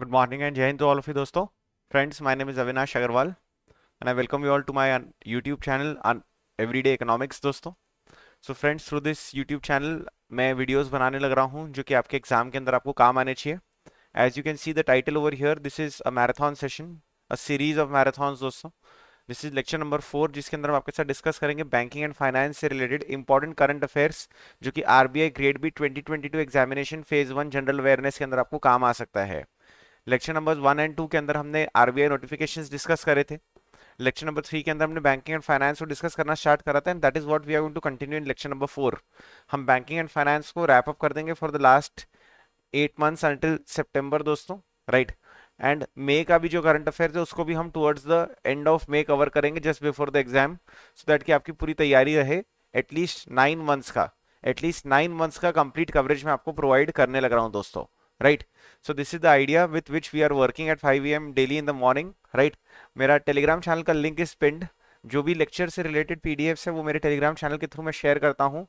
Good morning and Jai Hind to all of you दोस्तों friends my name is Avinash Agarwal and I welcome you all to my YouTube channel on everyday economics दोस्तों so friends through this YouTube channel मैं videos बनाने लग रहा हूँ जो कि आपके एग्जाम के अंदर आपको काम आने चाहिए as you can see the title over here this is a marathon session a series of marathon दोस्तों this is lecture number four जिसके अंदर हम आपके साथ डिस्कस करेंगे बैंकिंग एंड फाइनेंस से रिलेटेड इंपॉर्टेंट करंट अफेयर्स जो कि RBI grade B 2022 examination phase one general awareness के अंदर आपको काम आ सकता है lecture number one and two के अंदर हमने आरबीआई नोटिफिकेशन डिस्कस करे थे लेक्चर नंबर थ्री के अंदर हमने बैंकिंग एंड फाइनेंस को डिस्कस करना स्टार्ट करा था and that is what we are going to continue in lecture number four हम बैंकिंग एंड फाइनेंस को रैप अप कर देंगे for the last eight months until September दोस्तों राइट एंड मे का भी जो करंट अफेयर है उसको भी हम towards the end of May cover करेंगे just before the exam so that की आपकी पूरी तैयारी रहे एटलीस्ट नाइन मंथ्स का एटलीस्ट नाइन मंथ्स का कंप्लीट कवरेज मैं आपको प्रोवाइड करने लग रहा हूँ दोस्तों right so this is the idea with which we are working at 5 am daily in the morning right मेरा टेलीग्राम चैनल का लिंक इज पिंड जो भी लेक्चर से रिलेटेड पीडीएफ्स है वो मेरे टेलीग्राम चैनल के थ्रू मैं शेयर करता हूँ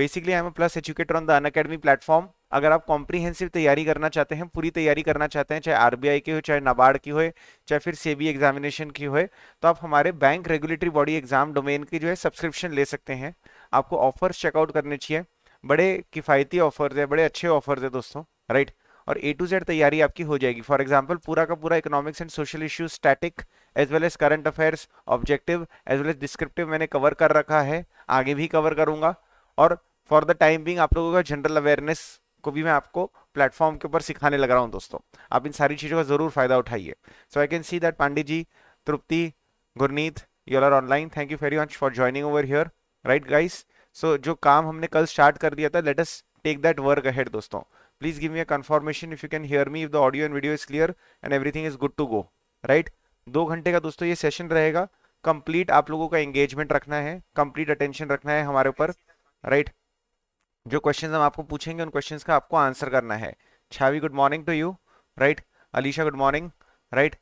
basically I am plus educator on the Unacademy platform अगर आप कॉम्प्रीहेंसिव तैयारी करना चाहते हैं पूरी तैयारी करना चाहते हैं चाहे आरबीआई की हो चाहे नाबार्ड की हो चाहे फिर सेबी एग्जामिनेशन की हो तो आप हमारे bank regulatory body exam domain की जो है सब्सक्रिप्शन ले सकते हैं आपको ऑफर्स चेकआउट करने चाहिए बड़े किफ़ायती ऑफर्स है बड़े अच्छे ऑफर्स है दोस्तों राइट right? और ए टू जेड तैयारी आपकी हो जाएगी फॉर एग्जाम्पल पूरा का पूरा economics and social issues static as well as current affairs objective as well as descriptive मैंने कवर कर रखा है आगे भी कवर करूंगा और फॉर द टाइम बिंग आप लोगों का जनरल अवेयरनेस को भी मैं आपको प्लेटफॉर्म के ऊपर सिखाने लग रहा हूँ दोस्तों आप इन सारी चीज़ों का ज़रूर फायदा उठाइए so I can see that Pandey ji Tripti Gurneet you'll are online thank you very much for joining over here right guys so जो काम हमने कल स्टार्ट कर दिया था let take that work ahead दोस्तों please give me a confirmation if you can hear me if the audio and video is clear and everything is good to go right दो घंटे का दोस्तों ये सेशन रहेगा कंप्लीट आप लोगों का एंगेजमेंट रखना है कंप्लीट अटेंशन रखना है हमारे ऊपर राइट right? जो क्वेश्चंस हम आपको पूछेंगे उन क्वेश्चंस का आपको आंसर करना है Chhavi good morning to you right Alisha good morning right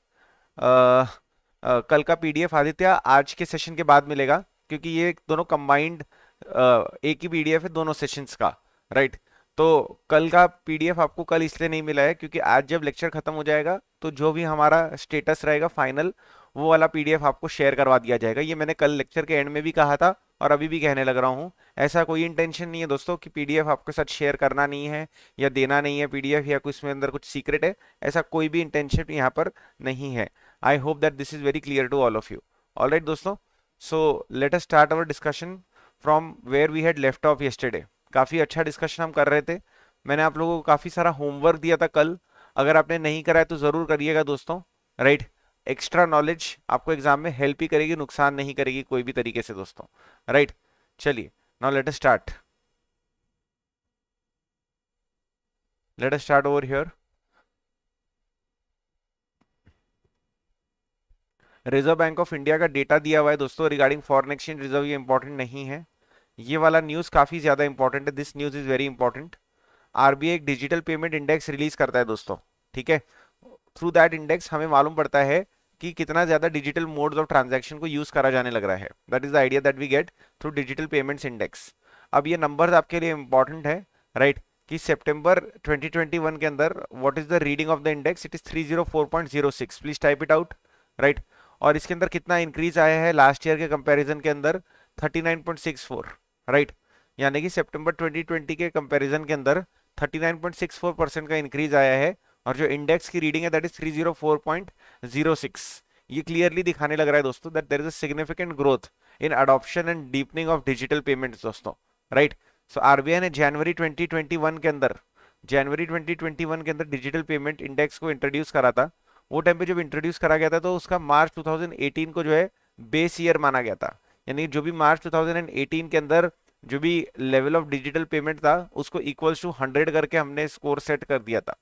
कल का पीडीएफ आदित्य आज के सेशन के बाद मिलेगा क्योंकि ये दोनों कंबाइंड uh, एक ही पीडीएफ है दोनों सेशंस का राइट right? तो कल का पीडीएफ आपको कल इसलिए नहीं मिला है क्योंकि आज जब लेक्चर खत्म हो जाएगा तो जो भी हमारा स्टेटस रहेगा फाइनल वो वाला पीडीएफ आपको शेयर करवा दिया जाएगा ये मैंने कल लेक्चर के एंड में भी कहा था और अभी भी कहने लग रहा हूँ ऐसा कोई इंटेंशन नहीं है दोस्तों कि पीडीएफ आपके साथ शेयर करना नहीं है या देना नहीं है पीडीएफ या कुछ इसमें अंदर कुछ सीक्रेट है ऐसा कोई भी इंटेंशन यहाँ पर नहीं है I hope that this is very clear to all of you all दोस्तों so let start our discussion from where we had left off yesterday काफ़ी अच्छा डिस्कशन हम कर रहे थे मैंने आप लोगों को काफ़ी सारा होमवर्क दिया था कल अगर आपने नहीं कराया तो ज़रूर करिएगा दोस्तों राइट एक्स्ट्रा नॉलेज आपको एग्जाम में हेल्प ही करेगी नुकसान नहीं करेगी कोई भी तरीके से दोस्तों राइट चलिए now let start let start over over reserve bank of India का डेटा दिया हुआ है दोस्तों रिगार्डिंग फॉरन एक्सचेंज रिजर्व ये इंपॉर्टेंट नहीं है ये वाला न्यूज़ काफ़ी ज़्यादा इंपॉर्टेंट है this news is very important RBI एक डिजिटल पेमेंट इंडेक्स रिलीज करता है दोस्तों ठीक है थ्रू दैट इंडेक्स हमें मालूम पड़ता है कि कितना ज़्यादा डिजिटल मोड्स ऑफ ट्रांजैक्शन को यूज़ करा जाने लग रहा है that is the idea that we get through digital payments index अब ये नंबर्स आपके लिए इंपॉर्टेंट है राइट right? कि सितंबर 2021 के अंदर what is the reading of the index it is 304.06 please type it out right और इसके अंदर कितना इंक्रीज आया है लास्ट ईयर के कंपैरिजन के अंदर 39.64 राइट यानी कि सितंबर 2020 के कंपैरिजन के अंदर 39.64 परसेंट का इंक्रीज आया है और जो इंडेक्स की रीडिंग है दैट इज 304.06 ये क्लियरली दिखाने लग रहा है दोस्तों that there is a significant growth in adoption and deepening of digital payment दोस्तों राइट सो आरबीआई ने जनवरी ट्वेंटी के अंदर जनवरी 2021 के अंदर डिजिटल पेमेंट इंडेक्स को इंट्रोड्यूस करा था वो टाइम पे जब इंट्रोड्यूस करा गया था तो उसका मार्च 2018 को जो है बेस ईयर माना गया था यानी जो भी मार्च 2018 के अंदर जो भी लेवल ऑफ डिजिटल पेमेंट था उसको इक्वल टू हंड्रेड करके हमने स्कोर सेट कर दिया था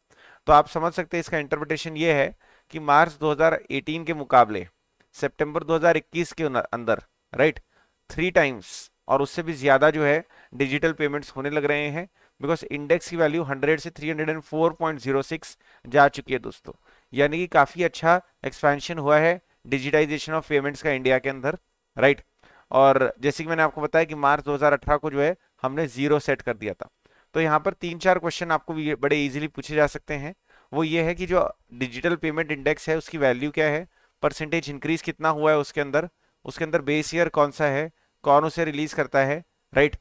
तो आप समझ सकते हैं इसका इंटरप्रिटेशन ये है कि मार्च 2018 के मुकाबले सितंबर 2021 के अंदर राइट थ्री टाइम्स और उससे भी ज़्यादा जो है डिजिटल पेमेंट्स होने लग रहे हैं बिकॉज इंडेक्स की वैल्यू 100 से 304.06 जा चुकी है दोस्तों यानी कि काफ़ी अच्छा एक्सपेंशन हुआ है डिजिटाइजेशन ऑफ पेमेंट्स का इंडिया के अंदर राइट और जैसे कि मैंने आपको बताया कि मार्च 2018 को जो है हमने जीरो सेट कर दिया था तो यहाँ पर तीन चार क्वेश्चन आपको बड़े इजीली पूछे जा सकते हैं वो ये है कि जो डिजिटल पेमेंट इंडेक्स है उसकी वैल्यू क्या है परसेंटेज इंक्रीज कितना हुआ है उसके अंदर उसके अंदर बेस ईयर कौन सा है कौन उसे रिलीज करता है राइट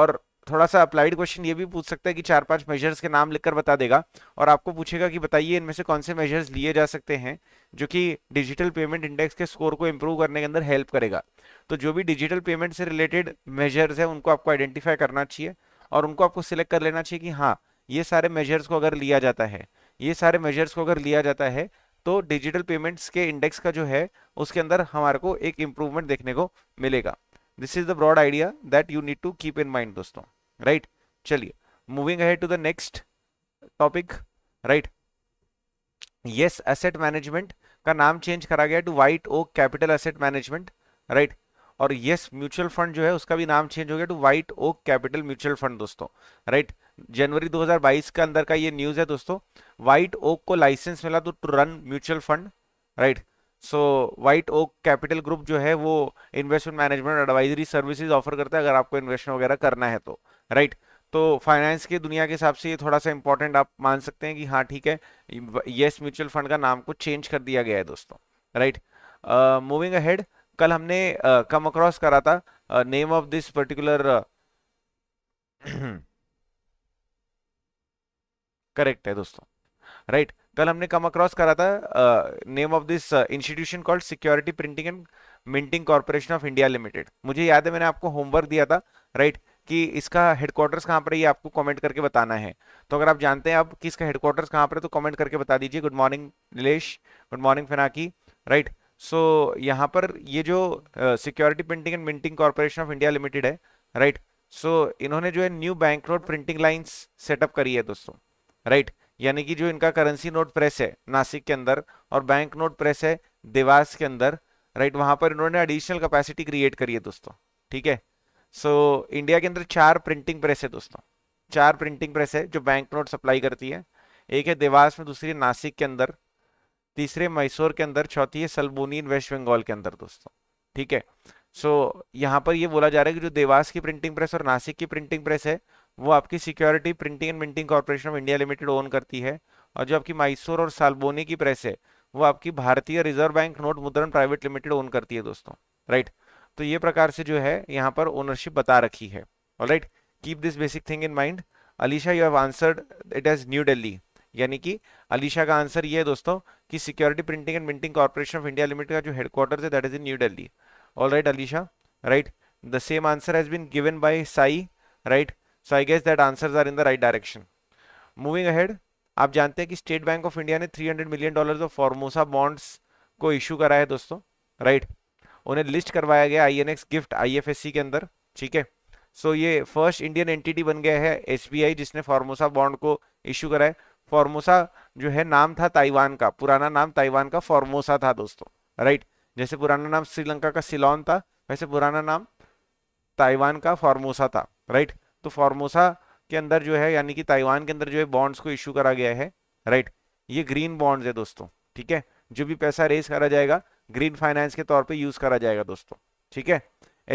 और थोड़ा सा अप्लाइड क्वेश्चन ये भी पूछ सकता है कि चार पांच मेजर्स के नाम लिखकर बता देगा और आपको पूछेगा कि बताइए इनमें से कौन से मेजर्स लिए जा सकते हैं जो कि डिजिटल पेमेंट इंडेक्स के स्कोर को इम्प्रूव करने के अंदर हेल्प करेगा तो जो भी डिजिटल पेमेंट से रिलेटेड मेजर्स है उनको आपको आइडेंटिफाई करना चाहिए और उनको आपको सिलेक्ट कर लेना चाहिए कि हाँ ये सारे मेजर्स को अगर लिया जाता है ये सारे मेजर्स को अगर लिया जाता है तो डिजिटल पेमेंट्स के इंडेक्स का जो है उसके अंदर हमारे को एक इम्प्रूवमेंट देखने को मिलेगा this is the broad idea that you need to keep in mind दोस्तों राइट चलिए moving ahead to the next topic right Yes asset management का नाम चेंज करा गया to White Oak capital asset management right और Yes mutual fund जो है उसका भी नाम चेंज हो गया to White Oak capital mutual fund दोस्तों राइट जनवरी 2022 के अंदर का ये न्यूज़ है दोस्तों व्हाइट ओक को लाइसेंस मिला तो to run mutual fund right so White Oak capital group जो है वो investment management advisory services offer करता है अगर आपको इन्वेस्टमेंट वगैरह करना है तो राइट right? तो फाइनेंस की दुनिया के हिसाब से ये थोड़ा सा इंपॉर्टेंट आप मान सकते हैं कि हाँ ठीक है येस म्यूचुअल फंड का नाम को चेंज कर दिया गया है दोस्तों राइट मूविंग अहेड कल हमने कम uh, अक्रॉस करा था name of this particular correct है दोस्तों राइट right? कल हमने कम अक्रॉस करा था name of this institution called security printing and minting corporation of India limited मुझे याद है मैंने आपको होमवर्क दिया था राइट right? कि इसका हेडक्वार्टर्स कहाँ पर है ये आपको कमेंट करके बताना है तो अगर आप जानते हैं आप कि इसका हेडक्वार्टर्स कहाँ पर है तो कमेंट करके बता दीजिए good morning Nilesh good morning Finaki right so यहाँ पर ये जो security printing and minting corporation of India limited है राइट right? सो so, इन्होंने जो है new bank note printing lines setup करी है दोस्तों राइट right? यानी कि जो इनका करेंसी नोट प्रेस है नासिक के अंदर और बैंक नोट प्रेस है देवास के अंदर राइट वहां पर इन्होंने एडिशनल कैपेसिटी क्रिएट करी है दोस्तों ठीक है सो so, इंडिया के अंदर चार प्रिंटिंग प्रेस है दोस्तों चार प्रिंटिंग प्रेस है जो बैंक नोट सप्लाई करती है एक है देवास में दूसरी नासिक के अंदर तीसरे मैसूर के अंदर चौथी है सलबोनी इन वेस्ट बंगाल के अंदर दोस्तों ठीक है सो so, यहाँ पर ये बोला जा रहा है कि जो देवास की प्रिंटिंग प्रेस और नासिक की प्रिंटिंग प्रेस है वो आपकी security printing and minting corporation of India limited own करती है और जो आपकी माइसोर और सालबोनी की प्रेस है वो आपकी Bharatiya reserve bank note Mudran private limited own करती है दोस्तों राइट तो ये प्रकार से जो है यहाँ पर ओनरशिप बता रखी है और right keep this basic thing in mind Alisha you have answered it as new Delhi यानी कि अलीशा का आंसर ये है दोस्तों कि security printing and minting corporation of India limited का जो हेडक्वार्टर है that is in new Delhi all right Alisha right the same answer has been given by Sai right so I guess that answers are in the right direction moving ahead आप जानते हैं कि state bank of India ने 300 million dollars of Formosa bonds को issue करा है दोस्तों right right. उन्हें लिस्ट करवाया गया आईएनएक्स गिफ्ट आईएफएससी के अंदर ठीक है सो ये फर्स्ट इंडियन एंटिटी बन गया है आई जिसने फॉर्मोसा बॉन्ड को इशू करा है फॉर्मोसा जो है नाम था ताइवान का पुराना नाम ताइवान का फॉर्मोसा था दोस्तों राइट जैसे पुराना नाम श्रीलंका का सिलोन था वैसे पुराना नाम ताइवान का फॉर्मोसा था राइट तो फॉर्मोसा के अंदर जो है यानी कि ताइवान के अंदर जो है बॉन्ड्स को इशू करा गया है राइट ये ग्रीन बॉन्ड्स है दोस्तों ठीक है जो भी पैसा रेस करा जाएगा ग्रीन फाइनेंस के तौर पे यूज करा जाएगा दोस्तों ठीक है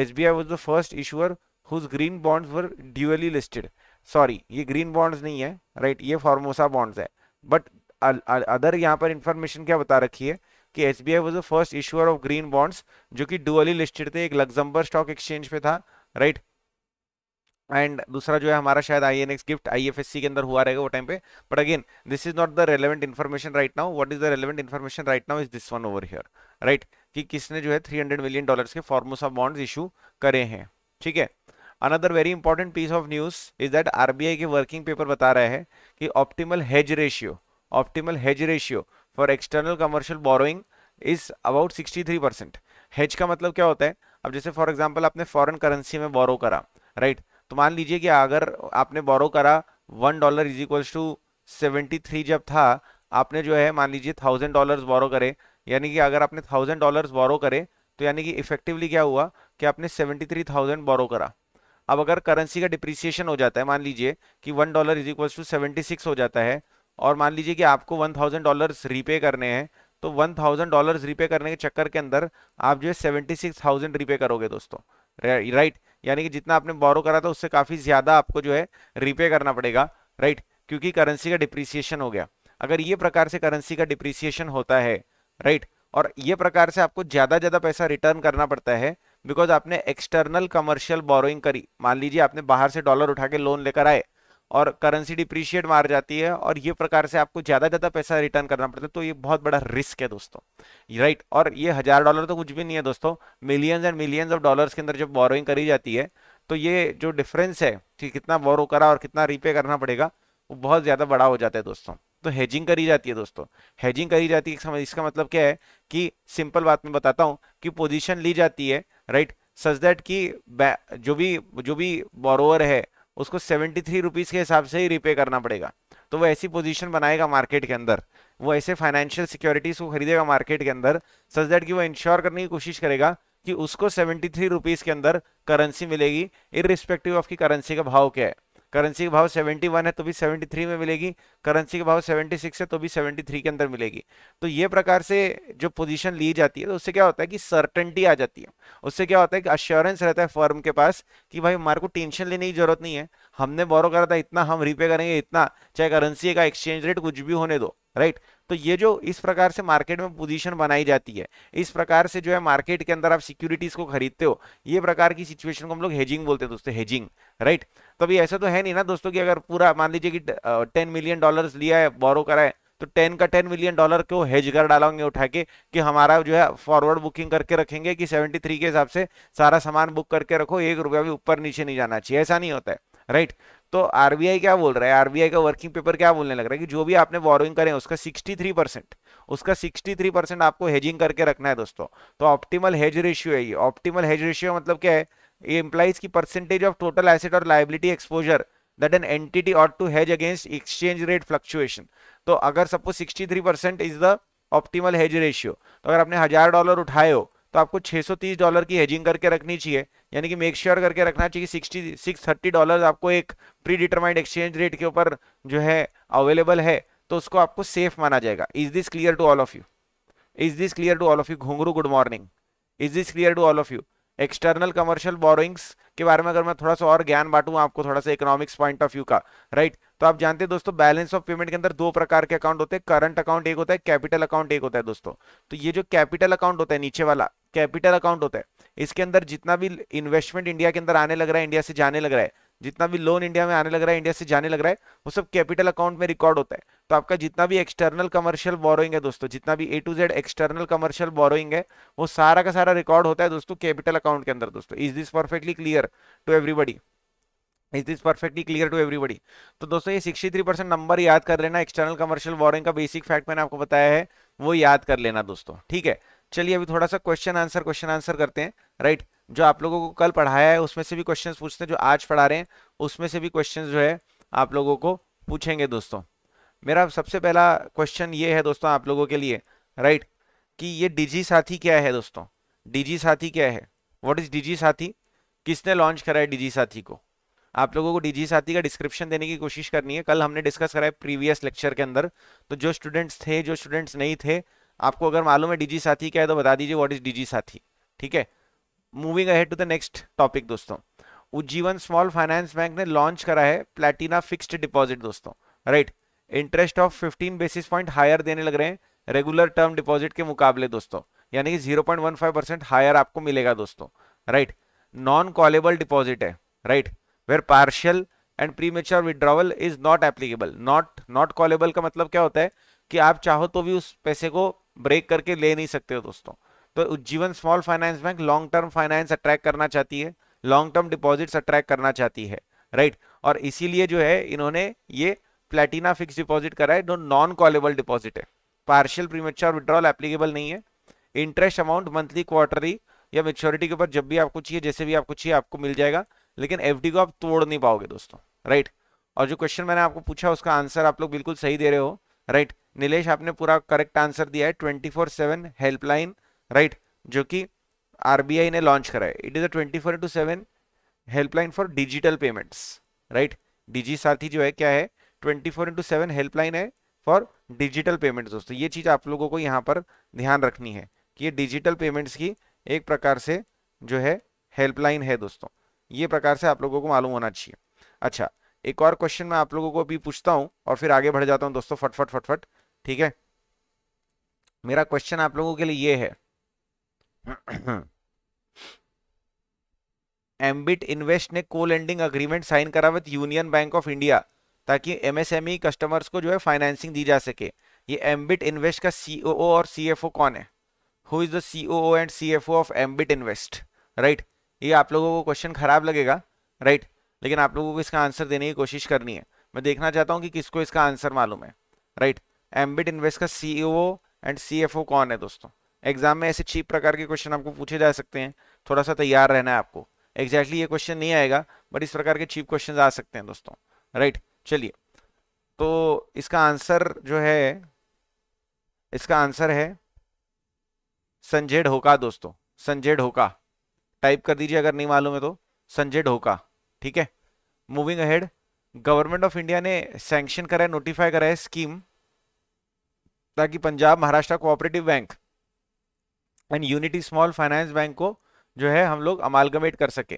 S B I the first issuer whose green bonds were dually listed sorry ये ग्रीन बॉन्ड्स नहीं है राइट ये फार्मोसा बॉन्ड्स है बट अदर यहाँ पर इंफॉर्मेशन क्या बता रखी है कि S B I was the first issuer of green bonds जो कि डुअली लिस्टेड थे एक लग्जम्बर स्टॉक एक्सचेंज पे था राइट एंड दूसरा जो है हमारा शायद I N X GIFT I F S C के अंदर हुआ रहेगा वो टाइम पे but again this is not the relevant information right now what is the relevant information right now is this one over here right कि किसने जो है थ्री हंड्रेड मिलियन डॉलर के ऑफ बॉन्ड्स इशू करे हैं ठीक है another very important piece of news is that R B I के वर्किंग पेपर बता रहे हैं कि optimal hedge ratio optimal hedge ratio for external commercial borrowing is about sixty three percent hedge का मतलब क्या होता है अब जैसे फॉर एग्जाम्पल आपने फॉरन करेंसी में बोरो करा राइट तो मान लीजिए कि अगर आपने बोरो करा one dollar is equal to seventy three जब था आपने जो है मान लीजिए थाउजेंड डॉलर्स बोरो करे यानी कि अगर आपने थाउजेंड डॉलर्स बोरो करे तो यानी कि इफेक्टिवली क्या हुआ कि आपने सेवेंटी थ्री थाउजेंड बोरो करा अब अगर करेंसी का डिप्रिसिएशन हो जाता है मान लीजिए कि one dollar is equal to seventy six हो जाता है और मान लीजिए कि आपको वन थाउजेंड डॉलर्स रीपे करने हैं तो वन थाउजेंड डॉलर्स रीपे करने के चक्कर के अंदर आप जो है सेवेंटी सिक्स थाउजेंड रीपे करोगे दोस्तों राइट यानी कि जितना आपने बोरो करा था उससे काफ़ी ज़्यादा आपको जो है रिपे करना पड़ेगा राइट क्योंकि करेंसी का डिप्रिसिएशन हो गया अगर ये प्रकार से करेंसी का डिप्रिसिएशन होता है राइट और ये प्रकार से आपको ज़्यादा ज़्यादा पैसा रिटर्न करना पड़ता है बिकॉज आपने एक्सटर्नल कमर्शियल बोरोइंग करी मान लीजिए आपने बाहर से डॉलर उठा के लोन लेकर आए और करेंसी डिप्रिशिएट मार जाती है और ये प्रकार से आपको ज़्यादा ज़्यादा पैसा रिटर्न करना पड़ता है तो ये बहुत बड़ा रिस्क है दोस्तों राइट और ये हज़ार डॉलर तो कुछ भी नहीं है दोस्तों millions and millions of dollars के अंदर जब बोरोइंग करी जाती है तो ये जो डिफरेंस है कि कितना बोरो करा और कितना रीपे करना पड़ेगा वो बहुत ज़्यादा बड़ा हो जाता है दोस्तों तो हेजिंग करी जाती है दोस्तों हेजिंग करी जाती है इसका मतलब, मतलब क्या है कि सिंपल बात में बताता हूँ कि पोजिशन ली जाती है राइट सच दैट की जो भी जो भी बोरोवर है उसको सेवेंटी थ्री रुपीज़ के हिसाब से ही रिपे करना पड़ेगा तो वो ऐसी पोजीशन बनाएगा मार्केट के अंदर वो ऐसे फाइनेंशियल सिक्योरिटीज़ को खरीदेगा मार्केट के अंदर सच दैट कि वो इंश्योर करने की कोशिश करेगा कि उसको सेवेंटी थ्री रुपीज़ के अंदर करेंसी मिलेगी रिस्पेक्टिव ऑफ की करेंसी का भाव क्या है करेंसी का भाव 71 है तो भी 73 में मिलेगी करेंसी का भाव 76 है तो भी 73 के अंदर मिलेगी तो ये प्रकार से जो पोजीशन ली जाती है तो उससे क्या होता है कि सर्टेंटी आ जाती है उससे क्या होता है कि अश्योरेंस रहता है फर्म के पास कि भाई हमारे को टेंशन लेने की जरूरत नहीं है हमने बोरो करा था इतना हम रीपे करेंगे इतना चाहे करेंसी का एक्सचेंज रेट कुछ भी होने दो राइट तो ये जो इस प्रकार से मार्केट में पोजीशन बनाई जाती है इस प्रकार से जो है मार्केट के अंदर आप सिक्योरिटीज को खरीदते हो ये प्रकार की सिचुएशन को हम लोग हेजिंग बोलते हैं दोस्तों हेजिंग राइट तो अभी ऐसा तो है नहीं ना दोस्तों कि अगर पूरा मान लीजिए कि टेन मिलियन डॉलर लिया है बोरो करा है तो टेन का टेन मिलियन डॉलर को हेज कर डालेंगे उठा के कि हमारा जो है फॉरवर्ड बुकिंग करके रखेंगे कि सेवेंटी थ्री के हिसाब से सारा सामान बुक करके रखो एक रुपया भी ऊपर नीचे नहीं जाना चाहिए ऐसा नहीं होता है राइट right? तो आरबीआई क्या बोल रहा है आरबीआई का वर्किंग पेपर क्या बोलने लग रहा है कि जो भी आपने बोरोइंग करें उसका 63 परसेंट उसका 63 परसेंट आपको हेजिंग करके रखना है दोस्तों तो ऑप्टिमल हेज रेशियो है ये ऑप्टिमल हेज रेशियो मतलब क्या है ये इम्प्लाइज की परसेंटेज ऑफ टोटल एसेट और liability exposure that an entity ought to hedge against exchange rate fluctuation तो अगर suppose sixty is the optimal hedge ratio तो अगर आपने हजार डॉलर उठाए हो तो आपको 630 डॉलर की हेजिंग करके रखनी चाहिए यानी कि मेक श्योर sure करके रखना चाहिए सिक्सटी सिक्स थर्टी डॉलर आपको एक प्री डिटरमाइंड एक्सचेंज रेट के ऊपर जो है अवेलेबल है तो उसको आपको सेफ माना जाएगा is this clear to all of you is this clear to all of you Ghungroo good morning is this clear to all of you external commercial borrowings के बारे में अगर मैं थोड़ा सा और ज्ञान बांटूँ आपको थोड़ा सा इकोनॉमिक्स पॉइंट ऑफ व्यू का राइट right? तो आप जानते हैं दोस्तों बैलेंस ऑफ पेमेंट के अंदर दो प्रकार के अकाउंट होते हैं करंट अकाउंट एक होता है कैपिटल अकाउंट एक होता है दोस्तों तो ये जो कैपिटल अकाउंट होता है नीचे वाला कैपिटल अकाउंट होता है इसके अंदर जितना भी इन्वेस्टमेंट इंडिया के अंदर आने लग रहा है इंडिया से जाने लग रहा है जितना भी लोन इंडिया में आने लग रहा है इंडिया से जाने लग रहा है वो सब कैपिटल अकाउंट में रिकॉर्ड होता है तो आपका जितना भी एक्सटर्नल कमर्शियल बोरोइंग है दोस्तों जितना भी A to Z external commercial borrowing है वो सारा का सारा रिकॉर्ड होता है दोस्तों कैपिटल अकाउंट के अंदर दोस्तों is this perfectly clear to everybody is this perfectly clear to everybody तो दोस्तों ये थ्री परसेंट नंबर याद कर लेना एक्सटर्नल कमर्शियल बोरोइंग का बेसिक फैक्ट मैंने आपको बताया है वो याद कर लेना दोस्तों ठीक है चलिए अभी थोड़ा सा क्वेश्चन आंसर क्वेश्चन आंसर करते हैं राइट जो आप लोगों को कल पढ़ाया है उसमें से भी क्वेश्चन पूछते हैं जो आज पढ़ा रहे हैं उसमें से भी क्वेश्चन जो है आप लोगों को पूछेंगे दोस्तों मेरा सबसे पहला क्वेश्चन ये है दोस्तों आप लोगों के लिए राइट कि ये डिजी साथी क्या है दोस्तों डिजी साथी क्या है वॉट इज डिजी साथी किसने लॉन्च करा है डिजी साथी को आप लोगों को डिजी साथी का डिस्क्रिप्शन देने की कोशिश करनी है कल हमने डिस्कस करा है प्रीवियस लेक्चर के अंदर तो जो स्टूडेंट्स थे जो स्टूडेंट्स नहीं थे आपको अगर मालूम है डीजी साथी क्या है तो बता दीजिए व्हाट इज डीजी साथी ठीक है moving ahead to the next topic दोस्तों उज्जीवन स्मॉल फाइनेंस बैंक ने लॉन्च करा है प्लेटिना फिक्स्ड डिपॉजिट दोस्तों right interest of 15 basis point higher देने लग रहे हैं रेगुलर टर्म डिपॉजिट के मुकाबले दोस्तों यानी कि जीरो हायर आपको मिलेगा दोस्तों राइट नॉन कॉलेबल डिपॉजिट है right where partial and premature mature is not applicable not not callable का मतलब क्या होता है कि आप चाहो तो भी उस पैसे को ब्रेक करके ले नहीं सकते हो दोस्तों तो Ujjivan small finance bank long term finance attract करना चाहती है लॉन्ग टर्म डिपॉजिट्स अट्रैक्ट करना चाहती है राइट और इसीलिए जो है इन्होंने ये प्लेटिना फिक्स डिपॉजिट करा है जो नॉन कॉलेबल डिपॉजिट है पार्शियल प्रीमेच्योर विड्रॉल एप्लीकेबल नहीं है इंटरेस्ट अमाउंट मंथली क्वार्टरली या मेच्योरिटी के ऊपर जब भी आपको चाहिए जैसे भी आपको चाहिए आपको मिल जाएगा लेकिन एफ को आप तोड़ नहीं पाओगे दोस्तों राइट और जो क्वेश्चन मैंने आपको पूछा उसका आंसर आप लोग बिल्कुल सही दे रहे हो राइट निलेश आपने पूरा करेक्ट आंसर दिया है twenty four seven helpline right जो कि आरबीआई ने लॉन्च करा है it is a twenty four into seven helpline for digital payments right Digi Saathi जो है क्या है twenty four into seven helpline है फॉर डिजिटल पेमेंट्स दोस्तों ये चीज़ आप लोगों को यहाँ पर ध्यान रखनी है कि ये डिजिटल पेमेंट्स की एक प्रकार से जो है हेल्पलाइन है दोस्तों ये प्रकार से आप लोगों को मालूम होना चाहिए अच्छा एक और क्वेश्चन मैं आप लोगों को भी पूछता हूँ और फिर आगे बढ़ जाता हूँ दोस्तों फटफट फटफट ठीक है मेरा क्वेश्चन आप लोगों के लिए ये है एमबिट इन्वेस्ट ने को लेंडिंग अग्रीमेंट साइन करा with Union bank of India ताकि एमएसएमई कस्टमर्स e को जो है फाइनेंसिंग दी जा सके ये एमबिट इन्वेस्ट का सीओओ और सीएफओ कौन है who is the COO and CFO of Ambit invest right ये आप लोगों को क्वेश्चन खराब लगेगा राइट right? लेकिन आप लोगों को इसका आंसर देने की कोशिश करनी है मैं देखना चाहता हूँ कि किसको इसका आंसर मालूम है राइट एम्बिट इन्वेस्ट का सीईओ एंड सीएफओ कौन है दोस्तों एग्जाम में ऐसे चीप प्रकार के क्वेश्चन आपको पूछे जा सकते हैं थोड़ा सा तैयार रहना है आपको एग्जैक्टली exactly ये क्वेश्चन नहीं आएगा बट इस प्रकार के चीप क्वेश्चन आ सकते हैं दोस्तों राइट right, चलिए तो इसका आंसर जो है इसका आंसर है संजय ढोका दोस्तों संजय ढोका टाइप कर दीजिए अगर नहीं मालूम है तो संजय ढोका ठीक है moving ahead government of India ने सैंक्शन करा है नोटिफाई करा है स्कीम ताकि Punjab Maharashtra cooperative bank and unity small finance bank को जो है हम लोग अमालगमेट कर सके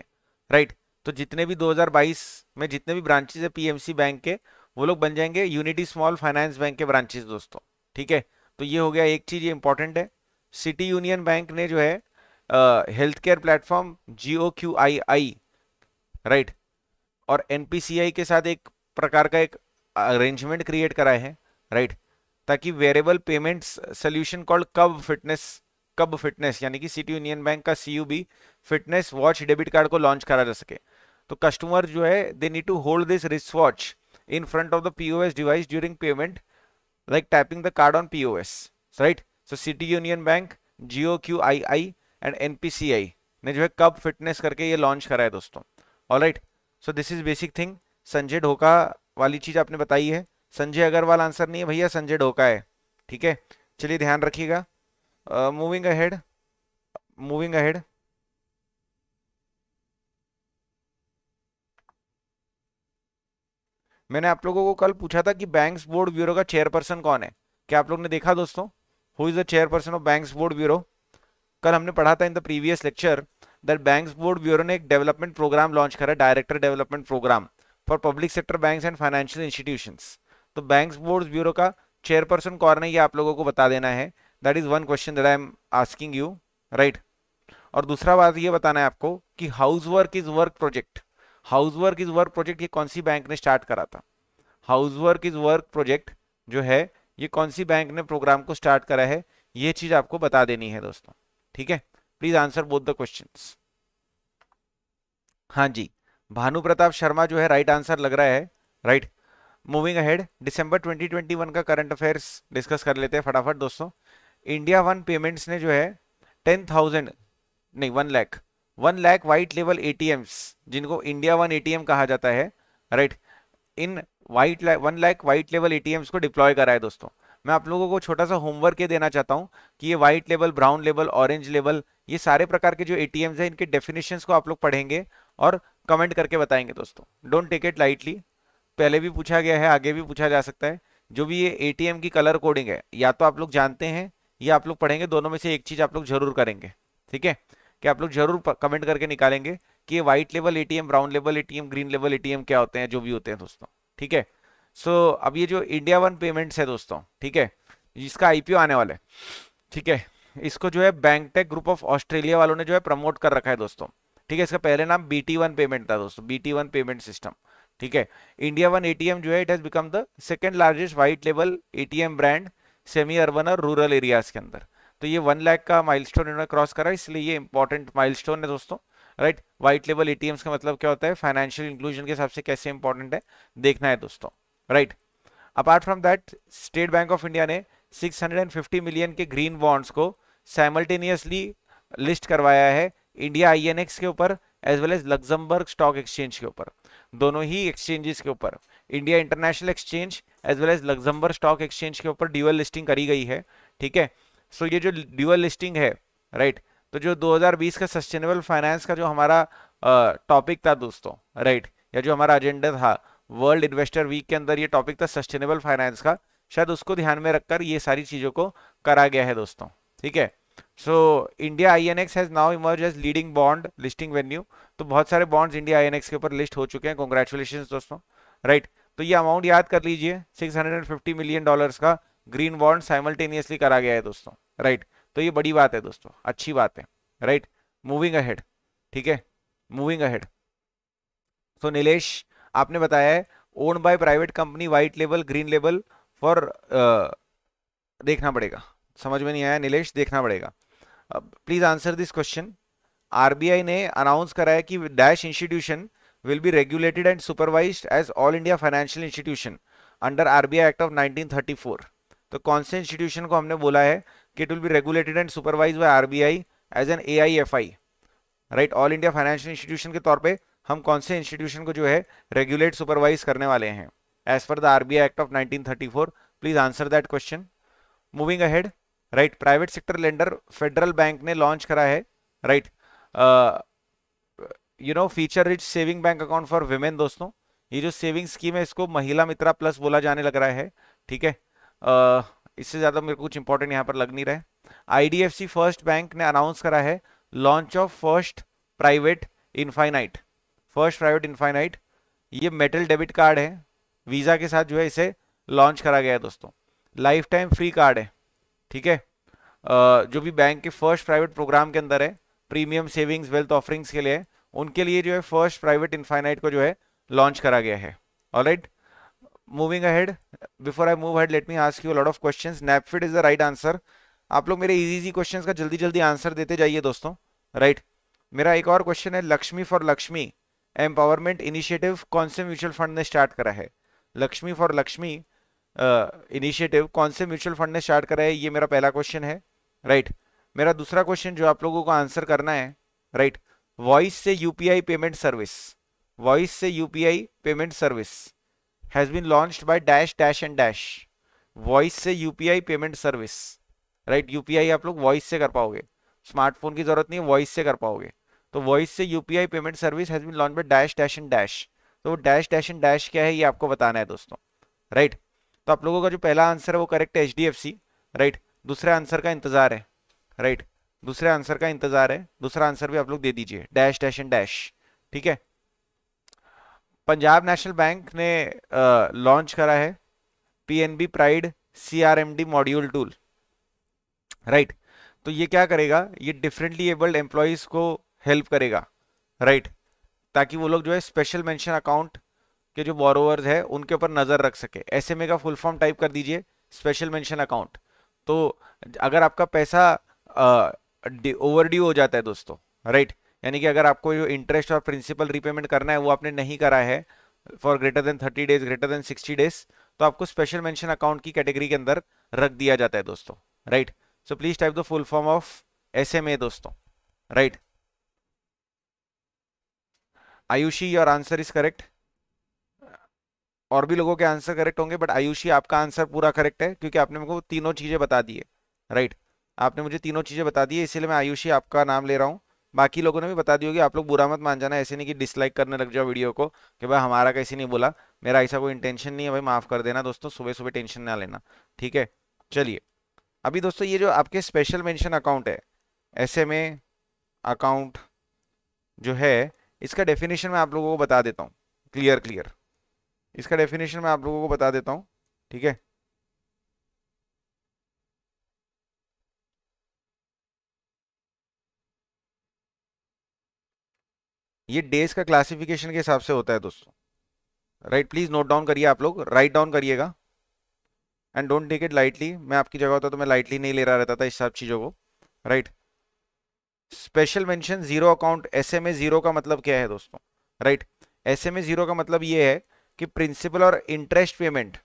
राइट तो जितने भी 2022 में जितने भी ब्रांचेज है पीएमसी बैंक के वो लोग बन जाएंगे यूनिटी स्मॉल फाइनेंस बैंक के ब्रांचेज दोस्तों ठीक है तो ये हो गया एक चीज़ ये इंपॉर्टेंट है सिटी यूनियन बैंक ने जो है health care platform GOQii राइट और एन के साथ एक प्रकार का एक अरेंजमेंट क्रिएट कराए हैं राइट ताकि वेरिएबल पेमेंट्स सोल्यूशन कॉल्ड कब फिटनेस कब फिटनेस यानी कि सिटी यूनियन बैंक का सी फिटनेस वॉच डेबिट कार्ड को लॉन्च करा जा सके तो कस्टमर जो है they need to hold this wrist watch in front of the POS device during payment like tapping the card on POS, right? So City Union Bank, GOQII and NPCI ने जो है कब फिटनेस करके ये launch करा है दोस्तों all right so this is basic thing Sanjay Dhoka वाली चीज़ आपने बताई है संजय अग्रवाल आंसर नहीं है भैया संजय ढोका है ठीक है चलिए ध्यान रखिएगा मूविंग अहेड मूविंग अहेड मैंने आप लोगों को कल पूछा था कि बैंक्स बोर्ड ब्यूरो का चेयरपर्सन कौन है क्या आप लोग ने देखा दोस्तों who is the chairperson of Banks Board Bureau कल हमने पढ़ा था in the previous lecture that Banks Board Bureau ने एक डेवलपमेंट प्रोग्राम लॉन्च करा director development program for public sector banks and financial institutions तो बैंक बोर्ड ब्यूरो का chairperson कौन नहीं है आप लोगों को बता देना है that is one question that I am asking you right और दूसरा बात ये बताना है आपको कि house work is work project house work is work project ये कौन सी बैंक ने स्टार्ट करा था house work is work project जो है ये कौन सी बैंक ने प्रोग्राम को स्टार्ट करा है ये चीज आपको बता देनी है दोस्तों ठीक है please answer both the question हाँ जी भानु प्रताप शर्मा जो है राइट right आंसर लग रहा है राइट right? मूविंग अहेड दिसंबर 2021 का करंट अफेयर्स डिस्कस कर लेते हैं फटाफट दोस्तों इंडिया वन पेमेंट्स ने जो है टेन थाउजेंड नहीं one lakh one lakh white लेवल ए जिनको इंडिया वन ए कहा जाता है right in white one lakh white लेवल ए को डिप्लॉय करा है दोस्तों मैं आप लोगों को छोटा सा होमवर्क ये देना चाहता हूँ कि ये white level brown level orange level ये सारे प्रकार के जो ए हैं इनके डेफिनेशन को आप लोग पढ़ेंगे और कमेंट करके बताएंगे दोस्तों डोंट टेक इट लाइटली पहले भी पूछा गया है आगे भी पूछा जा सकता है जो भी ये एटीएम की कलर कोडिंग है या तो आप लोग जानते हैं या आप लोग पढ़ेंगे दोनों में से एक चीज आप लोग जरूर करेंगे ठीक है कि आप लोग जरूर कमेंट करके निकालेंगे कि ये white level ATM brown level ATM green level ATM क्या होते हैं जो भी होते हैं दोस्तों ठीक है सो so, अब ये जो इंडिया वन पेमेंट्स है दोस्तों ठीक है जिसका आईपीओ आने वाला है ठीक है इसको जो है बैंकटेक ग्रुप ऑफ ऑस्ट्रेलिया वालों ने जो है प्रमोट कर रखा है दोस्तों ठीक है इसका पहले नाम बी टी वन पेमेंट था दोस्तों B T one payment system ठीक है इंडिया वन एटीएम जो है it has become the second largest white लेवल एटीएम ब्रांड सेमी अर्बन और रूरल एरियाज के अंदर तो ये वन लाख का माइलस्टोन इन्होंने क्रॉस करा इसलिए ये इंपॉर्टेंट माइलस्टोन है दोस्तों राइट वाइट लेवल एटीएम्स का मतलब क्या होता है फाइनेंशियल इंक्लूजन के हिसाब से कैसे इंपॉर्टेंट है देखना है दोस्तों right apart from that State bank of India ने 650 मिलियन के ग्रीन बॉन्ड्स को साइमल्टेनियसली लिस्ट करवाया है इंडिया आईएनएक्स के ऊपर as well as Luxembourg stock exchange के ऊपर दोनों ही एक्सचेंजेस के ऊपर India international exchange as well as Luxembourg stock exchange के ऊपर ड्यूअल लिस्टिंग करी गई है ठीक है सो ये जो ड्यूअल लिस्टिंग है राइट तो जो 2020 का सस्टेनेबल फाइनेंस का जो हमारा टॉपिक था दोस्तों राइट या जो हमारा एजेंडा था वर्ल्ड इन्वेस्टर वीक के अंदर ये टॉपिक था सस्टेनेबल फाइनेंस का शायद उसको ध्यान में रखकर ये सारी चीज़ों को करा गया है दोस्तों ठीक है so India X has now emerge as leading bond listing venue तो बहुत सारे bonds India I N X के ऊपर लिस्ट हो चुके हैं कॉन्ग्रेचुलेशन दोस्तों राइट right. तो ये अमाउंट याद कर लीजिए 650 मिलियन डॉलर्स का ग्रीन बॉन्ड साइमल्टेनियसली करा गया है दोस्तों राइट right. तो ये बड़ी बात है दोस्तों अच्छी बात है राइट मूविंग अहेड ठीक है मूविंग अहेड तो नीलेश आपने बताया है own by private company white label green label for देखना पड़ेगा समझ में नहीं आया नीलेश देखना पड़ेगा please answer this question RBI ने अनाउंस करा है कि dash institution will be regulated and supervised as all India financial institution under RBI act of 1934 तो कौन से इंस्टीट्यूशन को हमने बोला है कि it will be regulated and supervise by RBI as an A right all India financial institution के तौर पर हम कौन से इंस्टीट्यूशन को जो है रेगुलेट सुपरवाइज करने वाले हैं एज पर the RBI act of nineteen please answer that question moving ahead right private sector lender Federal Bank ने लॉन्च करा है right you know feature rich saving bank account for women दोस्तों ये जो सेविंग स्कीम है इसको महिला मित्रा प्लस बोला जाने लग रहा है ठीक है uh, इससे ज़्यादा मेरे को कुछ इंपॉर्टेंट यहाँ पर लग नहीं रहा है आईडीएफसी फर्स्ट बैंक ने अनाउंस करा है launch of first private infinite first private infinite ये मेटल डेबिट कार्ड है वीज़ा के साथ जो है इसे लॉन्च करा गया है दोस्तों लाइफ टाइम फ्री कार्ड है ठीक है जो भी बैंक के फर्स्ट प्राइवेट प्रोग्राम के अंदर है प्रीमियम सेविंग्स वेल्थ ऑफरिंग्स के लिए उनके लिए जो है फर्स्ट प्राइवेट इन्फाइनाइट को जो है लॉन्च करा गया है all right moving ahead before I move ahead let me ask you lot of question NaBFID is the right answer आप लोग मेरे इजी इजी क्वेश्चन का जल्दी जल्दी आंसर देते जाइए दोस्तों राइट right. मेरा एक और क्वेश्चन है Lakshmi for Lakshmi empowerment initiative कौन से म्यूचुअल फंड ने स्टार्ट करा है Lakshmi for Lakshmi initiative uh, कौन से म्यूचुअल फंड ने स्टार्ट करा है ये मेरा पहला क्वेश्चन है राइट right. मेरा दूसरा क्वेश्चन जो आप लोगों को आंसर करना है राइट right. वॉइस से यूपीआई पेमेंट सर्विस वॉइस से UPI payment service has been launched by dash dash and dash voice से UPI payment service right UPI आप लोग वॉइस से कर पाओगे स्मार्टफोन की जरूरत नहीं है वॉइस से कर पाओगे तो वॉइस से UPI payment service has been launch by dash dash and dash तो डैश डैश एंड डैश क्या है ये आपको बताना है दोस्तों राइट right? तो आप लोगों का जो पहला आंसर है वो correct H D F C right दूसरे आंसर का इंतजार है राइट दूसरे आंसर का इंतजार है दूसरा आंसर भी आप लोग दे दीजिए डैश डैश एंड डैश ठीक है पंजाब नेशनल बैंक ने लॉन्च करा है PNB pride CRMD module tool right तो ये क्या करेगा ये डिफरेंटली एबल्ड एम्प्लॉयज को हेल्प करेगा राइट right. ताकि वो लोग जो है स्पेशल मेंशन अकाउंट के जो बोरोवर्स है उनके ऊपर नज़र रख सके एस का फुल फॉर्म टाइप कर दीजिए स्पेशल मेंशन अकाउंट तो अगर आपका पैसा ओवर ड्यू हो जाता है दोस्तों राइट यानी कि अगर आपको जो इंटरेस्ट और प्रिंसिपल रिपेमेंट करना है वो आपने नहीं करा है for greater than thirty days greater than sixty days तो आपको स्पेशल मेंशन अकाउंट की कैटेगरी के अंदर रख दिया जाता है दोस्तों right so please type the full form of S दोस्तों right Ayushi your answer is correct और भी लोगों के आंसर करेक्ट होंगे बट आयुषी आपका आंसर पूरा करेक्ट है क्योंकि आपने मुझे तीनों चीज़ें बता दी है राइट आपने मुझे तीनों चीज़ें बता दी है मैं आयुषी आपका नाम ले रहा हूँ बाकी लोगों ने भी बता दी होगी आप लोग बुरा मत मान जाना ऐसे नहीं कि डिसलाइक करने लग जाओ वीडियो को कि भाई हमारा कैसे नहीं बोला मेरा ऐसा कोई इंटेंशन नहीं है भाई माफ़ कर देना दोस्तों सुबह सुबह टेंशन ना लेना ठीक है चलिए अभी दोस्तों ये जो आपके स्पेशल मेंशन अकाउंट है एस अकाउंट जो है इसका डेफिनेशन मैं आप लोगों को बता देता हूँ क्लियर क्लियर इसका डेफिनेशन मैं आप लोगों को बता देता हूँ ठीक है ये डेज का क्लासिफिकेशन के हिसाब से होता है दोस्तों राइट प्लीज नोट डाउन करिए आप लोग राइट डाउन करिएगा and don't take it lightly मैं आपकी जगह होता तो मैं लाइटली नहीं ले रहा रहता था इस सब चीज़ों को right special mention zero account S M A zero का मतलब क्या है दोस्तों right S M A zero का मतलब ये है कि प्रिंसिपल और इंटरेस्ट पेमेंट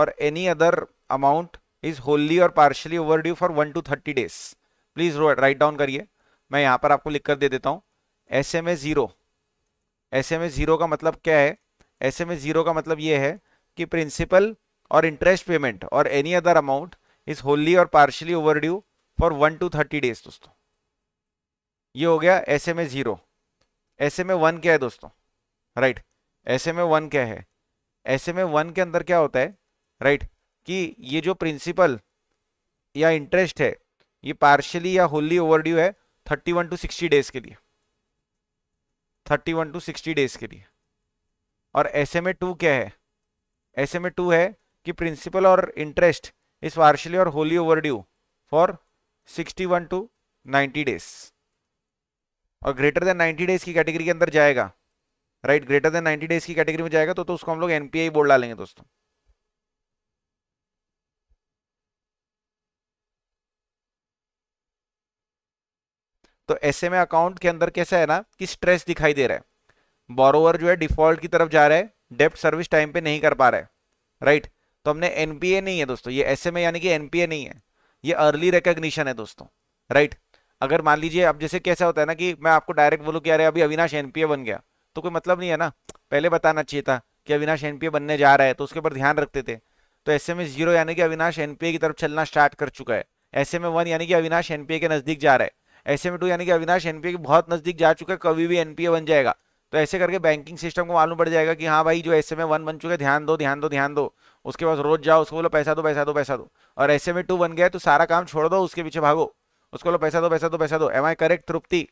और any other amount is wholly और partly over due for one to thirty days please write down करिए मैं यहां पर आपको लिख कर दे देता हूँ S M A zero S M A zero का मतलब क्या है एस एम ए ज़ीरो का मतलब यह है कि प्रिंसिपल और इंटरेस्ट पेमेंट और any other amount is wholly और partly over due for one to thirty days दोस्तों ये हो गया S M A zero S M A one क्या है दोस्तों right S M A one क्या है ऐसे में वन के अंदर क्या होता है राइट right, कि ये जो प्रिंसिपल या इंटरेस्ट है ये पार्शियली या होली ओवरड्यू है thirty one to sixty days के लिए thirty one to sixty days के लिए और ऐसे में टू क्या है ऐसे में टू है कि प्रिंसिपल और इंटरेस्ट इस पार्शियली और wholly overdue for sixty one to ninety days और ग्रेटर देन नाइन्टी डेज की कैटेगरी के अंदर जाएगा राइट ग्रेटर देन 90 डेज की कैटेगरी में जाएगा तो तो उसको हम लोग एनपीआई बोर्ड डालेंगे दोस्तों तो ऐसे में अकाउंट के अंदर कैसा है ना कि स्ट्रेस दिखाई दे रहा है बोरोवर जो है डिफॉल्ट की तरफ जा रहा है डेप्ट सर्विस टाइम पे नहीं कर पा रहा है राइट तो हमने एनपीए नहीं है दोस्तों ये ऐसे में यानी कि एनपीए नहीं है ये अर्ली रिकग्निशन है दोस्तों राइट अगर मान लीजिए अब जैसे कैसा होता है ना कि मैं आपको डायरेक्ट बोलूँ कि अरे अभी अविनाश एनपीए बन गया तो कोई मतलब नहीं है ना पहले बताना चाहिए था कि अविनाश एनपीए बनने जा रहा है तो उसके ऊपर ध्यान रखते थे तो ऐसे में जीरो यानी कि अविनाश एनपीए की तरफ चलना स्टार्ट कर चुका है ऐसे में वन यानी कि अविनाश एनपीए के नजदीक जा रहा है ऐसे में टू यानी कि अविनाश एनपीए के बहुत नजदीक जा चुका है कभी भी एनपीए बन जाएगा तो ऐसे करके बैंकिंग सिस्टम को मालूम पड़ जाएगा कि हाँ भाई जो ऐसे में वन बन चुका है ध्यान दो ध्यान दो ध्यान दो उसके पास रोज जाओ उसको बोलो पैसा दो पैसा दो पैसा दो और ऐसे में टू बन गया तो सारा काम छोड़ दो उसके पीछे भागो उसको बोलो पैसा दो पैसा दो पैसा दो am I correct Tripti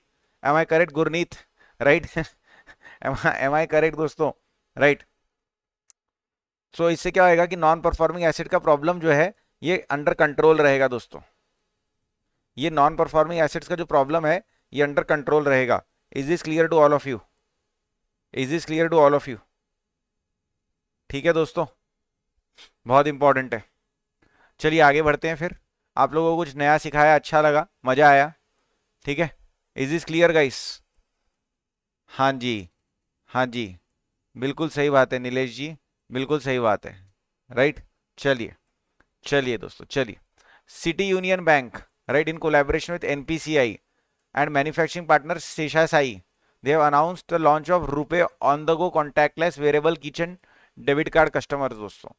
am I correct Gurneet right am I correct दोस्तों राइट सो इससे क्या होगा कि नॉन परफॉर्मिंग एसिड का प्रॉब्लम जो है ये अंडर कंट्रोल रहेगा दोस्तों ये नॉन परफॉर्मिंग एसिड्स का जो प्रॉब्लम है ये अंडर कंट्रोल रहेगा is this clear to all of you is this clear to all of you ठीक है दोस्तों बहुत इंपॉर्टेंट है चलिए आगे बढ़ते हैं फिर आप लोगों को कुछ नया सिखाया अच्छा लगा मज़ा आया ठीक है इज दिस क्लियर गाइस हाँ जी हाँ जी बिल्कुल सही बात है नीलेश जी बिल्कुल सही बात है राइट चलिए चलिए दोस्तों चलिए City Union Bank right in collaboration with NPCI and manufacturing partner Sesha Sai Dev announce the launch of RuPay on the go contactless wearable keychain debit card customer दोस्तों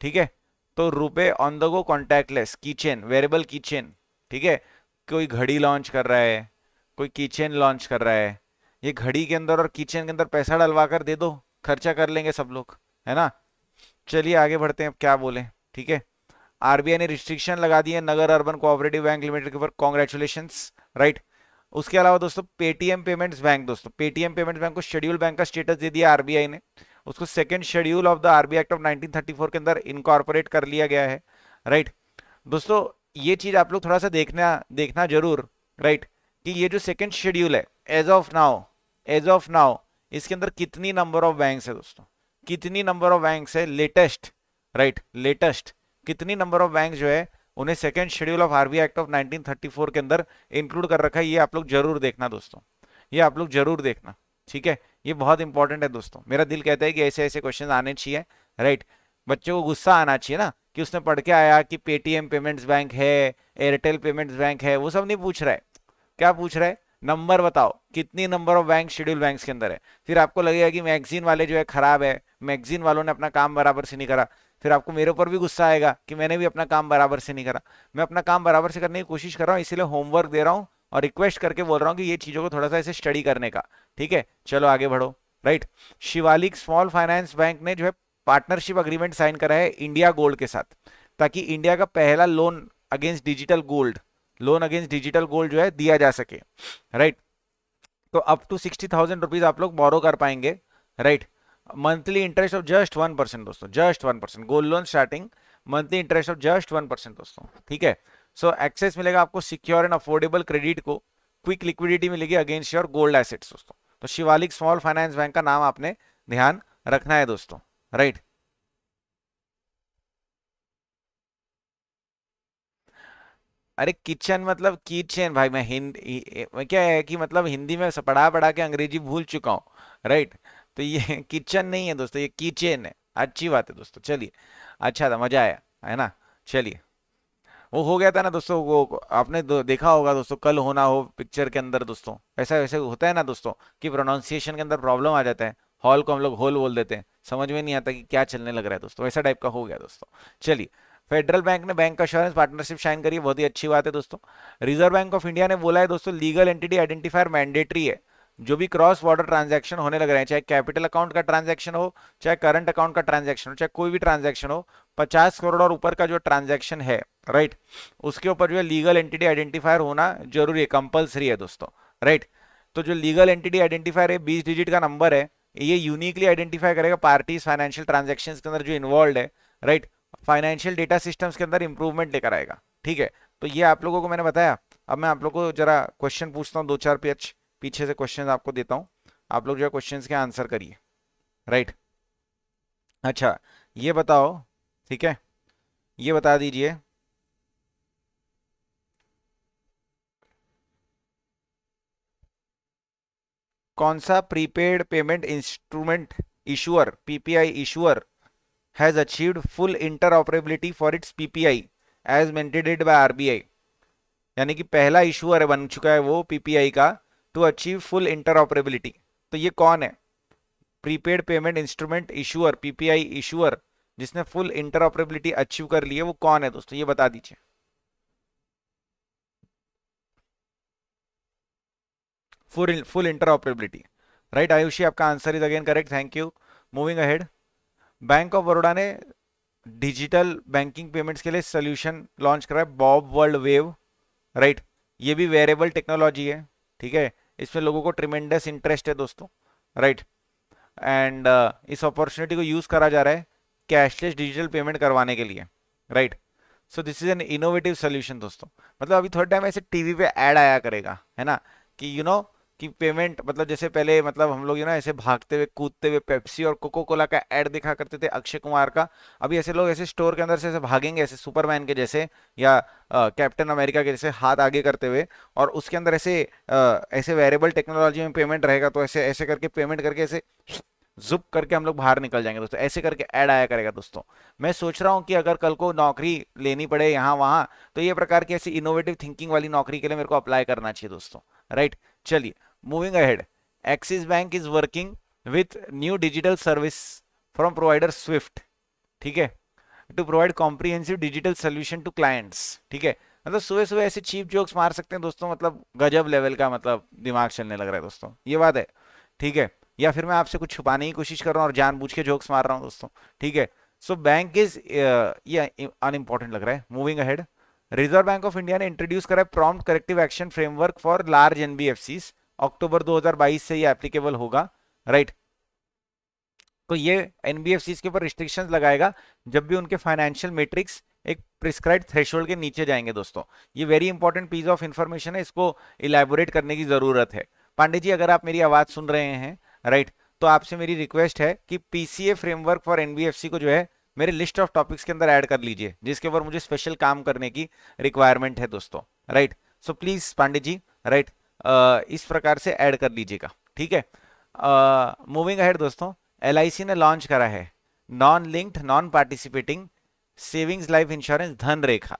ठीक है तो RuPay on the go contactless keychain wearable keychain ठीक है कोई घड़ी launch कर रहा है कोई किचन लॉन्च कर रहा है ये घड़ी के अंदर और किचन के अंदर पैसा डलवा कर दे दो खर्चा कर लेंगे सब लोग है ना चलिए आगे बढ़ते हैं अब क्या बोले ठीक है आरबीआई ने रिस्ट्रिक्शन लगा दी है Nagar urban cooperative bank limited के ऊपर कॉन्ग्रेचुलेशन राइट उसके अलावा दोस्तों पेटीएम पेमेंट्स बैंक दोस्तों पेटीएम पेमेंट्स बैंक को शेड्यूल बैंक का स्टेटस दे दिया आरबीआई ने उसको second schedule of the RBI act of nineteen के अंदर इनकॉर्पोरेट कर लिया गया है राइट दोस्तों ये चीज आप लोग थोड़ा सा देखना देखना जरूर राइट कि ये जो सेकंड शेड्यूल है as of now as of now इसके अंदर कितनी नंबर ऑफ बैंक्स है दोस्तों कितनी नंबर ऑफ बैंक्स है लेटेस्ट राइट लेटेस्ट कितनी नंबर ऑफ बैंक जो है उन्हें second schedule of RBI act of 1934 के अंदर इंक्लूड कर रखा है ये आप लोग जरूर देखना दोस्तों ये आप लोग जरूर देखना ठीक है ये बहुत इंपॉर्टेंट है दोस्तों मेरा दिल कहता है कि ऐसे ऐसे क्वेश्चन आने चाहिए राइट बच्चों को गुस्सा आना चाहिए ना कि उसने पढ़ के आया कि पेटीएम पेमेंट्स बैंक है एयरटेल पेमेंट्स बैंक है वो सब नहीं पूछ रहा है क्या पूछ रहा है नंबर बताओ कितनी number of bank schedule bank के अंदर है फिर आपको लगेगा कि मैगजीन वाले जो है खराब है मैगजीन वालों ने अपना काम बराबर से नहीं करा फिर आपको मेरे ऊपर भी गुस्सा आएगा कि मैंने भी अपना काम बराबर से नहीं करा मैं अपना काम बराबर से करने की कोशिश कर रहा हूँ इसीलिए होमवर्क दे रहा हूँ और रिक्वेस्ट करके बोल रहा हूँ कि ये चीज़ों को थोड़ा सा इसे स्टडी करने का ठीक है चलो आगे बढ़ो right Shivalik small finance bank ने जो है पार्टनरशिप अग्रीमेंट साइन करा है इंडिया गोल्ड के साथ ताकि इंडिया का पहला loan against digital gold loan against digital gold जो है दिया जा सके राइट तो up to sixty thousand rupees आप लोग बोरो कर पाएंगे right monthly interest of just one percent दोस्तों just one percent gold loan starting monthly interest of just one percent दोस्तों ठीक है सो so, एक्सेस मिलेगा आपको सिक्योर एंड अफोर्डेबल क्रेडिट को क्विक लिक्विडिटी मिलेगी अगेंस्ट योर गोल्ड एसेट्स दोस्तों तो शिवालिक स्मॉल फाइनेंस बैंक का नाम आपने ध्यान रखना है दोस्तों राइट right? अरे किचन मतलब किचन भाई मैं हिंदी क्या है कि मतलब हिंदी में पढ़ा पढ़ा के अंग्रेजी भूल चुका हूँ राइट तो ये किचन नहीं है दोस्तों ये किचन है अच्छी बात है दोस्तों चलिए अच्छा था मजा आया है ना चलिए वो हो गया था ना दोस्तों वो आपने दो, देखा होगा दोस्तों कल होना हो पिक्चर के अंदर दोस्तों ऐसा वैसे होता है ना दोस्तों कि प्रोनाउंसिएशन के अंदर प्रॉब्लम आ जाता है हॉल को हम लोग होल बोल देते हैं समझ में नहीं आता कि क्या चलने लग रहा है दोस्तों ऐसा टाइप का हो गया दोस्तों चलिए फेडरल बैंक ने बैंक अश्योरेंस पार्टनरशिप साइन करी बहुत ही अच्छी बात है दोस्तों रिजर्व बैंक ऑफ इंडिया ने बोला है दोस्तों लीगल एंटिटी आइडेंटिफायर मैंडेटरी है जो भी क्रॉस बॉर्डर ट्रांजेक्शन होने लग रहे हैं चाहे कैपिटल अकाउंट का ट्रांजेक्शन हो चाहे करंट अकाउंट का ट्रांजेक्शन हो चाहे कोई भी ट्रांजेक्शन हो पचास करोड़ और ऊपर का जो ट्रांजेक्शन है राइट उसके ऊपर जो है लीगल एंटिटी आइडेंटिफायर होना जरूरी है कंपल्सरी है दोस्तों राइट तो जो लीगल एंटिटी आइडेंटिफायर है बीस डिजिट का नंबर है ये यूनिकली आइडेंटिफाई करेगा पार्टीज फाइनेंशियल ट्रांजेक्शन के अंदर जो इन्वॉल्व है राइट फाइनेंशियल डेटा सिस्टम्स के अंदर इंप्रूवमेंट लेकर आएगा ठीक है तो ये आप लोगों को मैंने बताया अब मैं आप लोग को जरा क्वेश्चन पूछता हूँ दो चार पेज पीछे से क्वेश्चन आपको देता हूँ आप लोग जो है क्वेश्चन के आंसर करिए राइट अच्छा ये बताओ ठीक है ये बता दीजिए कौन सा prepaid payment instrument issuer PPI issuer has achieved full interoperability for its PPI as mandated by RBI. यानी कि पहला इशूअर बन चुका है वो पीपीआई का टू अचीव फुल इंटरऑपरेबिलिटी तो ये कौन है prepaid payment instrument issuer PPI issuer जिसने फुल इंटरऑपरेबिलिटी अचीव कर ली है वो कौन है दोस्तों ये बता दीजिए full full interoperability right Ayushi आपका answer is again correct thank you moving ahead Bank of Baroda ने डिजिटल बैंकिंग पेमेंट्स के लिए सोल्यूशन लॉन्च करा है बॉब वर्ल्ड वेव राइट ये भी वेरेबल टेक्नोलॉजी है ठीक है इसमें लोगों को ट्रिमेंडस इंटरेस्ट है दोस्तों राइट एंड uh, इस अपॉर्चुनिटी को यूज़ करा जा रहा है कैशलेस डिजिटल पेमेंट करवाने के लिए right so this is an innovative solution दोस्तों मतलब अभी थोड़े टाइम ऐसे टीवी पे ऐड आया करेगा है ना कि यू you नो know, कि पेमेंट मतलब जैसे पहले मतलब हम लोग ना ऐसे भागते हुए कूदते हुए पेप्सी और कोको कोला का एड दिखा करते थे अक्षय कुमार का अभी ऐसे लोग ऐसे स्टोर के अंदर से ऐसे भागेंगे ऐसे सुपरमैन के जैसे या कैप्टन अमेरिका के जैसे हाथ आगे करते हुए और उसके अंदर ऐसे आ, ऐसे वेरेबल टेक्नोलॉजी में पेमेंट रहेगा तो ऐसे ऐसे करके पेमेंट करके ऐसे जुप करके हम लोग बाहर निकल जाएंगे दोस्तों ऐसे करके ऐड आया करेगा दोस्तों मैं सोच रहा हूँ कि अगर कल को नौकरी लेनी पड़े यहाँ वहाँ तो ये प्रकार की ऐसी इनोवेटिव थिंकिंग वाली नौकरी के लिए मेरे को अप्लाई करना चाहिए दोस्तों राइट चलिए Moving ahead, Axis Bank is working with new digital service from provider Swift. ठीक है to provide comprehensive digital solution to clients ठीक है मतलब सुबह सुबह ऐसे चीप जोक्स मार सकते हैं दोस्तों मतलब गजब लेवल का मतलब दिमाग चलने लग रहा है दोस्तों ये बात है ठीक है या फिर मैं आपसे कुछ छुपाने की कोशिश कर रहा हूँ और जानबूझ के जोक्स मार रहा हूँ दोस्तों ठीक है सो बैंक इज ये अनइम्पॉर्टेंट लग रहा है moving ahead reserve bank of India ने इंट्रोड्यूस करा है prompt corrective action framework for large NBFCs October 2022 से ये एप्लीकेबल होगा राइट तो ये एनबीएफसी के ऊपर रिस्ट्रिक्शन लगाएगा जब भी उनके फाइनेंशियल मेट्रिक्स एक प्रिस्क्राइब थ्रेशोल्ड के नीचे जाएंगे दोस्तों ये very important piece of information है इसको इलेबोरेट करने की जरूरत है पांडे जी अगर आप मेरी आवाज सुन रहे हैं राइट तो आपसे मेरी रिक्वेस्ट है कि पीसीए फ्रेमवर्क फॉर एनबीएफसी को जो है मेरे लिस्ट ऑफ टॉपिक्स के अंदर ऐड कर लीजिए जिसके ऊपर मुझे स्पेशल काम करने की रिक्वायरमेंट है दोस्तों right so please Pandey ji right इस प्रकार से ऐड कर लीजिएगा ठीक है मूविंग अहेड दोस्तों एल ने लॉन्च करा है non linked non participating savings life insurance Dhan Rekha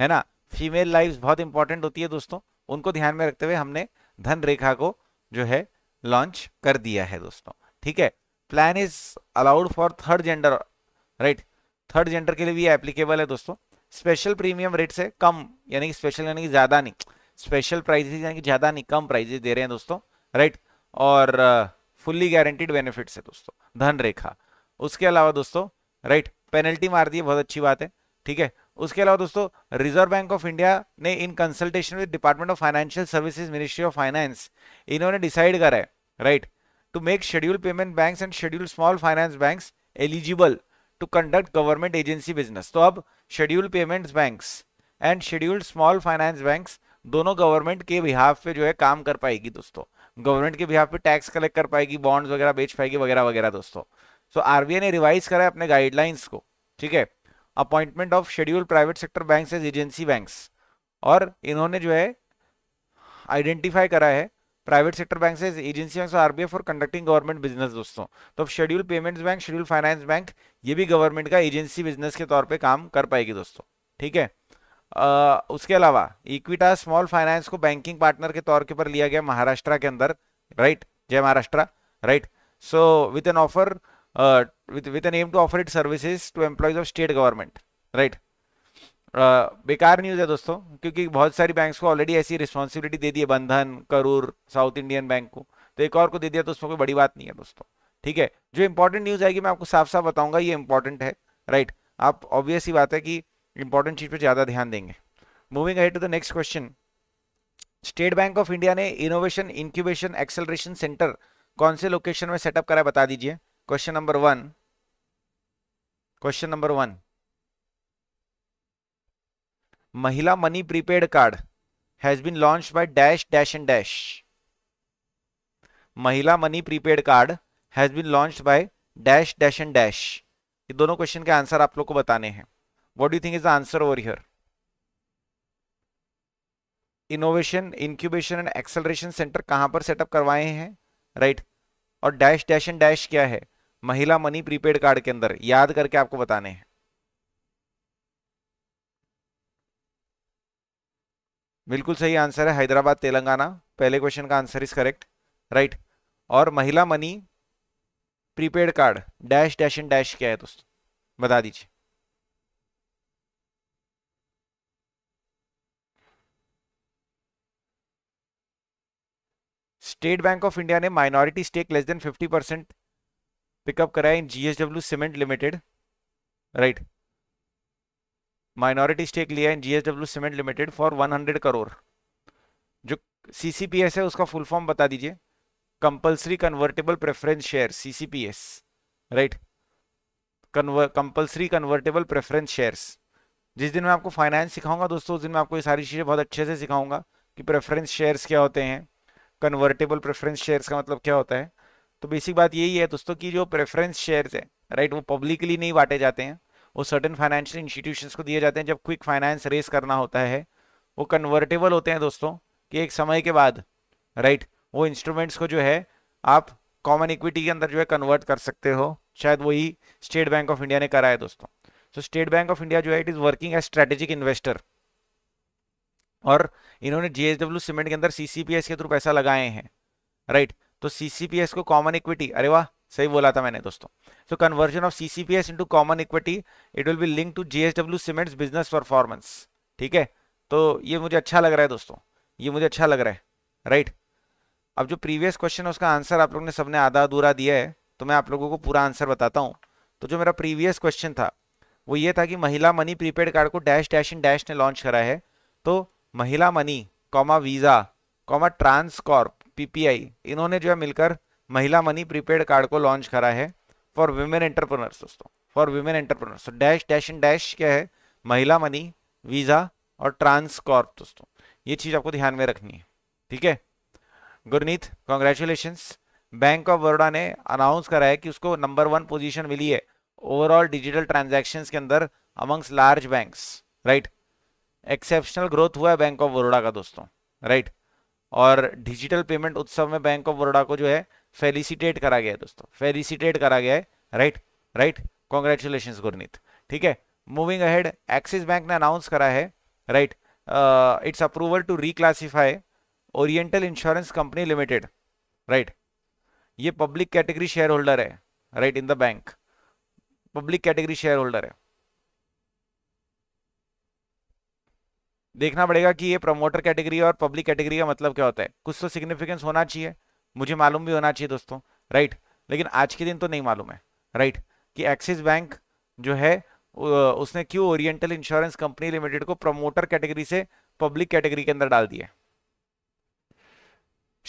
है ना फीमेल लाइफ बहुत इंपॉर्टेंट होती है दोस्तों उनको ध्यान में रखते हुए हमने धन रेखा को जो है लॉन्च कर दिया है दोस्तों ठीक है plan is allowed for third gender right third gender के लिए भी एप्लीकेबल है दोस्तों स्पेशल प्रीमियम रेट से कम यानी कि स्पेशल यानी कि ज़्यादा नहीं स्पेशल प्राइजेज यानी कि ज़्यादा नहीं कम प्राइजेज दे रहे हैं दोस्तों राइट और फुल्ली गारंटीड बेनिफिट्स है दोस्तों धन रेखा उसके अलावा दोस्तों राइट पेनल्टी मार दी है बहुत अच्छी बात है ठीक है उसके अलावा दोस्तों रिजर्व बैंक ऑफ इंडिया ने in consultation with department of financial services ministry of finance इन्होंने डिसाइड करा है right to make schedule payment banks and schedule small finance banks eligible to conduct government agency business तो अब schedule payments banks and scheduled small finance banks दोनों government के behalf पे जो है काम कर पाएगी दोस्तों गवर्नमेंट के बिहाफ पे टैक्स कलेक्ट कर पाएगी बॉन्ड्स वगैरह बेच पाएगी वगैरह वगैरह दोस्तों सो so, आरबीआई ने रिवाइज करा है अपने गाइडलाइंस को ठीक है appointment of schedule private sector bank as agency bank और इन्होंने जो है आइडेंटिफाई करा है private sector bank as agency bank RBI for conducting government business दोस्तों तो अब schedule payments bank schedule finance bank ये भी गवर्नमेंट का एजेंसी बिजनेस के तौर पर काम कर पाएगी दोस्तों ठीक है उसके अलावा इक्विटा स्मॉल फाइनेंस को बैंकिंग पार्टनर के तौर के पर लिया गया महाराष्ट्र के अंदर right Jai Maharashtra right so with an offer with an aim to offer its services to employees of state government right बेकार न्यूज़ है दोस्तों क्योंकि बहुत सारी बैंक्स को ऑलरेडी ऐसी रिस्पॉन्सिबिलिटी दे दी है बंधन करूर साउथ इंडियन बैंक को तो एक और को दे दिया तो उसमें कोई बड़ी बात नहीं है दोस्तों ठीक है जो इंपॉर्टेंट न्यूज़ आएगी मैं आपको साफ साफ बताऊंगा ये इंपॉर्टेंट है राइट आप ऑब्वियस ही बात है कि इंपॉर्टेंट चीज़ पे ज़्यादा ध्यान देंगे moving ahead to the next question State bank of India ने इनोवेशन इंक्यूबेशन एक्सेलरेशन सेंटर कौन से लोकेशन में सेटअप करा बता दीजिए question number one question number one Mahila money prepaid card has been launch by dash dash and dash Mahila money prepaid card has been launch by dash dash and dash ये दोनों question के answer आप लोग को बताने हैं what do you think is the answer over here innovation incubation and acceleration centre कहां पर सेटअप करवाए हैं राइट right? और डैश डैश एंड डैश क्या है महिला मनी प्रीपेड कार्ड के अंदर याद करके आपको बताने हैं बिल्कुल सही आंसर है हैदराबाद तेलंगाना पहले क्वेश्चन का आंसर इज करेक्ट राइट और Mahila money prepaid card dash dash and dash क्या है दोस्तों बता दीजिए स्टेट बैंक ऑफ इंडिया ने minority stake less than 50 percent pickup कराया in JSW Cement Limited right minority stake लिया in JSW Cement Limited for 100 crore जो सीसीपीएस है उसका फुल फॉर्म बता दीजिए compulsory convertible preference share CCPS right compulsory convertible preference shares जिस दिन मैं आपको फाइनेंस सिखाऊंगा दोस्तों उस दिन मैं आपको ये सारी चीज़ें बहुत अच्छे से सिखाऊंगा कि प्रेफरेंस शेयर्स क्या होते हैं कन्वर्टेबल प्रेफरेंस शेयर्स का मतलब क्या होता है तो बेसिक बात यही है दोस्तों की जो प्रेफरेंस शेयर्स है राइट वो पब्लिकली नहीं बांटे जाते हैं वो सर्टन फाइनेंशियल इंस्टीट्यूशंस को दिए जाते हैं जब क्विक फाइनेंस रेस करना होता है वो कन्वर्टेबल होते हैं दोस्तों कि एक समय के बाद राइट वो इंस्ट्रूमेंट्स को जो है आप कॉमन इक्विटी के अंदर जो है कन्वर्ट कर सकते हो शायद वही स्टेट बैंक ऑफ इंडिया ने करा है दोस्तों so State bank of India जो है it is working as strategic investor और इन्होंने जीएसडब्ल्यू सीमेंट के अंदर सीसीपीएस के थ्रू पैसा लगाए हैं राइट तो सीसीपीएस को कॉमन इक्विटी अरे वाह सही बोला था मैंने दोस्तों so conversion of CCPS into common equity it will be link to JSW cements business performance ठीक है तो ये मुझे अच्छा लग रहा है दोस्तों ये मुझे अच्छा लग रहा है राइट अब जो प्रीवियस क्वेश्चन है उसका आंसर आप लोगों ने सबने आधा अधूरा दिया है तो मैं आप लोगों को पूरा आंसर बताता हूँ तो जो मेरा प्रीवियस क्वेश्चन था वो ये था कि महिला मनी प्रीपेड कार्ड को डैश डैश इन डैश ने लॉन्च करा है तो Mahila money comma Visa comma Transcorp PPI इन्होंने जो है मिलकर महिला मनी प्रीपेड कार्ड को लॉन्च करा है फॉर वीमेन एंटरप्रनर्स दोस्तों for women entrepreneurs dash dash and dash क्या है महिला मनी वीज़ा और ट्रांसकॉर्प दोस्तों ये चीज़ आपको ध्यान में रखनी है ठीक है Gurneet congratulation Bank of Baroda ने अनाउंस करा है कि उसको नंबर वन पोजिशन मिली है ओवरऑल डिजिटल ट्रांजेक्शन के अंदर amongst large banks right exceptional growth हुआ है बैंक ऑफ बड़ौदा का दोस्तों राइट और डिजिटल पेमेंट उत्सव में बैंक ऑफ बड़ोडा को जो है फेलिसिटेट करा गया है दोस्तों फेलिसिटेट करा गया है राइट राइट कॉन्ग्रेचुलेशन गुरनीत ठीक है मूविंग अहेड एक्सिस बैंक ने अनाउंस करा है right it's approval to reclassify Oriental Insurance Company Limited right ये पब्लिक कैटेगरी शेयर होल्डर है right in the bank public category share holder है देखना पड़ेगा कि ये प्रमोटर कैटेगरी और पब्लिक कैटेगरी का मतलब क्या होता है कुछ तो सिग्निफिकेंस होना चाहिए मुझे मालूम भी होना चाहिए दोस्तों राइट लेकिन आज के दिन तो नहीं मालूम है राइट कि एक्सिस बैंक जो है उसने क्यों ओरिएंटल इंश्योरेंस कंपनी लिमिटेड को प्रमोटर कैटेगरी से पब्लिक कैटेगरी के अंदर डाल दिया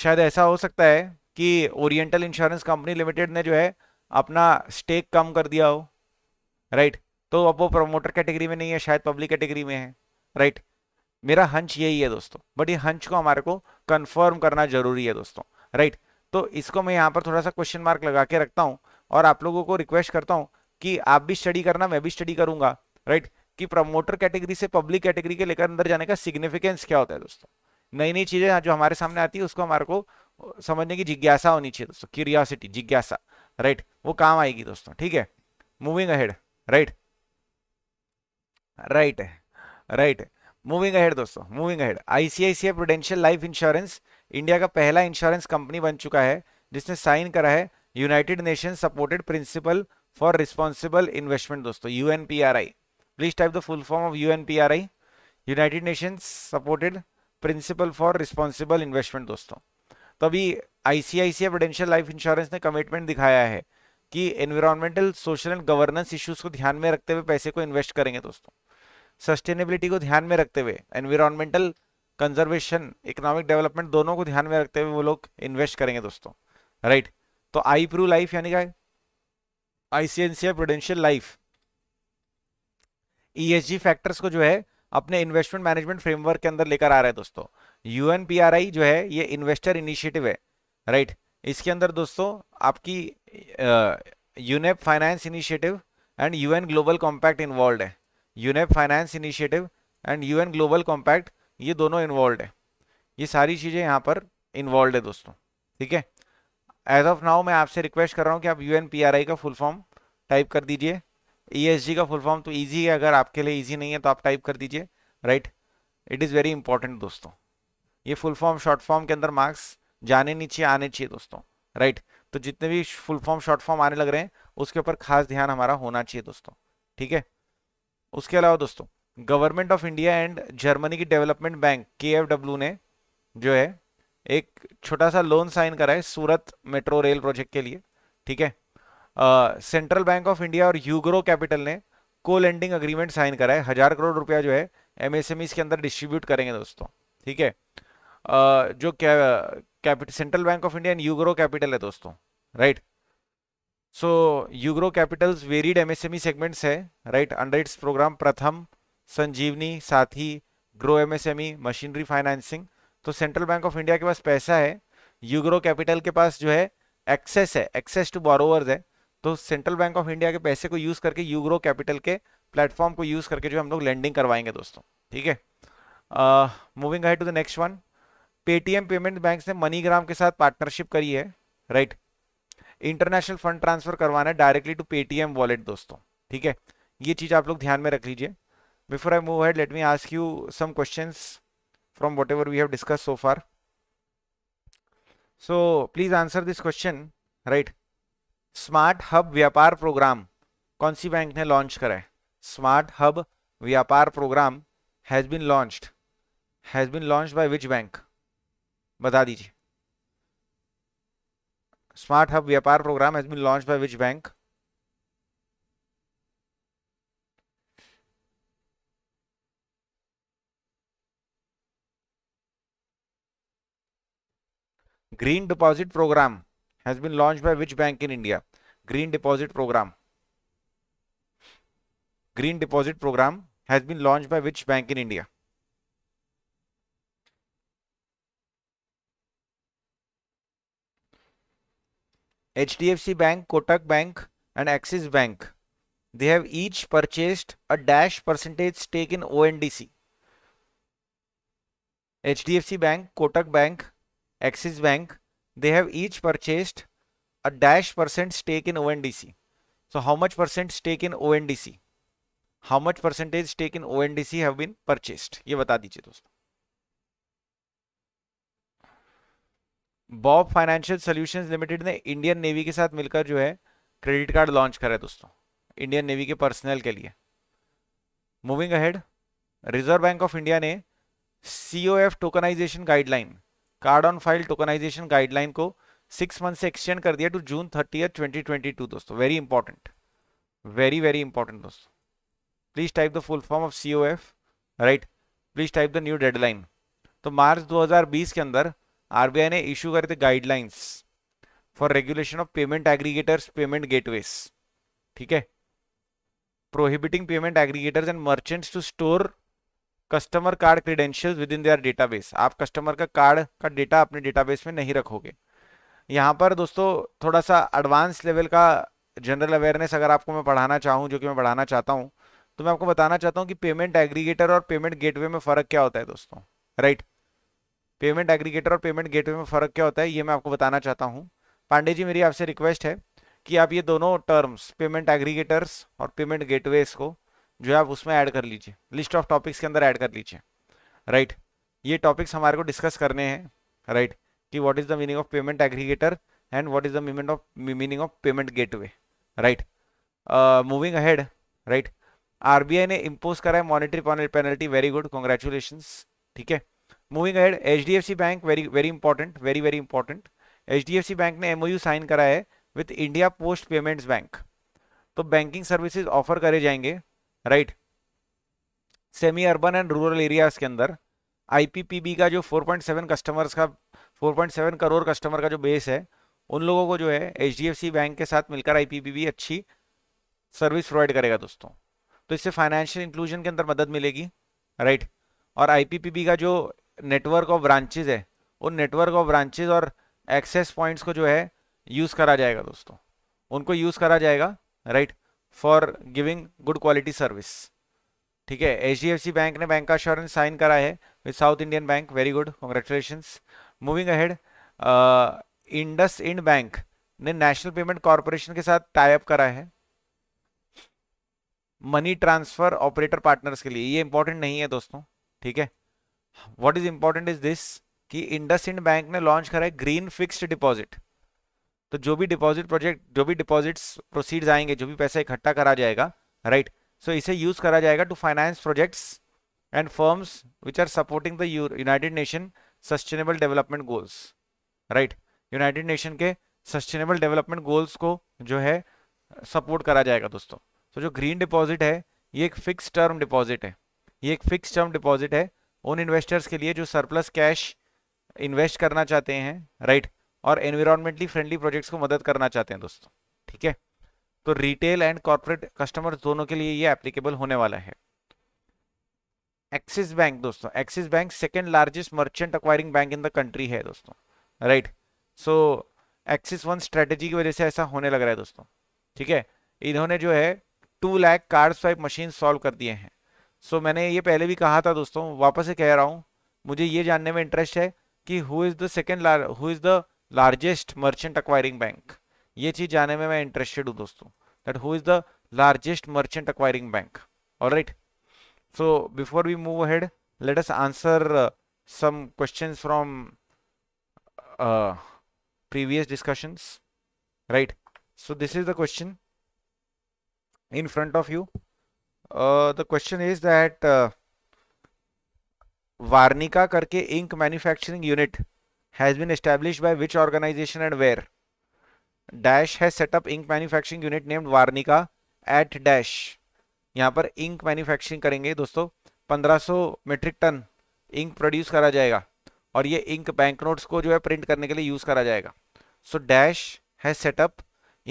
शायद ऐसा हो सकता है कि ओरिएंटल इंश्योरेंस कंपनी लिमिटेड ने जो है अपना स्टेक कम कर दिया हो राइट तो अब वो प्रमोटर कैटेगरी में नहीं है शायद पब्लिक कैटेगरी में है राइट मेरा हंच यही है दोस्तों बट ये हंच को हमारे को कन्फर्म करना जरूरी है दोस्तों राइट तो इसको मैं यहाँ पर थोड़ा सा क्वेश्चन मार्क लगा के रखता हूँ और आप लोगों को रिक्वेस्ट करता हूँ कि आप भी स्टडी करना मैं भी स्टडी करूंगा राइट कि प्रमोटर कैटेगरी से पब्लिक कैटेगरी के लेकर अंदर जाने का सिग्निफिकेंस क्या होता है दोस्तों नई नई चीजें जो हमारे सामने आती है उसको हमारे को समझने की जिज्ञासा होनी चाहिए दोस्तों क्यूरियासिटी जिज्ञासा राइट वो काम आएगी दोस्तों ठीक है moving ahead right right right moving ahead दोस्तों moving ahead ICICI Prudential life Insurance India का पहला इंश्योरेंस कंपनी बन चुका है जिसने साइन करा है United Nation supported principle for responsible investment दोस्तों you please type the full form of U United Nation supported principle for responsible investment दोस्तों तो अभी आईसीआईसीआई प्रोडेंशियल लाइफ इंश्योरेंस ने कमिटमेंट दिखाया है कि environmental social and governance issues को ध्यान में रखते हुए पैसे को इन्वेस्ट करेंगे दोस्तों सस्टेनेबिलिटी को ध्यान में रखते हुए एनवायरमेंटल कंजर्वेशन इकोनॉमिक डेवलपमेंट दोनों को ध्यान में रखते हुए वो लोग इन्वेस्ट करेंगे दोस्तों राइट right. तो आई प्रू लाइफ यानी क्या आईसीएनसीआई प्रोडेंशियल लाइफ ई फैक्टर्स को जो है अपने इन्वेस्टमेंट मैनेजमेंट फ्रेमवर्क के अंदर लेकर आ रहे हैं दोस्तों यूएनपीआरआई जो है ये इन्वेस्टर इनिशिएटिव है राइट right. इसके अंदर दोस्तों आपकी UNEP finance initiative and UN global compact involve है UNEP finance initiative and UN global compact ये दोनों इन्वॉल्व है ये सारी चीज़ें यहाँ पर इन्वॉल्व है दोस्तों ठीक है एज ऑफ नाउ मैं आपसे रिक्वेस्ट कर रहा हूँ कि आप U N P R I का फुल फॉर्म टाइप कर दीजिए ई एस जी का फुल फॉर्म तो ईजी है अगर आपके लिए ईजी नहीं है तो आप टाइप कर दीजिए right it is very important दोस्तों ये फुल फॉर्म शॉर्ट फॉर्म के अंदर मार्क्स जाने नहीं चाहिए आने चाहिए दोस्तों राइट तो जितने भी फुल फॉर्म शॉर्ट फॉर्म आने लग रहे हैं उसके ऊपर खास ध्यान हमारा होना चाहिए दोस्तों ठीक है उसके अलावा दोस्तों Government of India and Germany की डेवलपमेंट बैंक के ने जो है एक छोटा सा लोन साइन करा है सूरत मेट्रो रेल प्रोजेक्ट के लिए ठीक है सेंट्रल बैंक ऑफ इंडिया और यूग्रो कैपिटल ने को लेंडिंग अग्रीमेंट साइन करा है हज़ार करोड़ रुपया जो है एमएसएमई e के अंदर डिस्ट्रीब्यूट करेंगे दोस्तों ठीक है uh, जो क्या Central Bank of India and UGRO capital है दोस्तों right right? So UGRO capitals varied MSME segments है right under its program Pratham Sanjeevani Saathi grow MSME machinery financing तो सेंट्रल बैंक ऑफ इंडिया के पास पैसा है यूग्रो कैपिटल के पास जो है एक्सेस है एक्सेस टू बोरोवर्स है तो सेंट्रल बैंक ऑफ इंडिया के पैसे को यूज करके यूग्रो कैपिटल के प्लेटफॉर्म को यूज करके जो हम लोग लैंडिंग करवाएंगे दोस्तों ठीक है moving ahead to the next one Paytm Payment Bank ने मनीग्राम के साथ पार्टनरशिप करी है right right? International fund transfer करवाना है डायरेक्टली टू पेटीएम वॉलेट दोस्तों ठीक है ये चीज आप लोग ध्यान में रख लीजिए before I move ahead let me ask you some question from what we have discuss so far so please answer this question right smart hub Vyapar program कौन सी बैंक ने लॉन्च करा है smart hub Vyapar program has been launched has been launch by which bank बता दीजिए smart hub Vyapar program has been launch by which bank green deposit program has been launch by which bank in India green deposit program green deposit program has been launch by which bank in India HDFC Bank, Kotak Bank and Axis Bank. They have each purchased a dash percentage stake in ONDC. HDFC Bank, Kotak Bank, Axis Bank, they have each purchased a dash percent stake in ONDC. So how much percent stake in ONDC? How much percentage stake in ONDC have been purchased? ये बता दीजिए दोस्तों BOB financial solutions limited ने Indian navy के साथ मिलकर जो है क्रेडिट कार्ड लॉन्च करा है दोस्तों इंडियन नेवी के पर्सनल के लिए moving ahead reserve bank of India ने C tokenization guideline card on file tokenization guideline को सिक्स मंथ से एक्सटेंड कर दिया to June thirty twenty twenty two दोस्तों very important very very important दोस्तों please type the full form of C right please type the new deadline तो March 2020 के अंदर RBI ने इश्यू करे थे guidelines for regulation of payment aggregators payment gateways ठीक है prohibiting payment aggregators and merchants to store customer card credentials within their database आप customer का कार्ड का डेटा अपने डेटाबेस में नहीं रखोगे यहाँ पर दोस्तों थोड़ा सा एडवांस लेवल का जनरल अवेयरनेस अगर आपको मैं पढ़ाना चाहूँ जो कि मैं बढ़ाना चाहता हूँ तो मैं आपको बताना चाहता हूँ कि पेमेंट एग्रीगेटर और पेमेंट गेटवे में फ़र्क क्या होता है दोस्तों राइट पेमेंट एग्रीगेटर और पेमेंट गेटवे में फ़र्क क्या होता है ये मैं आपको बताना चाहता हूँ पांडे जी मेरी आपसे रिक्वेस्ट है कि आप ये दोनों टर्म्स पेमेंट एग्रीगेटर्स और पेमेंट गेटवेज को जो है आप उसमें ऐड कर लीजिए लिस्ट ऑफ टॉपिक्स के अंदर ऐड कर लीजिए राइट ये टॉपिक्स हमारे को डिस्कस करने हैं राइट कि what is the meaning of payment aggregator and what is the moment of meaning of payment gate right moving ahead right R ने इम्पोज करा है monetary penalty very good congratulation ठीक है moving ahead H D F C bank very very important very very important H D F C bank ने U sign करा है with India post payments bank तो banking services offer करे जाएंगे right semi urban and rural areas के अंदर I P P B का जो फोर पॉइंट सेवन कस्टमर्स का four point seven crore customer का जो बेस है उन लोगों को जो है H D F C bank के साथ मिलकर आई पी पी बी अच्छी सर्विस प्रोवाइड करेगा दोस्तों तो इससे फाइनेंशियल इंक्लूजन के अंदर मदद मिलेगी राइट और आई पी पी बी का जो नेटवर्क ऑफ ब्रांचेज है उन नेटवर्क ऑफ ब्रांचेज और एक्सेस पॉइंट्स को जो है यूज़ करा जाएगा दोस्तों उनको यूज़ करा जाएगा right for giving good quality service ठीक है एच बैंक ने बैंक का अश्योरेंस साइन करा है with South Indian bank very good congratulation moving ahead IndusInd bank ने नेशनल पेमेंट कॉरपोरेशन के साथ टाइप करा है मनी ट्रांसफर ऑपरेटर पार्टनर्स के लिए ये इंपॉर्टेंट नहीं है दोस्तों ठीक है what is important is this कि इंडसइंड बैंक ने लॉन्च करा है ग्रीन फिक्स्ड डिपॉजिट तो जो भी डिपॉजिट प्रोजेक्ट जो भी डिपॉजिट्स प्रोसीड्स आएंगे जो भी पैसा इकट्ठा करा जाएगा राइट right? सो so, इसे यूज करा जाएगा to finance projects and firms which are supporting the united nation sustainable development goals right united nation के सस्टेनेबल डेवलपमेंट गोल्स को जो है सपोर्ट करा जाएगा दोस्तों तो so, जो ग्रीन डिपॉजिट है ये एक फिक्स टर्म डिपॉजिट है ये एक फिक्स टर्म डिपॉजिट है उन इन्वेस्टर्स के लिए जो सरप्लस कैश इन्वेस्ट करना चाहते हैं राइट right? और एनवायरमेंटली फ्रेंडली प्रोजेक्ट्स को मदद करना चाहते हैं दोस्तों ठीक है तो रिटेल एंड कॉर्पोरेट कस्टमर दोनों के लिए ये एप्लीकेबल होने वाला है एक्सिस बैंक दोस्तों Axis bank second largest merchant acquiring bank in the country है दोस्तों right so Axis one strategy की वजह से ऐसा होने लग रहा है दोस्तों ठीक है इन्होंने जो है two lakh card swipe machine solve कर दिए हैं सो so, मैंने ये पहले भी कहा था दोस्तों वापस से कह रहा हूँ मुझे ये जानने में इंटरेस्ट है कि who is the second who is the largest merchant acquiring bank ये चीज़ जानने में मैं इंटरेस्टेड हूँ दोस्तों that who is the largest merchant acquiring bank और right so before we move head let us answer uh, some questions from uh, previous discussions right so this is the question in front of Uh, the question is that uh, Varnika karke ink manufacturing unit has been established by which organization and where? Dash has set up ink manufacturing unit named Varnika at Dash. यहाँ पर ink manufacturing करेंगे दोस्तों 1500 metric ton ink produce करा जाएगा और ये ink bank notes को जो है प्रिंट करने के लिए यूज़ करा जाएगा so dash has setup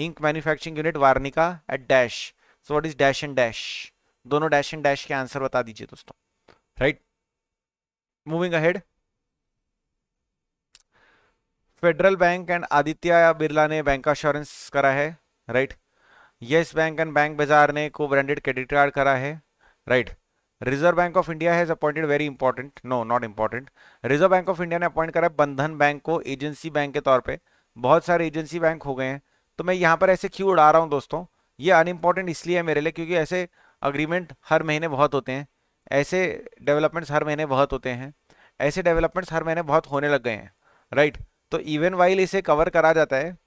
ink manufacturing unit Varnika at dash so what is dash and dash दोनों डैश एंड डैश के आंसर बता दीजिए दोस्तों right moving ahead federal bank and Aditya Birla ने बैंक अश्योरेंस करा है right yes bank and bank Bazaar ने को ब्रांडेड क्रेडिट कार्ड करा है right reserve bank of India has appointed very important no not important reserve bank of India ने appoint करा है बंधन बैंक को एजेंसी बैंक के तौर पे बहुत सारे एजेंसी बैंक हो गए हैं तो मैं यहाँ पर ऐसे क्यों उड़ा रहा हूँ दोस्तों ये अनइम्पॉर्टेंट इसलिए है मेरे लिए क्योंकि ऐसे अग्रीमेंट हर महीने बहुत होते हैं ऐसे डेवलपमेंट्स हर महीने बहुत होते हैं ऐसे डेवलपमेंट्स हर महीने बहुत होने लग गए हैं राइट right? तो इवन वाइल इसे कवर करा जाता है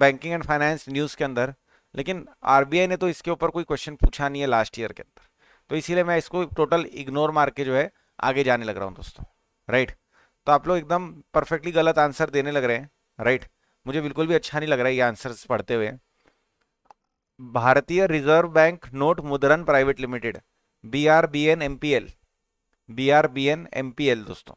बैंकिंग एंड फाइनेंस न्यूज़ के अंदर लेकिन आर ने तो इसके ऊपर कोई क्वेश्चन पूछा नहीं है लास्ट ईयर के अंदर तो इसीलिए मैं इसको टोटल इग्नोर मार के जो है आगे जाने लग रहा हूँ दोस्तों राइट right? तो आप लोग एकदम परफेक्टली गलत आंसर देने लग रहे हैं राइट right? मुझे बिल्कुल भी अच्छा नहीं लग रहा है ये आंसर्स पढ़ते हुए Bharatiya reserve bank note Mudran private limited B R B N M P L B R B N M P L दोस्तों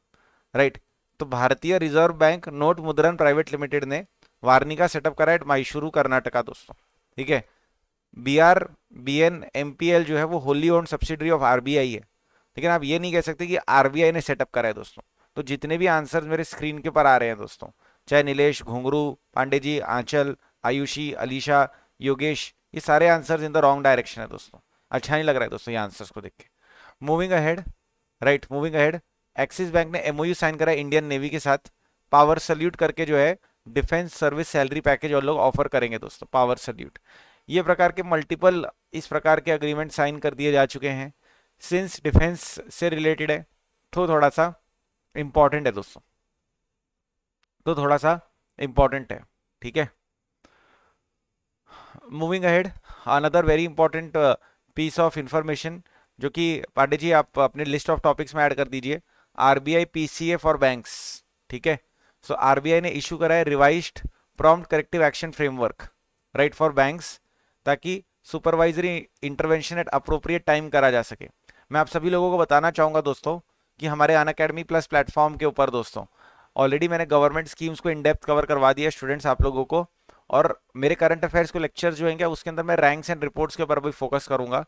राइट तो Bharatiya reserve bank note Mudran private limited ने वार्निका का सेटअप करा एट माइशुरू कर्नाटका दोस्तों ठीक है B R B N M P L जो है वो wholly owned subsidiary of R B I है लेकिन आप ये नहीं कह सकते कि आर बी आई ने सेटअप करा है दोस्तों तो जितने भी आंसर मेरे स्क्रीन के ऊपर आ रहे हैं दोस्तों चाहे नीलेष घुंगरू पांडे जी आंचल आयुषी अलीशा योगेश ये सारे answer in the wrong direction है दोस्तों अच्छा नहीं लग रहा है दोस्तों ये आंसर्स को देख के moving ahead right moving ahead Axis bank ने एमओयू साइन करा इंडियन नेवी के साथ पावर सल्यूट करके जो है डिफेंस सर्विस सैलरी पैकेज और लोग ऑफर करेंगे दोस्तों पावर सल्यूट ये प्रकार के मल्टीपल इस प्रकार के अग्रीमेंट साइन कर दिए जा चुके हैं सिंस डिफेंस से रिलेटेड है तो थोड़ा सा इम्पॉर्टेंट है दोस्तों तो थोड़ा सा इम्पॉर्टेंट है ठीक है moving ahead another very important piece of information जो कि पांडे जी आप अपने लिस्ट ऑफ टॉपिक्स में ऐड कर दीजिए R B I P C A for banks ठीक है सो आर बी आई ने इशू करा है revised prompt corrective action framework right for banks ताकि supervisory intervention at appropriate time करा जा सके मैं आप सभी लोगों को बताना चाहूँगा दोस्तों कि हमारे अन अकेडमी प्लस प्लेटफॉर्म के ऊपर दोस्तों ऑलरेडी मैंने गवर्नमेंट स्कीम्स को इनडेप्थ कवर करवा दिया स्टूडेंट्स आप लोगों को और मेरे करंट अफेयर्स के लेक्चर जो होंगे उसके अंदर मैं रैंक्स एंड रिपोर्ट्स के ऊपर भी फोकस करूंगा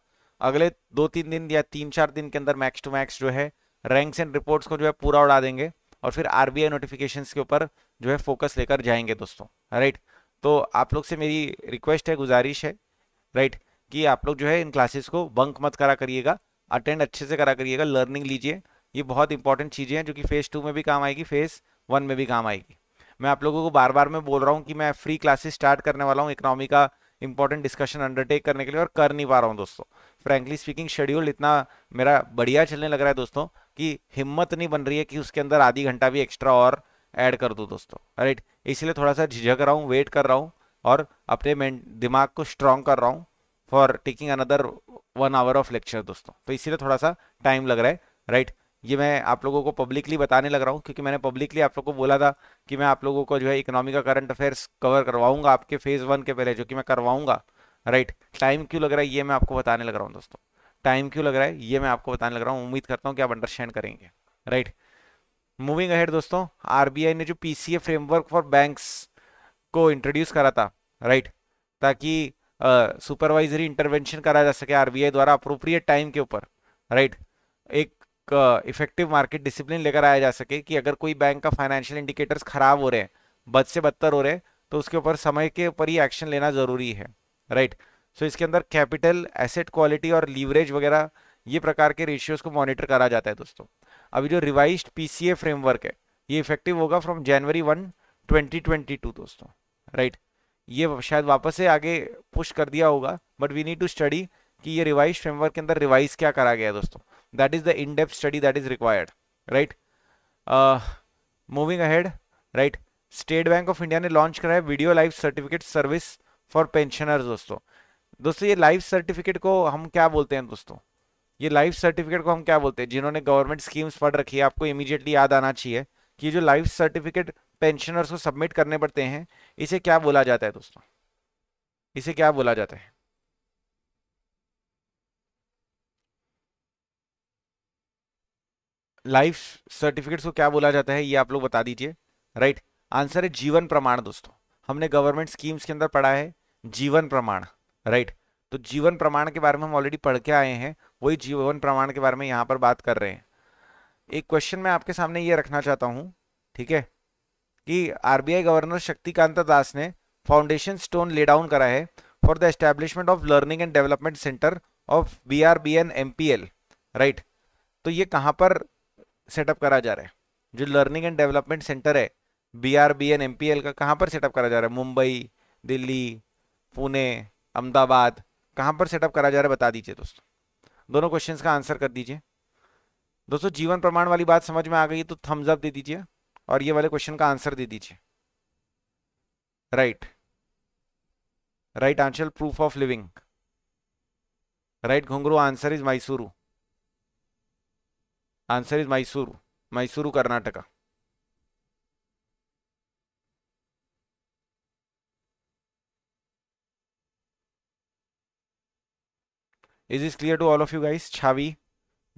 अगले दो तीन दिन या तीन चार दिन के अंदर मैक्स टू मैक्स जो है रैंक्स एंड रिपोर्ट्स को जो है पूरा उड़ा देंगे और फिर आर बी के ऊपर जो है फोकस लेकर जाएंगे दोस्तों राइट तो आप लोग से मेरी रिक्वेस्ट है गुजारिश है राइट कि आप लोग जो है इन क्लासेस को बंक मत करा करिएगा अटेंड अच्छे से करा करिएगा लर्निंग लीजिए ये बहुत इंपॉर्टेंट चीज़ें हैं जो कि फेज़ टू में भी काम आएगी फेज़ वन में भी काम आएगी मैं आप लोगों को बार बार मैं बोल रहा हूँ कि मैं फ्री क्लासेस स्टार्ट करने वाला हूँ इकोनॉमी का इंपॉर्टेंट डिस्कशन अंडरटेक करने के लिए और कर नहीं पा रहा हूँ दोस्तों फ्रैंकली स्पीकिंग शेड्यूल इतना मेरा बढ़िया चलने लग रहा है दोस्तों कि हिम्मत नहीं बन रही है कि उसके अंदर आधी घंटा भी एक्स्ट्रा और ऐड कर दूँ दोस्तों राइट इसलिए थोड़ा सा झिझक रहा हूँ वेट कर रहा हूँ और अपने दिमाग को स्ट्रांग कर रहा हूँ for taking another one hour of lecture दोस्तों तो इसीलिए थोड़ा सा टाइम लग रहा है राइट right? ये मैं आप लोगों को पब्लिकली बताने लग रहा हूँ क्योंकि मैंने पब्लिकली आप लोगों को बोला था कि मैं आप लोगों को जो है इकोनॉमी का करंट अफेयर्स कवर करवाऊंगा आपके फेज़ वन के पहले जो कि मैं करवाऊंगा राइट टाइम क्यों लग रहा है ये मैं आपको बताने लग रहा हूँ दोस्तों टाइम क्यों लग रहा है ये मैं आपको बताने लग रहा हूँ उम्मीद करता हूँ कि आप अंडरस्टैंड करेंगे राइट मूविंग अहेड दोस्तों आरबीआई ने जो पीसीए फ्रेमवर्क फॉर बैंक को इंट्रोड्यूस करा था राइट ताकि सुपरवाइजरी इंटरवेंशन करा जा सके आरबीआई द्वारा अप्रोप्रिएट टाइम के ऊपर राइट एक इफेक्टिव मार्केट डिसिप्लिन लेकर आया जा सके कि अगर कोई बैंक का फाइनेंशियल इंडिकेटर्स खराब हो रहे हैं बद से बदतर हो रहे हैं तो उसके ऊपर समय के ऊपर ही एक्शन लेना ज़रूरी है राइट right? सो so इसके अंदर कैपिटल एसेट क्वालिटी और लीवरेज वगैरह ये प्रकार के रेशियोज को मॉनिटर करा जाता है दोस्तों अभी जो रिवाइज पी फ्रेमवर्क है ये इफेक्टिव होगा from January one twenty twenty two दोस्तों राइट right? ये शायद वापस से आगे पुश कर दिया होगा but we need to study कि ये रिवाइज फ्रेमवर्क के अंदर रिवाइज क्या करा गया है दोस्तों that is the in-depth study that is required right uh, moving ahead right state bank of India ने launch kara hai video life certificate service for pensioners दोस्तों दोस्तों ये लाइफ सर्टिफिकेट को हम क्या बोलते हैं दोस्तों ये लाइफ सर्टिफिकेट को हम क्या बोलते हैं जिन्होंने गवर्नमेंट स्कीम्स पढ़ रखी है आपको इमीडिएटली याद आना चाहिए कि जो लाइफ सर्टिफिकेट पेंशनर्स को सबमिट करने पड़ते हैं इसे क्या बोला जाता है दोस्तों इसे क्या बोला जाता है लाइफ सर्टिफिकेट्स को क्या बोला जाता है ये आप लोग बता दीजिए राइट आंसर है जीवन प्रमाण दोस्तों हमने गवर्नमेंट स्कीम्स के अंदर पढ़ा है जीवन प्रमाण राइट तो जीवन प्रमाण के बारे में हम ऑलरेडी पढ़ के आए हैं वही जीवन प्रमाण के बारे में यहाँ पर बात कर रहे हैं एक क्वेश्चन मैं आपके सामने ये रखना चाहता हूँ ठीक है कि आरबीआई गवर्नर शक्तिकांता दास ने फाउंडेशन स्टोन ले डाउन करा है for the establishment of learning and development centre of B R B N M P L right तो ये कहाँ पर सेटअप करा जा रहा है जो लर्निंग एंड डेवलपमेंट सेंटर है B R B N M P L का कहाँ पर सेटअप करा जा रहा है मुंबई दिल्ली पुणे अहमदाबाद कहाँ पर सेटअप करा जा रहा है बता दीजिए दोस्तों दोनों क्वेश्चंस का आंसर कर दीजिए दोस्तों जीवन प्रमाण वाली बात समझ में आ गई तो थम्स अप दे दीजिए और ये वाले क्वेश्चन का आंसर दे दीजिए right right answer proof of living right Ghungroo answer is Mysuru answer is Mysore Mysuru Karnataka is is clear to all of you guys Chhavi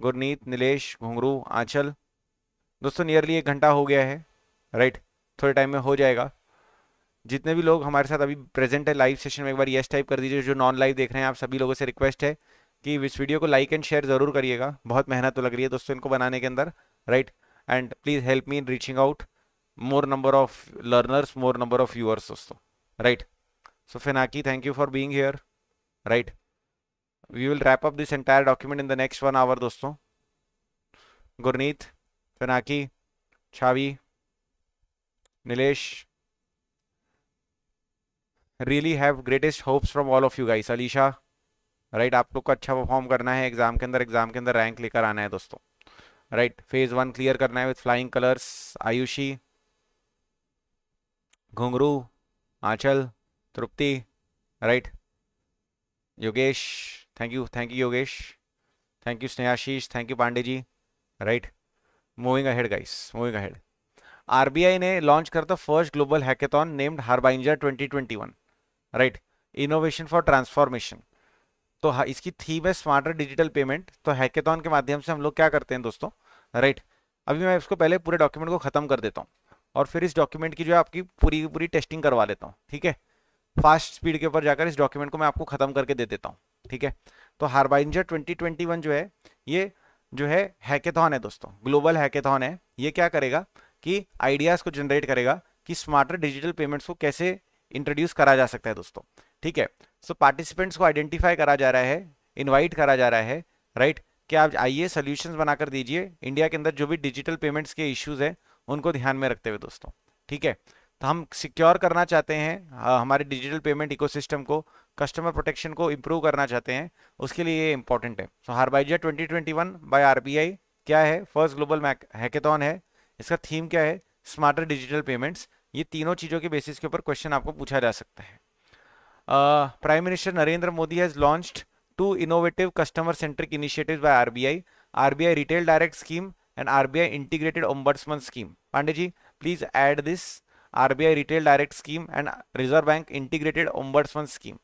Gurneet Nilesh Ghungroo Anchal दोस्तों नियरली एक घंटा हो गया है राइट right, थोड़े टाइम में हो जाएगा जितने भी लोग हमारे साथ अभी प्रेजेंट है लाइव सेशन में एक बार यस टाइप कर दीजिए जो नॉन लाइव देख रहे हैं आप सभी लोगों से रिक्वेस्ट है कि इस वीडियो को लाइक एंड शेयर ज़रूर करिएगा बहुत मेहनत तो लग रही है दोस्तों इनको बनाने के अंदर right and please help me in reaching out more number of learners more number of viewers दोस्तों right so Fenaki thank you for being here right we will wrap up this entire document in the next one hour दोस्तों Gurneet Finaki Chhavi Nilesh. Really have greatest hopes from all of you guys. Alisha, right आप लोग को अच्छा perform करना है exam के अंदर exam के अंदर रैंक लेकर आना है दोस्तों राइट फेज वन क्लियर करना है with flying colours Ayushi Ghungroo Anchal Tripti right Yogesh thank you thank you Yogesh thank you Snehashish thank you Pandey ji right moving ahead guys moving ahead RBI ने लॉन्च करता first global hackathon named harbinger 2021 right innovation for transformation तो हाँ इसकी theme है smarter digital payment तो hackathon के माध्यम से हम लोग क्या करते हैं दोस्तों राइट अभी मैं इसको पहले पूरे डॉक्यूमेंट को ख़त्म कर देता हूँ और फिर इस डॉक्यूमेंट की जो है आपकी पूरी पूरी टेस्टिंग करवा देता हूँ ठीक है फास्ट स्पीड के ऊपर जाकर इस डॉक्यूमेंट को मैं आपको ख़त्म करके दे देता हूँ ठीक है तो हार्बाइंजर 2021 जो है ये जो है हैकेथन है दोस्तों ग्लोबल हैकेथन है ये क्या करेगा कि आइडियाज़ को जनरेट करेगा कि स्मार्टर डिजिटल पेमेंट्स को कैसे इंट्रोड्यूस करा जा सकता है दोस्तों ठीक है सो पार्टिसिपेंट्स को आइडेंटिफाई करा जा रहा है इनवाइट करा जा रहा है राइट right? कि आप आइए सोल्यूशन बनाकर दीजिए इंडिया के अंदर जो भी डिजिटल पेमेंट्स के इश्यूज़ हैं उनको ध्यान में रखते हुए दोस्तों ठीक है तो हम सिक्योर करना चाहते हैं हमारे डिजिटल पेमेंट इकोसिस्टम को कस्टमर प्रोटेक्शन को इम्प्रूव करना चाहते हैं उसके लिए ये इंपॉर्टेंट है so harbinger twenty twenty one by R क्या है फर्स्ट ग्लोबल हैकेथन है इसका थीम क्या है स्मार्टर डिजिटल पेमेंट्स ये तीनों चीज़ों के बेसिस के ऊपर क्वेश्चन आपको पूछा जा सकता है prime minister Narendra Modi has launched two innovative customer centric initiatives by RBI RBI retail direct scheme and RBI integrated ombudsman scheme Pandey ji please add this RBI retail direct scheme and reserve bank integrated ombudsman scheme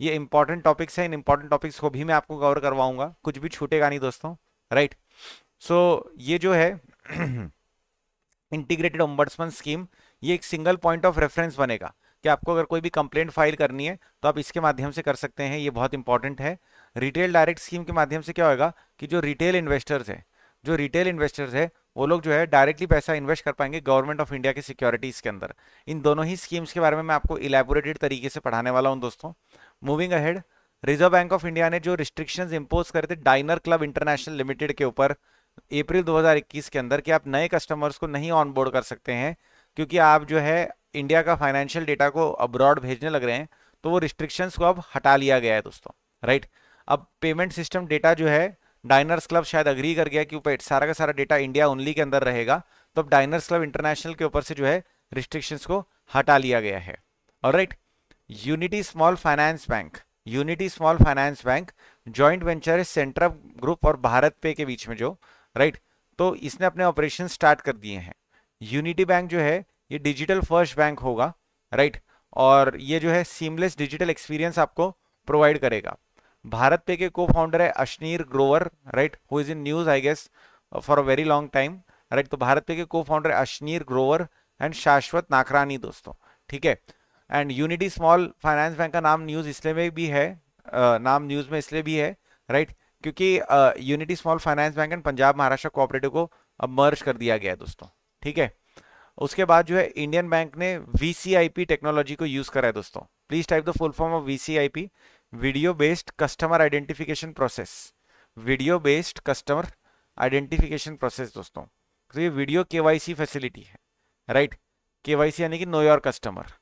ये important topics हैं इन important topics को भी मैं आपको cover करवाऊंगा कुछ भी छूटेगा नहीं दोस्तों राइट right. सो so, ये जो है इंटीग्रेटेड ओम्बर्समन स्कीम ये एक सिंगल पॉइंट ऑफ रेफरेंस बनेगा कि आपको अगर कोई भी कंप्लेंट फाइल करनी है तो आप इसके माध्यम से कर सकते हैं ये बहुत इंपॉर्टेंट है रिटेल डायरेक्ट स्कीम के माध्यम से क्या होगा कि जो रिटेल इन्वेस्टर्स है जो रिटेल इन्वेस्टर्स है वो लोग जो है डायरेक्टली पैसा इन्वेस्ट कर पाएंगे गवर्नमेंट ऑफ इंडिया के सिक्योरिटीज़ के अंदर इन दोनों ही स्कीम्स के बारे में मैं आपको इलेबोरेटेड तरीके से पढ़ाने वाला हूँ दोस्तों moving ahead reserve bank of India ने जो रिस्ट्रिक्शंस इम्पोज करे थे डाइनर क्लब इंटरनेशनल लिमिटेड के ऊपर अप्रैल 2021 के अंदर कि आप नए कस्टमर्स को नहीं ऑनबोर्ड कर सकते हैं क्योंकि आप जो है इंडिया का फाइनेंशियल डेटा को अब्रॉड भेजने लग रहे हैं तो वो रिस्ट्रिक्शंस को अब हटा लिया गया है दोस्तों राइट अब पेमेंट सिस्टम डेटा जो है डाइनर्स क्लब शायद अग्री कर गया कि सारा का सारा डेटा इंडिया ओनली के अंदर रहेगा तो अब डाइनर्स क्लब इंटरनेशनल के ऊपर से जो है रिस्ट्रिक्शंस को हटा लिया गया है और right unity small finance bank unity small finance bank joint venture है सेंट्रल ग्रुप और भारत पे के बीच में जो राइट तो इसने अपने ऑपरेशन स्टार्ट कर दिए हैं यूनिटी बैंक जो है ये डिजिटल फर्स्ट बैंक होगा राइट और ये जो है सीमलेस डिजिटल एक्सपीरियंस आपको प्रोवाइड करेगा भारत पे के को फाउंडर है Ashneer Grover right who is in news I guess for a very long time right तो भारत पे के को फाउंडर है अश्नीर ग्रोवर एंड शाश्वत नाकरानी दोस्तों ठीक है and unity small finance bank का नाम न्यूज इसलिए में भी है आ, नाम न्यूज में इसलिए भी है राइट क्योंकि unity small finance bank and Punjab Maharashtra cooperative को अब मर्ज कर दिया गया है दोस्तों ठीक है उसके बाद जो है इंडियन बैंक ने वी टेक्नोलॉजी को यूज़ करा है दोस्तों please type the full form of VCIP video based customer identification process video based customer identification process दोस्तों तो ये वीडियो केवाईसी फैसिलिटी है राइट केवाईसी यानी कि नो योर कस्टमर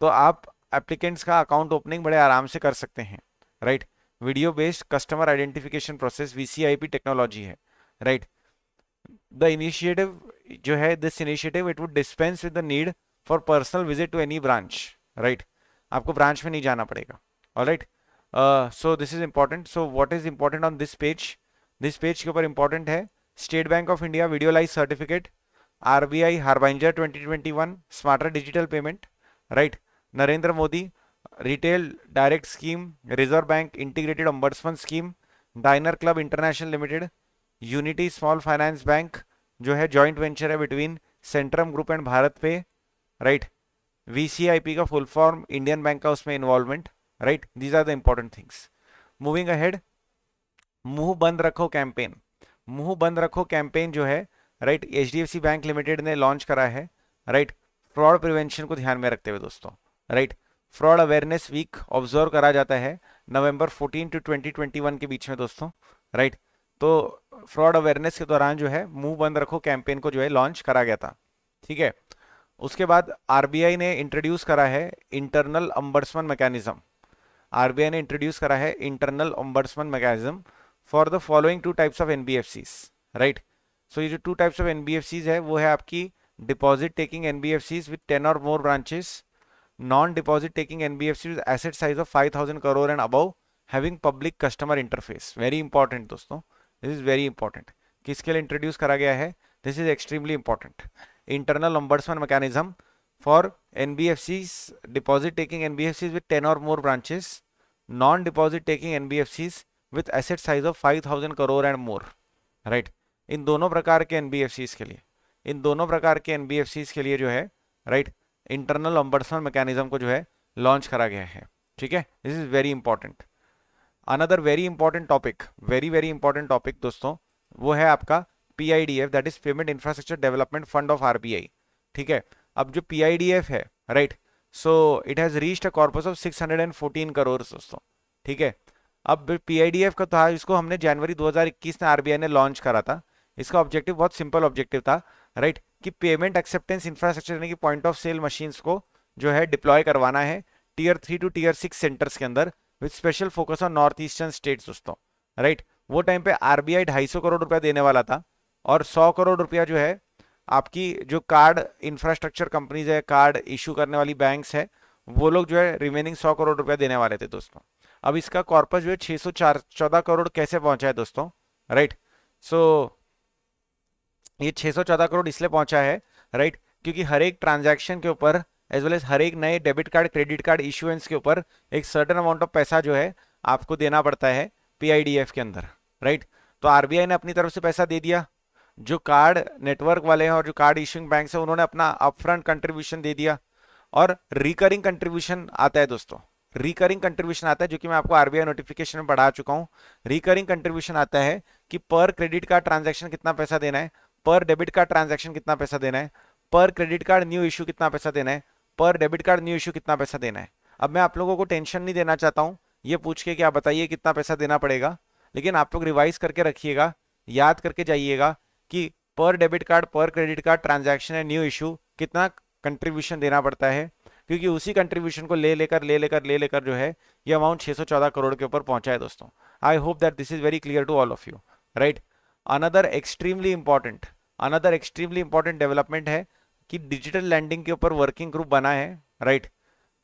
तो आप एप्लीकेंट्स का अकाउंट ओपनिंग बड़े आराम से कर सकते हैं right video based customer identification process V technology है राइट right? द initiative जो है this initiative it would dispense with the need for personal visit to any branch right आपको ब्रांच में नहीं जाना पड़ेगा all right so this is important so what is important on this page this page के ऊपर important है state bank of India video life certificate R B I harbinger twenty twenty one smarter digital payment right Narendra Modi retail direct scheme Reserve bank integrated ombudsman scheme Diners Club International Limited Unity small finance Bank जो है joint venture है between Centrum Group and Bharat Pe right VCIP का full form Indian Bank का उसमें involvement right these are the important things moving ahead मुंह बंद रखो campaign मुंह बंद रखो कैंपेन जो है राइट एच बैंक लिमिटेड ने लॉन्च करा है राइट फ्रॉड प्रिवेंशन को ध्यान में रखते हुए दोस्तों right fraud awareness week observe करा जाता है नवंबर 14 टू 2021 के बीच में दोस्तों राइट right? तो फ्रॉड अवेयरनेस के दौरान जो है मुंह बंद रखो कैंपेन को जो है लॉन्च करा गया था ठीक है उसके बाद आरबीआई ने इंट्रोड्यूस करा है इंटरनल अम्बर्समन मैकेनिज्म आरबीआई ने इंट्रोड्यूस करा है internal ombudsman mechanism for the following two types of N right so ये जो टू टाइप्स ऑफ एन है वो है आपकी deposit taking N B F Cs with ten or more branches non deposit taking N B F with asset size of five thousand crore and above having public customer interface very important दोस्तों this is very important किसके लिए introduce करा गया है this is extremely important internal ombudsman mechanism for N B F Cs deposit taking N B F Cs with ten or more branches non deposit taking N B F Cs with asset size of five thousand crore and more right इन दोनों प्रकार के N B F seize के लिए इन दोनों प्रकार के N B F seize के लिए जो है राइट इंटरनल अम्बर्समैन मैकेनिज्म को जो है लॉन्च करा गया है ठीक है this is very important another very important topic very very important topic दोस्तों वो है आपका P I D F that is payment infrastructure development fund of R B I ठीक है अब जो पी आई डी एफ है right so it has reached a corpus of six hundred and fourteen crore दोस्तों ठीक है अब पी आई डी एफ का था तो इसको हमने जनवरी दो हज़ार इक्कीस में आर बी आई ने लॉन्च करा था इसका ऑब्जेक्टिव बहुत सिंपल ऑब्जेक्टिव था राइट right? कि पेमेंट एक्सेप्टेंस इंफ्रास्ट्रक्चर यानी कि पॉइंट ऑफ सेल मशीन्स को जो है डिप्लॉय करवाना है tier three two tier six centres के अंदर with special focus on north eastern states दोस्तों राइट वो टाइम पे आरबीआई ढाई सौ करोड़ रुपया देने वाला था और सौ करोड़ रुपया जो है आपकी जो कार्ड इंफ्रास्ट्रक्चर कंपनीज है कार्ड इशू करने वाली बैंक्स है वो लोग जो है रिमेनिंग सौ करोड़ रुपया देने वाले थे दोस्तों अब इसका कॉर्पस जो है छः सौ चार चौदह करोड़ कैसे पहुंचा है दोस्तों राइट सो so, ये चौदह करोड़ इसलिए पहुंचा है राइट क्योंकि हर एक ट्रांजैक्शन के ऊपर एज वेल एज हर एक नए debit card credit card issuance के ऊपर एक सर्टन अमाउंट ऑफ पैसा जो है आपको देना पड़ता है पीआईडीएफ के अंदर राइट तो आरबीआई ने अपनी तरफ से पैसा दे दिया जो कार्ड नेटवर्क वाले हैं और जो कार्ड इश्यूंग बैंक है उन्होंने अपना अपफ्रंट कंट्रीब्यूशन दे दिया और रिकरिंग कंट्रीब्यूशन आता है दोस्तों रिकरिंग कंट्रीब्यूशन आता है जो कि मैं आपको आरबीआई नोटिफिकेशन में बढ़ा चुका हूं रिकरिंग कंट्रीब्यूशन आता है कि पर क्रेडिट कार्ड ट्रांजैक्शन कितना पैसा देना है पर डेबिट कार्ड ट्रांजैक्शन कितना पैसा देना है पर क्रेडिट कार्ड न्यू इश्यू कितना पैसा देना है पर डेबिट कार्ड न्यू इश्यू कितना पैसा देना है अब मैं आप लोगों को टेंशन नहीं देना चाहता हूँ ये पूछ के कि आप बताइए कितना पैसा देना पड़ेगा लेकिन आप लोग रिवाइज करके रखिएगा याद करके जाइएगा कि पर डेबिट कार्ड पर क्रेडिट कार्ड ट्रांजैक्शन है न्यू इशू कितना कंट्रीब्यूशन देना पड़ता है क्योंकि उसी कंट्रीब्यूशन को ले लेकर ले लेकर ले लेकर जो है ये अमाउंट 614 करोड़ के ऊपर पहुंचा है दोस्तों I hope that this is very clear to all of you right another extremely important another extremely important development है कि डिजिटल लैंडिंग के ऊपर वर्किंग ग्रुप बना है राइट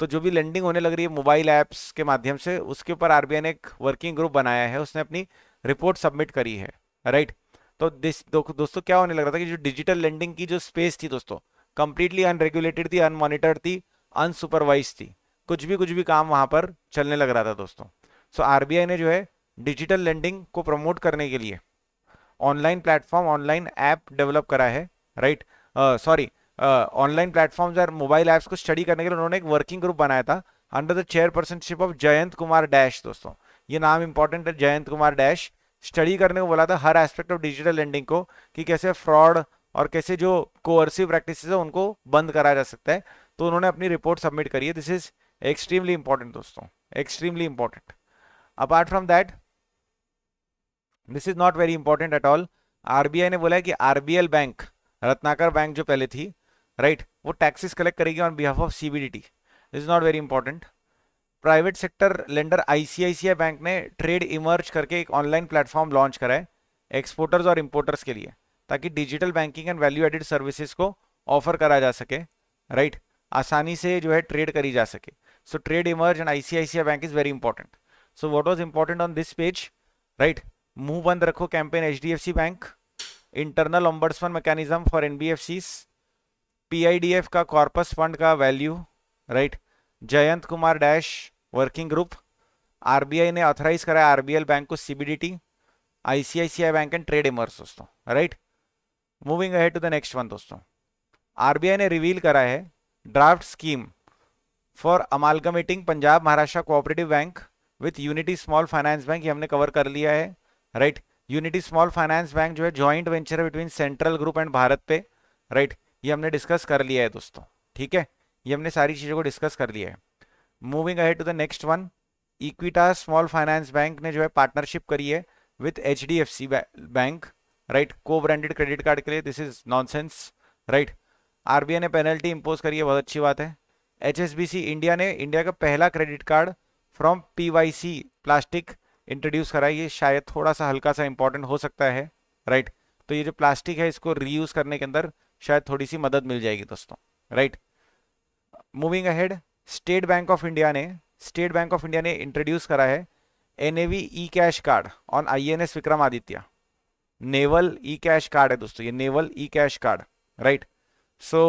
तो जो भी लैंडिंग होने लग रही है मोबाइल ऐप्स के माध्यम से उसके ऊपर आर ने एक वर्किंग ग्रुप बनाया है उसने अपनी रिपोर्ट सबमिट करी है राइट तो दिस दो, दोस्तों क्या होने लग रहा था कि जो डिजिटल लैंडिंग की जो स्पेस थी दोस्तों कंप्लीटली अनरेगुलेटेड थी अनमोनिटर्ड थी अनसुपरवाइज थी कुछ भी कुछ भी काम वहां पर चलने लग रहा था दोस्तों सो so, आरबीआई ने जो है डिजिटल लैंडिंग को प्रमोट करने के लिए online platform online app develop करा है राइट सॉरी ऑनलाइन प्लेटफॉर्म्स और मोबाइल ऐप्स को स्टडी करने के लिए उन्होंने एक वर्किंग ग्रुप बनाया था under the chairpersonship of Jayant Kumar Dash दोस्तों ये नाम इंपॉर्टेंट है जयंत कुमार डैश स्टडी करने को बोला था हर एस्पेक्ट ऑफ डिजिटल लेंडिंग को कि कैसे फ्रॉड और कैसे जो कोअर्सिव प्रैक्टिस है उनको बंद कराया जा सकता है तो उन्होंने अपनी रिपोर्ट सबमिट करी है दिस इज एक्सट्रीमली इंपॉर्टेंट दोस्तों extremely important apart from that this is not very important at all RBI ने बोला है कि आरबीएल बैंक रत्नाकर बैंक जो पहले थी राइट right? वो टैक्सेस कलेक्ट करेगी on behalf of C this is not very important private sector lender ICICI bank ने ट्रेड इमर्ज करके एक ऑनलाइन प्लेटफॉर्म लॉन्च कराए एक्सपोर्टर्स और इम्पोर्टर्स के लिए ताकि digital banking and value added services को ऑफर करा जा सके राइट right? आसानी से जो है ट्रेड करी जा सके so Trade Emerge and ICICI Bank is very important so what was important on this page right मुंह बंद रखो campaign H bank internal ombudsman mechanism for N B F Cs PIDF का कॉर्पस फंड का value right Jayant Kumar Dash working group RBI ने authorize कराया RBL Bank को CBDT ICICI Bank and Trade Emerge दोस्तों right moving ahead to the next one दोस्तों RBI ने reveal करा है draft scheme for amalgamating Punjab Maharashtra cooperative bank with Unity small finance bank ये हमने कवर कर लिया है right unity small finance Bank जो है joint venture between central group and Bharat Pe right right? ये हमने डिस्कस कर लिया है दोस्तों ठीक है ये हमने सारी चीज़ों को डिस्कस कर लिया है moving ahead to the next one Equitas small finance bank ने जो है पार्टनरशिप करी है with H D F C bank right को ब्रांडेड क्रेडिट कार्ड के लिए this is nonsense right RBI ने पेनल्टी इम्पोज करी है बहुत अच्छी बात है सी इंडिया ने इंडिया का पहला credit card from sea plastic introduce करा ये शायद थोड़ा सा हल्का सा इंपॉर्टेंट हो सकता है राइट right? तो ये जो प्लास्टिक है इसको रीयूज करने के अंदर शायद थोड़ी सी मदद मिल जाएगी दोस्तों right moving ahead State bank of India ने स्टेट बैंक ऑफ इंडिया ने इंट्रोड्यूस करा है an e cash card on I N S Vikramaditya naval e cash card है दोस्तों ये naval e cash card right so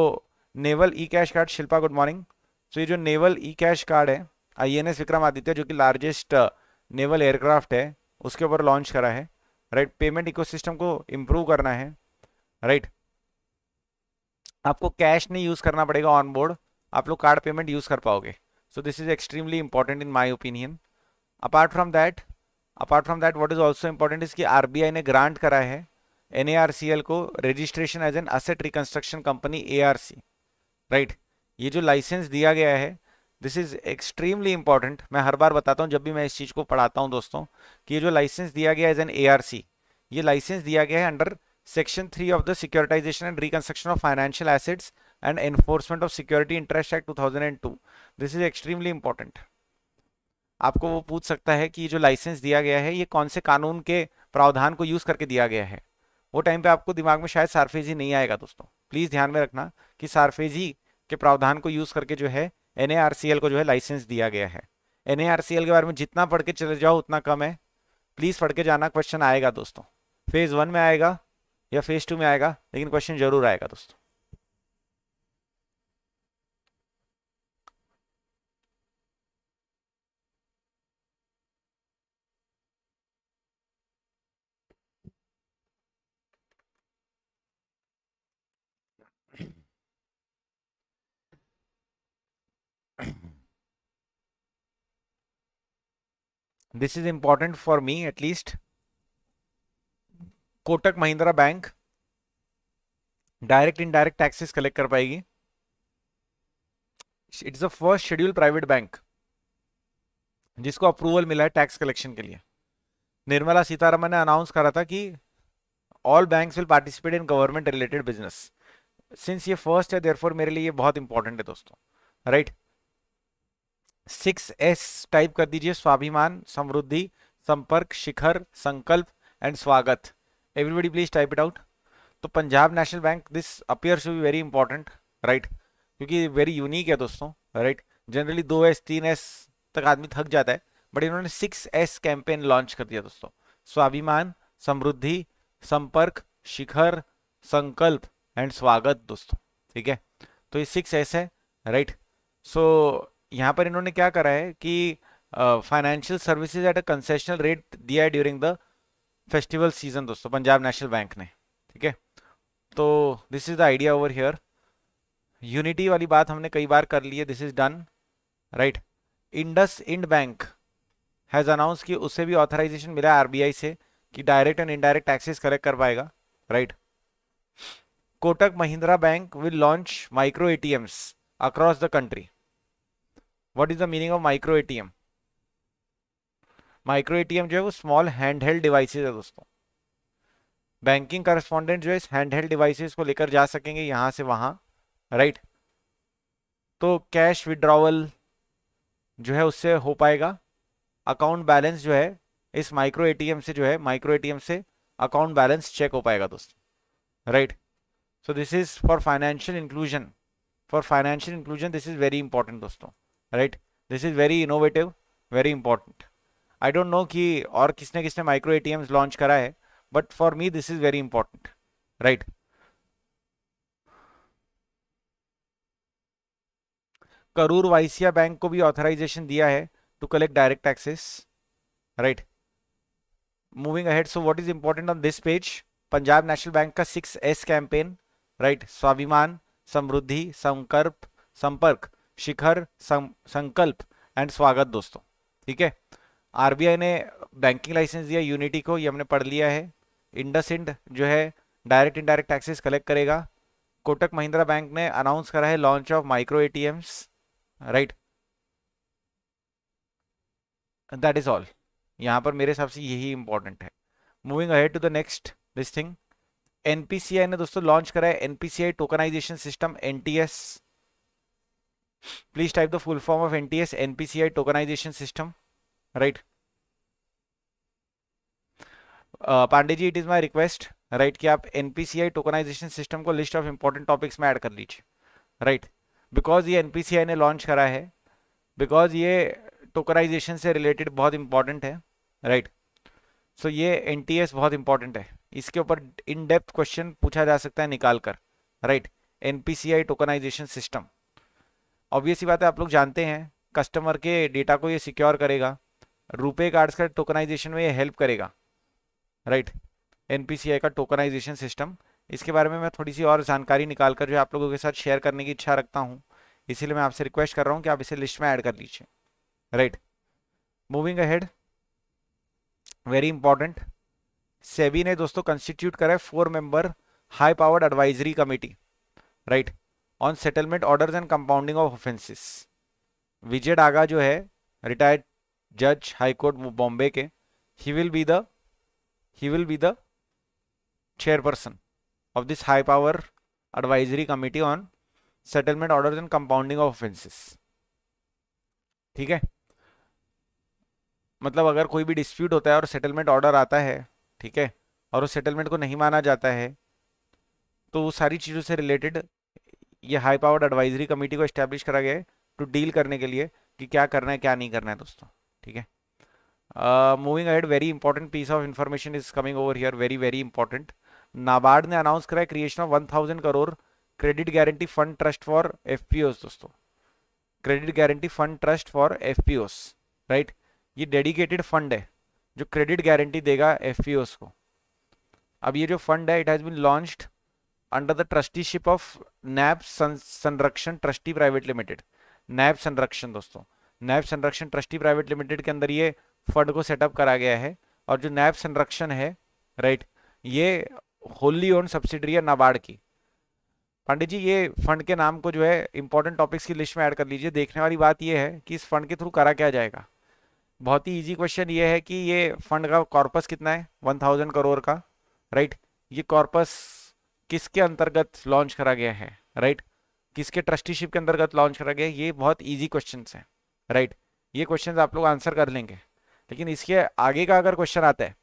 naval e cash card Shilpa good morning so ये जो naval e cash card है आई N S Vikramaditya जो कि largest naval aircraft है उसके ऊपर लॉन्च करा है राइट पेमेंट इकोसिस्टम को इम्प्रूव करना है राइट right? आपको कैश नहीं यूज़ करना पड़ेगा ऑन बोर्ड आप लोग कार्ड पेमेंट यूज़ कर पाओगे so this is extremely important in my opinion apart from that apart from that what is also important is कि आर ने ग्रांट करा है एन को registration as an asset reconstruction company a right ये जो licence दिया गया है दिस इज़ एक्सट्रीमली इंपॉर्टेंट मैं हर बार बताता हूँ जब भी मैं इस चीज़ को पढ़ाता हूँ दोस्तों कि ये जो लाइसेंस दिया गया एज एन ए ये लाइसेंस दिया गया है under Section 3 of the Securitization and Reconstruction of Financial Assets and Enforcement of Security Interest Act 2002. This is extremely important. आपको वो पूछ सकता है कि ये जो लाइसेंस दिया गया है ये कौन से कानून के प्रावधान को यूज़ करके दिया गया है वो टाइम पे आपको दिमाग में शायद सारफेजी नहीं आएगा दोस्तों प्लीज़ ध्यान में रखना कि सारफेजी के प्रावधान को यूज़ करके जो है एन को जो है लाइसेंस दिया गया है एन के बारे में जितना पढ़ के चले जाओ उतना कम है प्लीज़ पढ़ के जाना क्वेश्चन आएगा दोस्तों फेज़ वन में आएगा या फेज टू में आएगा लेकिन क्वेश्चन जरूर आएगा दोस्तों this is important for me at least Kotak Mahindra Bank direct indirect taxes collect कर पाएगी it's a first schedule private bank जिसको अप्रूवल मिला है टैक्स कलेक्शन के लिए निर्मला सीतारमन ने अनाउंस करा था कि all banks will participate in government related business since ये फर्स्ट है देयरफॉर मेरे लिए ये बहुत इंपॉर्टेंट है दोस्तों राइट सिक्स एस टाइप कर दीजिए स्वाभिमान समृद्धि संपर्क शिखर Sankalp and Swagat everybody please type it out तो Punjab National Bank this appears to be very important right क्योंकि वेरी यूनिक है दोस्तों राइट जनरली दो एस तीन एस तक आदमी थक जाता है बट इन्होंने सिक्स एस कैंपेन लॉन्च कर दिया दोस्तों स्वाभिमान समृद्धि संपर्क शिखर संकल्प एंड स्वागत दोस्तों ठीक है तो ये सिक्स एस है राइट सो so, यहाँ पर इन्होंने क्या करा है कि financial services at a concessional rate दिया है ड्यूरिंग द फेस्टिवल सीजन दोस्तों पंजाब नेशनल बैंक ने ठीक है तो this is the idea over here Unity वाली बात हमने कई बार कर ली है this is done right IndusInd bank has announce कि उससे भी ऑथराइजेशन मिला आरबीआई से कि direct and indirect taxes collect कर पाएगा right Kotak Mahindra Bank will launch micro ATMs across the country what is the meaning of micro ATM micro ATM जो है वो स्मॉल हैंड हेल्ड डिवाइसेज है दोस्तों बैंकिंग करस्पॉन्डेंट जो है इस हैंड हेल्ड डिवाइसेज को लेकर जा सकेंगे यहां से वहां राइट तो कैश विड्रॉवल जो है उससे हो पाएगा अकाउंट बैलेंस जो है इस माइक्रो एटीएम से जो है माइक्रो एटीएम से अकाउंट बैलेंस चेक हो पाएगा दोस्तों right so this is for financial inclusion for financial inclusion this is very important दोस्तों right this is very innovative very important I don't know कि और किसने किसने माइक्रो ए लॉन्च करा है but for me this is very important right Karur Vysya Bank को भी authorisation दिया है to collect direct taxes right moving ahead so what is important on this page Punjab National Bank का six S campaign right Swabhiman Samriddhi संकल्प संपर्क शिखर सं, संकल्प एंड स्वागत दोस्तों ठीक है आरबीआई ने बैंकिंग लाइसेंस दिया यूनिटी को ये हमने पढ़ लिया है इंडस इंड जो है डायरेक्ट इनडायरेक्ट टैक्सेस कलेक्ट करेगा कोटक महिंद्रा बैंक ने अनाउंस करा है launch of micro ATMs right that is all यहाँ पर मेरे हिसाब से यही इंपॉर्टेंट है moving ahead to the next this thing NPCI ने दोस्तों लॉन्च करा है NPCI tokenization system NTS please type the full form of NTS NPCI tokenization system right Pandey ji it is my request right कि आप एनपीसीआई टोकनाइजेशन सिस्टम को list of important topics में add कर लीजिए राइट बिकॉज ये NPCI ने launch करा है बिकॉज ये टोकनाइजेशन से रिलेटेड बहुत इंपॉर्टेंट है राइट right? सो so, ये एन बहुत इंपॉर्टेंट है इसके ऊपर इन डेप्थ क्वेश्चन पूछा जा सकता है निकाल कर right N tokenization system obviously ही बात है आप लोग जानते हैं कस्टमर के डेटा को ये सिक्योर करेगा रुपे कार्ड्स का टोकनाइजेशन में ये हेल्प करेगा राइट एन का टोकनाइजेशन सिस्टम इसके बारे में मैं थोड़ी सी और जानकारी निकाल कर जो आप लोगों के साथ शेयर करने की इच्छा रखता हूँ इसीलिए मैं आपसे रिक्वेस्ट कर रहा हूँ कि आप इसे लिस्ट में ऐड कर लीजिए right moving ahead very important SEBI ने दोस्तों कंस्टिट्यूट करा है four member high powered advisory committee right on settlement orders and compounding of offences Vijay Daga जो है रिटायर्ड जज हाई हाईकोर्ट बॉम्बे के he will be the he will be the chairperson of this high power advisory committee on settlement order and compounding of offences ठीक है मतलब अगर कोई भी डिस्प्यूट होता है और सेटलमेंट ऑर्डर आता है ठीक है और उस सेटलमेंट को नहीं माना जाता है तो वो सारी चीज़ों से रिलेटेड ये हाई पावर एडवाइजरी कमेटी को एस्टेब्लिश करा गया है टू डील करने के लिए कि क्या करना है क्या नहीं करना है दोस्तों ठीक है moving ahead very important piece of information is coming over here very very important NABARD ने अनाउंस करा है creation of one thousand crore credit guarantee fund trust for F दोस्तों credit guarantee fund trust for F right ये dedicated fund है जो credit guarantee देगा F को अब ये जो फंड है it has been launched under the trusteeship of Nab Sanrakshan trustee private limited नैब संरक्षण दोस्तों नैब संरक्षण ट्रस्टी प्राइवेट लिमिटेड के अंदर ये फंड को सेटअप करा गया है और जो नैब संरक्षण है राइट ये होली ओन सब्सिडरी है नाबार्ड की पंडित जी ये फंड के नाम को जो है इंपॉर्टेंट टॉपिक्स की लिस्ट में ऐड कर लीजिए देखने वाली बात ये है कि इस फंड के थ्रू करा क्या जाएगा बहुत ही इजी क्वेश्चन ये है कि ये फंड का कॉर्पस कितना है वन थाउजेंड करोड़ का राइट ये कॉर्पस किसके अंतर्गत लॉन्च करा गया है राइट किसके ट्रस्टीशिप के अंतर्गत लॉन्च करा गया है ये बहुत ईजी क्वेश्चन है राइट right. ये क्वेश्चन आप लोग आंसर कर लेंगे लेकिन इसके आगे का अगर क्वेश्चन आता है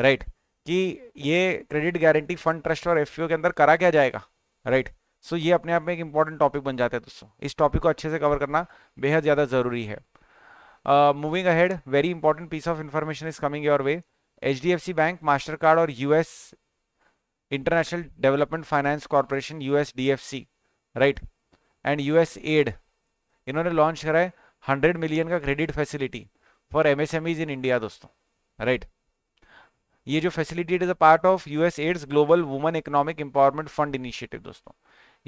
राइट right, कि ये क्रेडिट गारंटी फंड ट्रस्ट और एफ के अंदर करा क्या जाएगा राइट right. सो so, ये अपने आप में एक इंपॉर्टेंट टॉपिक बन जाता है दोस्तों इस टॉपिक को अच्छे से कवर करना बेहद ज़्यादा ज़रूरी है moving ahead very important piece of information is coming your way H bank Mastercard और U international development finance corporation U right and U aid इन्होंने लॉन्च करा है हंड्रेड मिलियन का credit facility for MSMEs in India दोस्तों right ये जो facility it is a part of US aid's global women economic empowerment fund initiative दोस्तों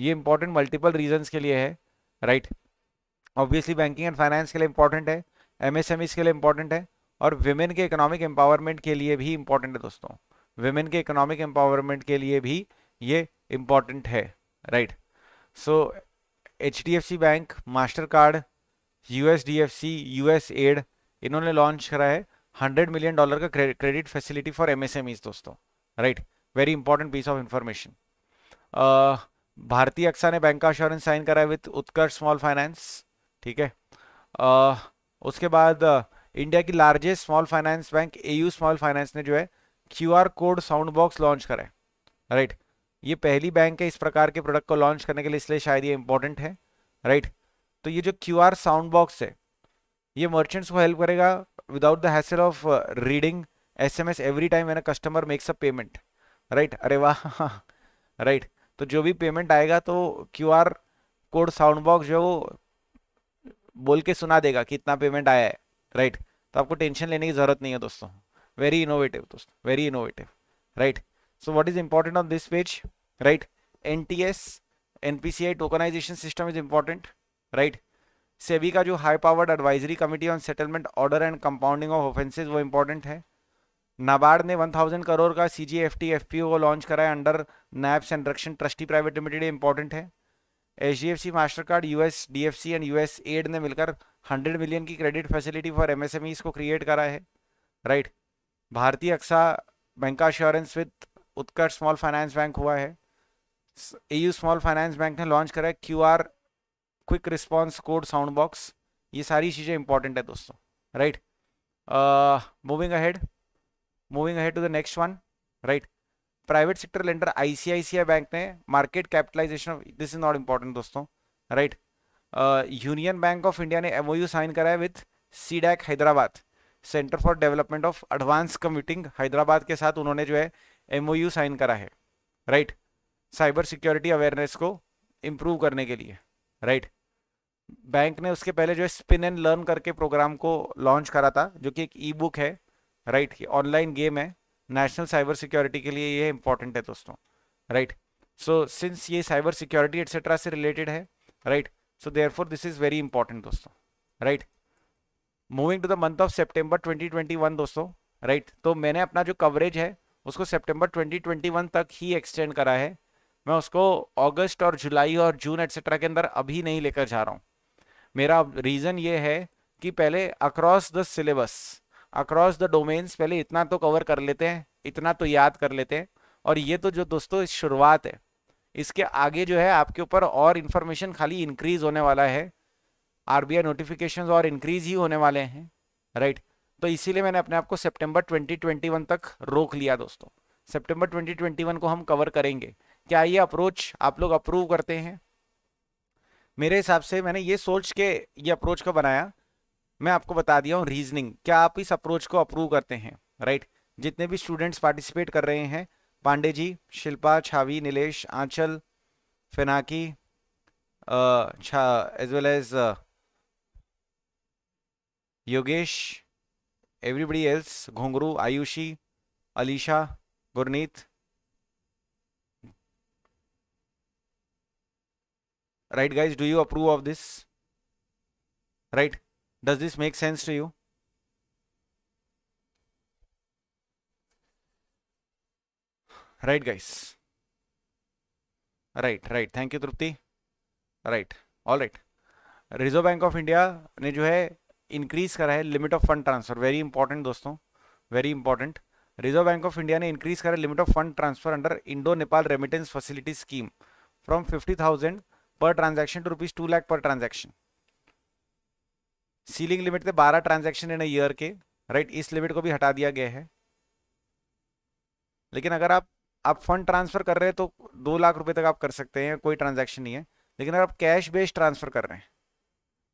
ये important multiple reasons के लिए है right obviously banking and finance के लिए इंपॉर्टेंट है एमएसएमईज के लिए इंपॉर्टेंट है और वेमेन के इकोनॉमिक एम्पावरमेंट के लिए भी इंपॉर्टेंट है दोस्तों वेमेन के इकोनॉमिक एम्पावरमेंट के लिए भी ये इंपॉर्टेंट है right so H D F C bank Mastercard US D F C US aid इन्होंने लॉन्च करा है हंड्रेड मिलियन डॉलर का क्रेडिट फैसिलिटी फॉर एमएसएमईज दोस्तों right very important piece of information Bharti AXA ने bank का assurance sign करा है with Utkarsh small finance ठीक है uh, उसके बाद इंडिया की largest small finance bank AU small finance ने जो है Q R code sound box launch करा है राइट right. ये पहली बैंक है इस प्रकार के प्रोडक्ट को लॉन्च करने के लिए इसलिए शायद ये इंपॉर्टेंट है राइट right. तो ये जो क्यू आर साउंड बॉक्स है ये मर्चेंट्स को हेल्प करेगा without the hassle of reading S M S every time मैंने customer makes a payment right अरे वाह राइट तो जो भी पेमेंट आएगा तो Q R code sound box जो वो बोल के सुना देगा कि इतना पेमेंट आया है राइट तो आपको टेंशन लेने की जरूरत नहीं है दोस्तों वेरी इनोवेटिव दोस्तों very innovative right so what is important on this page right N T S N P C I tokenization system is important right SEBI का जो high powered advisory committee on settlement order and compounding of offences वो important है नाबार्ड ने 1000 करोड़ का C G F T F P O launch कराया under under and रक्षण trustee private limited important है H D F C Mastercard U S D F C and U S aid ने मिलकर 100 million की credit facility for M S M Es को create करा है right Bharti AXA bank assurance with Utkarsh small finance bank हुआ है A U small finance bank ने launch कराया Q R quick response code sound box ये सारी चीज़ें इंपॉर्टेंट है दोस्तों right moving ahead moving ahead to the next one right private sector lender ICICI bank ने market capitalization of this is not important दोस्तों right union bank of India ने MOU sign करा है with CDAC Hyderabad centre for development of advance computing Hyderabad के साथ उन्होंने जो है एमओयू साइन करा है राइट साइबर सिक्योरिटी अवेयरनेस को इम्प्रूव करने के लिए राइट बैंक ने उसके पहले जो है स्पिन एंड लर्न करके प्रोग्राम को लॉन्च करा था जो कि एक ई बुक है राइट right? ऑनलाइन गेम है नेशनल साइबर सिक्योरिटी के लिए ये इंपॉर्टेंट है दोस्तों राइट सो सिंस ये साइबर सिक्योरिटी एट्सेट्रा से रिलेटेड है right so therefore this is very important दोस्तों right moving to the month of September 2021 दोस्तों राइट right? तो मैंने अपना जो कवरेज है उसको सेप्टेम्बर 2021 तक ही एक्सटेंड करा है मैं उसको अगस्त और जुलाई और जून एटसेट्रा के अंदर अभी नहीं लेकर जा रहा हूँ मेरा रीज़न ये है कि पहले across the syllabus across the domains पहले इतना तो कवर कर लेते हैं इतना तो याद कर लेते हैं और ये तो जो दोस्तों शुरुआत है इसके आगे जो है आपके ऊपर और इन्फॉर्मेशन खाली इंक्रीज होने वाला है आर बी आई नोटिफिकेशन और इंक्रीज ही होने वाले हैं राइट तो इसीलिए मैंने अपने आप को सितंबर 2021 तक रोक लिया दोस्तों सितंबर 2021 को हम कवर करेंगे क्या ये अप्रोच आप लोग अप्रूव करते हैं मेरे हिसाब से मैंने ये सोच के ये अप्रोच को बनाया मैं आपको बता दिया हूँ रीजनिंग क्या आप इस अप्रोच को अप्रूव करते हैं राइट जितने भी स्टूडेंट्स पार्टिसिपेट कर रहे हैं Pandey ji Shilpa Chhavi Nilesh Anchal Phinaki as well as Yogesh everybody else Ghongru Ayushi Alisha Gurneet right guys do you approve of this right does this make sense to you right guys right right thank you Tripti right all right reserve bank of India ने जो है increase करा है limit of fund transfer very important दोस्तों very important reserve bank of India ने increase करा limit of fund transfer under Indo Nepal remittance facility scheme from fifty thousand per transaction to rupees two lakh per transaction ceiling limit थे बारह transaction in year के right इस limit को भी हटा दिया गया है लेकिन अगर आप आप फंड ट्रांसफर कर रहे हैं तो दो लाख रुपए तक आप कर सकते हैं कोई ट्रांजेक्शन नहीं है लेकिन अगर आप कैश बेस्ड ट्रांसफर कर रहे हैं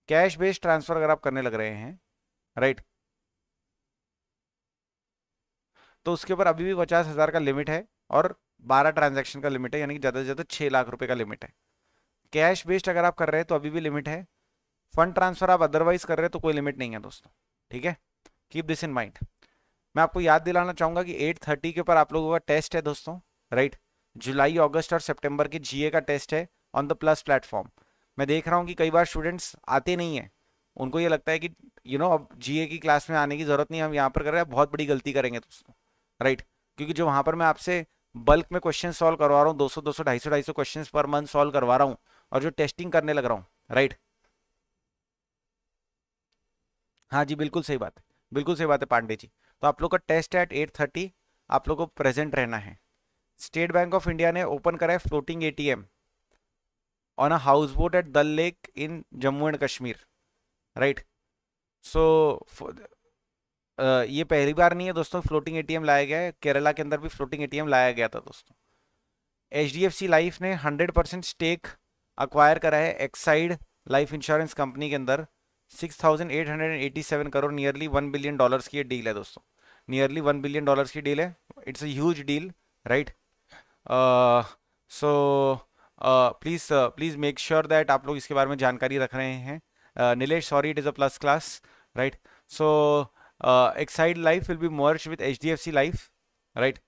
कैश बेस्ड ट्रांसफर अगर आप करने लग रहे हैं राइट तो उसके ऊपर अभी भी पचास हजार का लिमिट है और बारह ट्रांजेक्शन का लिमिट है यानी कि ज़्यादा से ज़्यादा छह लाख रुपए का लिमिट है कैश बेस्ड अगर आप कर रहे हैं तो अभी भी लिमिट है फंड ट्रांसफर आप अदरवाइज कर रहे हैं तो कोई लिमिट नहीं है दोस्तों ठीक है कीप दिस इन माइंड मैं आपको याद दिलाना चाहूंगा कि 8:30 के ऊपर आप लोगों का टेस्ट है दोस्तों राइट जुलाई अगस्त और सितंबर के जीए का टेस्ट है ऑन द प्लस प्लेटफॉर्म मैं देख रहा हूँ कि कई बार स्टूडेंट्स आते नहीं है उनको ये लगता है कि यू नो अब जीए की क्लास में आने की जरूरत नहीं हम यहाँ पर कर रहे हैं बहुत बड़ी गलती करेंगे दोस्तों राइट क्योंकि जो वहाँ पर मैं आपसे बल्क में क्वेश्चन सॉल्व करवा रहा हूँ दो 200 200 250 250 क्वेश्चन पर मंथ सॉल्व करवा रहा हूँ और जो टेस्टिंग करने लग रहा हूँ राइट हाँ जी बिल्कुल सही बात है बिल्कुल सही बात है पांडे जी तो आप लोग का टेस्ट एट एट थर्टी आप लोग को प्रेजेंट रहना है स्टेट बैंक ऑफ इंडिया ने ओपन करा है floating ATM on a houseboat at Dal lake in Jammu and Kashmir right so ये पहली बार नहीं है दोस्तों फ्लोटिंग एटीएम लाया गया है केरला के अंदर भी फ्लोटिंग एटीएम लाया गया था दोस्तों H D F C life ने हंड्रेड परसेंट स्टेक अक्वायर करा है एक्साइड लाइफ इंश्योरेंस कंपनी के अंदर six thousand eight hundred and eighty seven crore nearly one billion dollars की ये डील है दोस्तों नियरली वन बिलियन डॉलर्स की डील है it's a huge deal right so please please make sure that आप लोग इसके बारे में जानकारी रख रहे हैं Nilesh sorry it is a plus class right so uh, Exide Life will be merged with HDFC Life, right?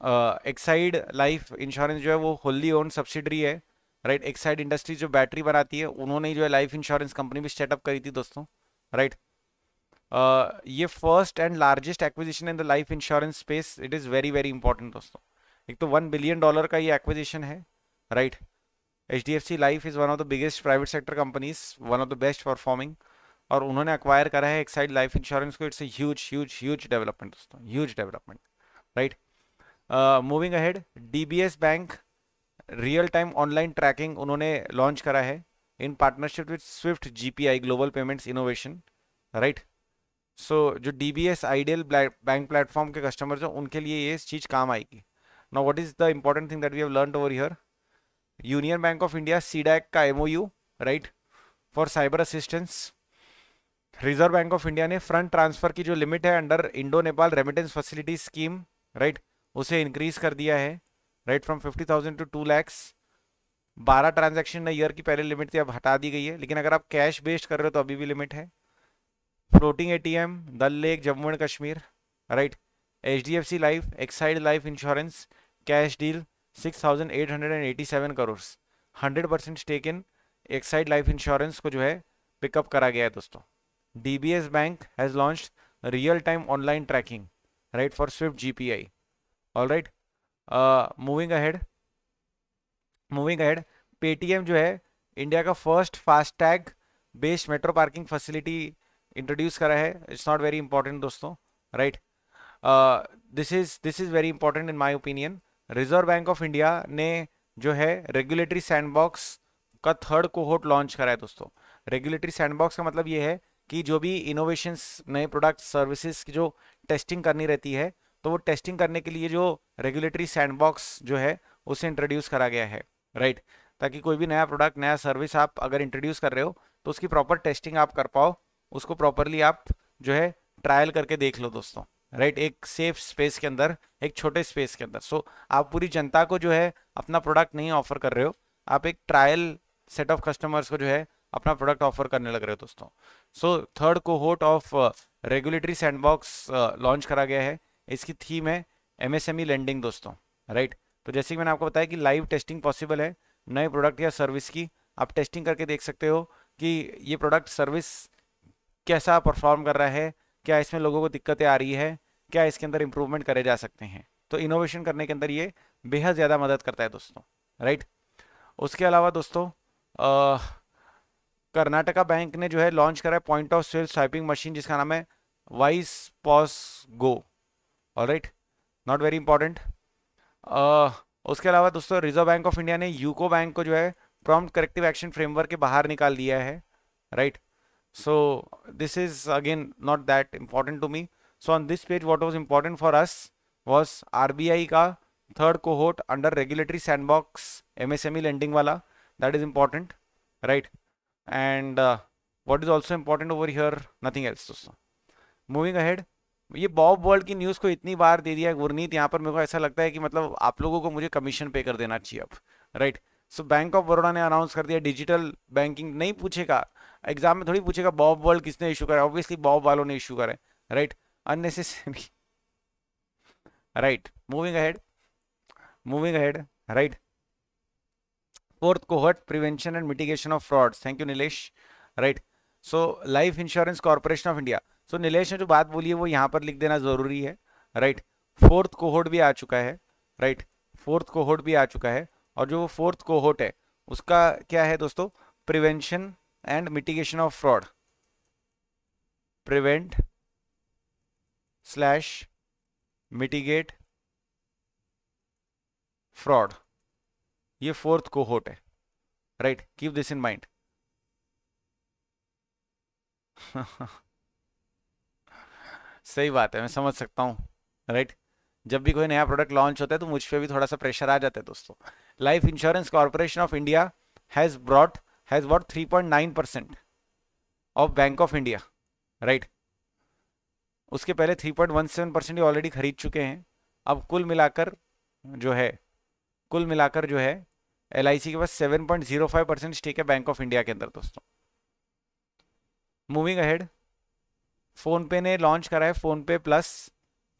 Uh, Exide Life insurance जो है वो होली ओन सब्सिडरी है राइट एक्साइड इंडस्ट्री जो बैटरी बनाती है उन्होंने जो है लाइफ इंश्योरेंस कंपनी भी सेटअप करी थी दोस्तों राइट uh, ये first and largest acquisition in the life insurance space it is very very important दोस्तों एक तो वन बिलियन डॉलर का ये एक्विजिशन है right H D F C life is one of the biggest private sector companies one of the best performing और उन्होंने acquire करा है एक साइड लाइफ इंश्योरेंस को it's huge huge huge development दोस्तों huge development right moving ahead DBS bank real time online tracking उन्होंने launch करा है in partnership with swift GPI global payments innovation right so जो D B S ideal bank platform के customers हैं उनके लिए ये चीज़ काम आएगी now what is the important thing that we have learn over here union bank of India CDAC का MOU right for cyber assistance reserve bank of India ने फ्रंट ट्रांसफर की जो लिमिट है under Indo Nepal remittance facility scheme right उसे increase कर दिया है right from fifty thousand to two lakhs बारह ट्रांजेक्शन ईयर की पहले लिमिट थी अब हटा दी गई है लेकिन अगर आप कैश बेस्ड कर रहे हो तो अभी भी लिमिट है floating A T M Dal lake Jammu and Kashmir right H D F C life Exide life insurance cash deal six thousand eight hundred and eighty seven crore hundred percent stake in Exide life insurance को जो है pickup करा गया है दोस्तों DBS Bank has launched real-time online tracking, right, for Swift GPI. All right. Uh, moving ahead. Moving ahead. Paytm जो है India का first fast tag based metro parking facility introduce करा है इट्स नॉट वेरी इंपॉर्टेंट दोस्तों right this is this is very important in my opinion reserve bank of India ने जो है regulatory sandbox का थर्ड कोहोट लॉन्च करा है दोस्तों रेगुलेटरी सैंडबॉक्स का मतलब ये है कि जो भी इनोवेशंस नए प्रोडक्ट सर्विसेज की जो टेस्टिंग करनी रहती है तो वो टेस्टिंग करने के लिए जो रेगुलेटरी सैंडबॉक्स जो है उसे इंट्रोड्यूस करा गया है राइट right? ताकि कोई भी नया प्रोडक्ट नया सर्विस आप अगर इंट्रोड्यूस कर रहे हो तो उसकी प्रॉपर टेस्टिंग आप कर पाओ उसको प्रॉपरली आप जो है ट्रायल करके देख लो दोस्तों राइट right? एक सेफ स्पेस के अंदर एक छोटे स्पेस के अंदर सो so, आप पूरी जनता को जो है अपना प्रोडक्ट नहीं ऑफर कर रहे हो आप एक ट्रायल सेट ऑफ कस्टमर्स को जो है अपना प्रोडक्ट ऑफर करने लग रहे हो दोस्तों so third cohort of regulatory sandbox launch करा गया है इसकी थीम है एमएसएमई लेंडिंग e दोस्तों राइट right? तो जैसे कि मैंने आपको बताया कि लाइव टेस्टिंग पॉसिबल है नए प्रोडक्ट या सर्विस की आप टेस्टिंग करके देख सकते हो कि ये प्रोडक्ट सर्विस कैसा परफॉर्म कर रहा है क्या इसमें लोगों को दिक्कतें आ रही है क्या इसके अंदर इम्प्रूवमेंट करे जा सकते हैं तो इनोवेशन करने के अंदर ये बेहद ज़्यादा मदद करता है दोस्तों राइट right? उसके अलावा दोस्तों आ, uh, कर्नाटका बैंक ने जो है लॉन्च करा है point of sale swiping machine जिसका नाम है wise POS go all right not very important उसके अलावा दोस्तों रिजर्व बैंक ऑफ इंडिया ने यूको बैंक को जो है प्रॉम्प्ट करेक्टिव एक्शन फ्रेमवर्क के बाहर निकाल दिया है right so this is again not that important to me so on this page what was important for us was R का third cohort under regulatory sandbox MSME lending वाला that is important right and what is also important over here nothing else दोस्तों moving ahead ये BOB world की news को इतनी बार दे दिया है गुरनीत यहाँ पर मेरे को ऐसा लगता है कि मतलब आप लोगों को मुझे कमीशन पे कर देना चाहिए अब right so bank of Baroda ने अनाउंस कर दिया डिजिटल बैंकिंग नहीं पूछेगा एग्जाम में थोड़ी पूछेगा बॉब वर्ल्ड किसने इशू करा ऑब्वियसली बॉब वालों ने इशू करा right unnecessary right moving ahead moving ahead right fourth cohort prevention and mitigation of fraud thank you Nilesh right so life insurance corporation of India so Nilesh ने जो बात बोली है वो यहाँ पर लिख देना जरूरी है राइट फोर्थ कोहोट भी आ चुका है राइट फोर्थ कोहोट भी आ चुका है और जो फोर्थ कोहोट है उसका क्या है दोस्तों prevention and mitigation of fraud prevent slash mitigate fraud ये फोर्थ कोहोट है right keep this in mind सही बात है मैं समझ सकता हूं राइट right? जब भी कोई नया प्रोडक्ट लॉन्च होता है तो मुझ पर भी थोड़ा सा प्रेशर आ जाता है दोस्तों life insurance corporation of India has brought has what three point nine percent of bank of India right उसके पहले three point one seven percent already खरीद चुके हैं अब कुल मिलाकर जो है कुल मिलाकर जो है एल के पास 7.05 परसेंट स्टेक है बैंक ऑफ इंडिया के अंदर दोस्तों मूविंग अहेड फ़ोनपे ने लॉन्च करा है फ़ोनपे प्लस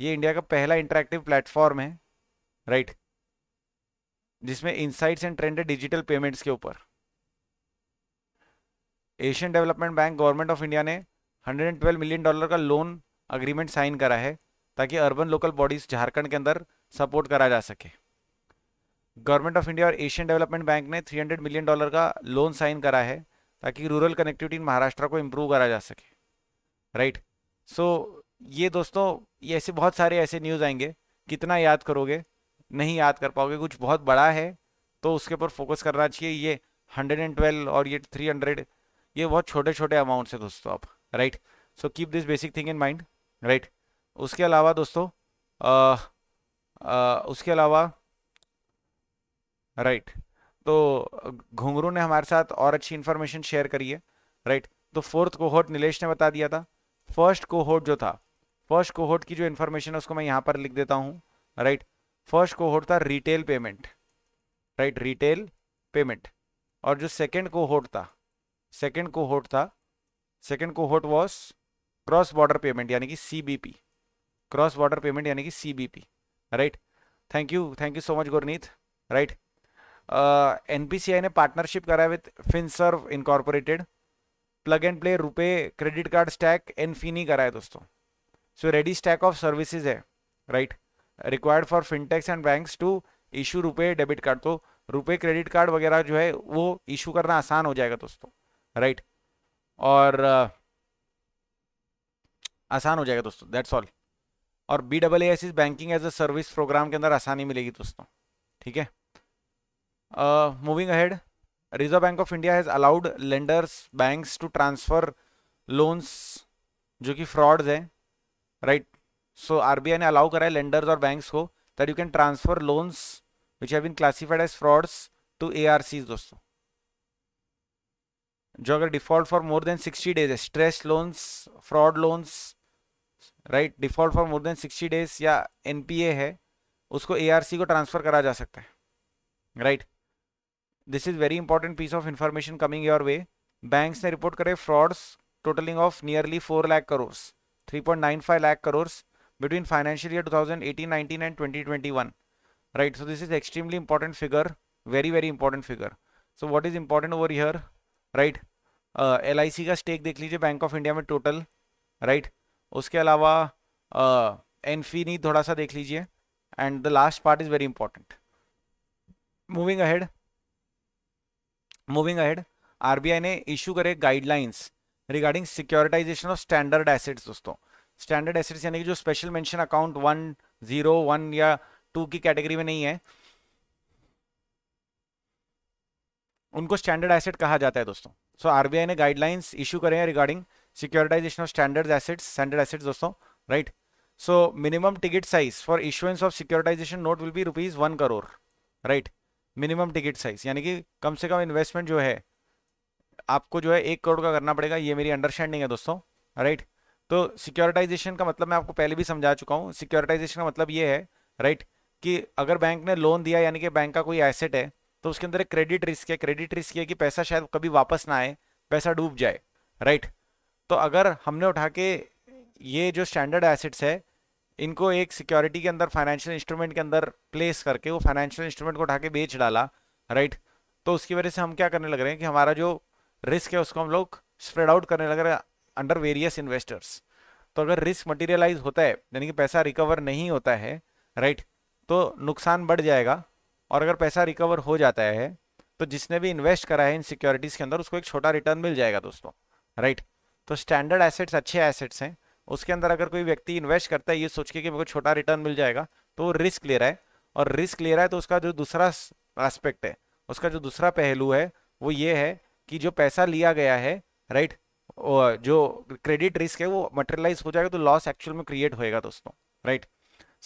ये इंडिया का पहला इंटरेक्टिव प्लेटफॉर्म है राइट right. जिसमें इंसाइट्स एंड ट्रेंड है डिजिटल पेमेंट्स के ऊपर Asian development bank government of India ने 112 मिलियन डॉलर का लोन अग्रीमेंट साइन करा है ताकि अर्बन लोकल बॉडीज झारखंड के अंदर सपोर्ट करा जा सके गवर्नमेंट ऑफ इंडिया और एशियन डेवलपमेंट बैंक ने 300 मिलियन डॉलर का लोन साइन करा है ताकि रूरल कनेक्टिविटी इन महाराष्ट्र को इम्प्रूव करा जा सके राइट सो ये दोस्तों ये ऐसे बहुत सारे ऐसे न्यूज़ आएंगे कितना याद करोगे नहीं याद कर पाओगे कुछ बहुत बड़ा है तो उसके ऊपर फोकस करना चाहिए ये ट्वेल्व और ये हंड्रेड ये बहुत छोटे छोटे अमाउंट है दोस्तों आप right so keep this basic thing in mind right उसके अलावा दोस्तों आ, आ, उसके अलावा राइट right. तो घुंगरू ने हमारे साथ और अच्छी इन्फॉर्मेशन शेयर करी है राइट तो फोर्थ कोहोट निलेश ने बता दिया था फर्स्ट कोहोट जो था फर्स्ट कोहोट की जो इन्फॉर्मेशन है उसको मैं यहाँ पर लिख देता हूँ राइट फर्स्ट कोहोट था retail payment right retail payment और जो सेकेंड होट था सेकेंड होट था सेकेंड होट वॉज क्रॉस बॉर्डर पेमेंट यानी कि पी क्रॉस बॉर्डर पेमेंट यानी कि P right thank you thank you so much Gurneet right N ने पार्टनरशिप करा with finserv incorporated plug and play RuPay credit card stack and फी नहीं कराया दोस्तों so ready stack of services है right required for fintechs and banks to issue RuPay debit card तो RuPay credit card वगैरह जो है वो इशू करना आसान हो जाएगा दोस्तों राइट right. और आसान हो जाएगा दोस्तों दैट्स ऑल और B double A S is banking as a service program के अंदर आसानी मिलेगी दोस्तों ठीक है moving ahead reserve bank of India has allowed lenders banks to transfer loans जो कि फ्रॉड्स हैं राइट सो आरबीआई ने अलाउ करा है लेंडर्स और बैंक्स को that you can transfer loans which have been classified as frauds to a दोस्तों जो अगर default for more than sixty days है stress loans fraud loans right default for more than sixty days या NPA है उसको ARC को transfer करा जा सकता है right right? This is very important piece of information coming your way banks ने रिपोर्ट करे frauds totalling of nearly four lakh crores 3.95 lakh crores between financial year 2018-19 and 2021 right so this is extremely important figure very very important figure so what is important over here right uh, LIC का stake देख लीजिए bank of India में total right उसके अलावा एनफीनी uh, थोड़ा सा देख लीजिए and the last part is very important moving ahead moving ahead RBI ने इश्यू करे guidelines regarding securitisation of standard assets दोस्तों स्टैंडर्ड एसेट्स यानी कि जो special mention account one zero one या टू की कैटेगरी में नहीं है उनको स्टैंडर्ड एसेट कहा जाता है दोस्तों सो आरबीआई ने गाइडलाइंस इशू करे हैं regarding securitisation of standard assets standard assets दोस्तों right so minimum ticket size for issuance of securitisation note will be rupees one crore right right? Minimum ticket size यानी कि कम से कम इन्वेस्टमेंट जो है आपको जो है एक करोड़ का करना पड़ेगा ये मेरी अंडरस्टैंडिंग है दोस्तों राइट तो सिक्योरिटाइजेशन का मतलब मैं आपको पहले भी समझा चुका हूँ सिक्योरिटाइजेशन का मतलब ये है राइट कि अगर बैंक ने लोन दिया यानी कि बैंक का कोई एसेट है तो उसके अंदर एक क्रेडिट रिस्क है क्रेडिट रिस्क है कि पैसा शायद कभी वापस ना आए पैसा डूब जाए राइट तो अगर हमने उठा के ये जो स्टैंडर्ड एसेट्स है इनको एक सिक्योरिटी के अंदर फाइनेंशियल इंस्ट्रूमेंट के अंदर प्लेस करके वो फाइनेंशियल इंस्ट्रूमेंट को उठा के बेच डाला राइट तो उसकी वजह से हम क्या करने लग रहे हैं कि हमारा जो रिस्क है उसको हम लोग स्प्रेड आउट करने लग रहे हैं अंडर वेरियस इन्वेस्टर्स तो अगर रिस्क मटेरियलाइज होता है यानी कि पैसा रिकवर नहीं होता है राइट तो नुकसान बढ़ जाएगा और अगर पैसा रिकवर हो जाता है तो जिसने भी इन्वेस्ट करा है इन सिक्योरिटीज़ के अंदर उसको एक छोटा रिटर्न मिल जाएगा दोस्तों राइट तो स्टैंडर्ड एसेट्स अच्छे एसेट्स हैं उसके अंदर अगर कोई व्यक्ति इन्वेस्ट करता है ये सोच के कि मेरे छोटा रिटर्न मिल जाएगा तो वो रिस्क ले रहा है और रिस्क ले रहा है तो उसका जो दूसरा एस्पेक्ट है उसका जो दूसरा पहलू है वो ये है कि जो पैसा लिया गया है राइट जो क्रेडिट रिस्क है वो मटेरियलाइज हो जाएगा तो लॉस एक्चुअल में क्रिएट होएगा दोस्तों राइट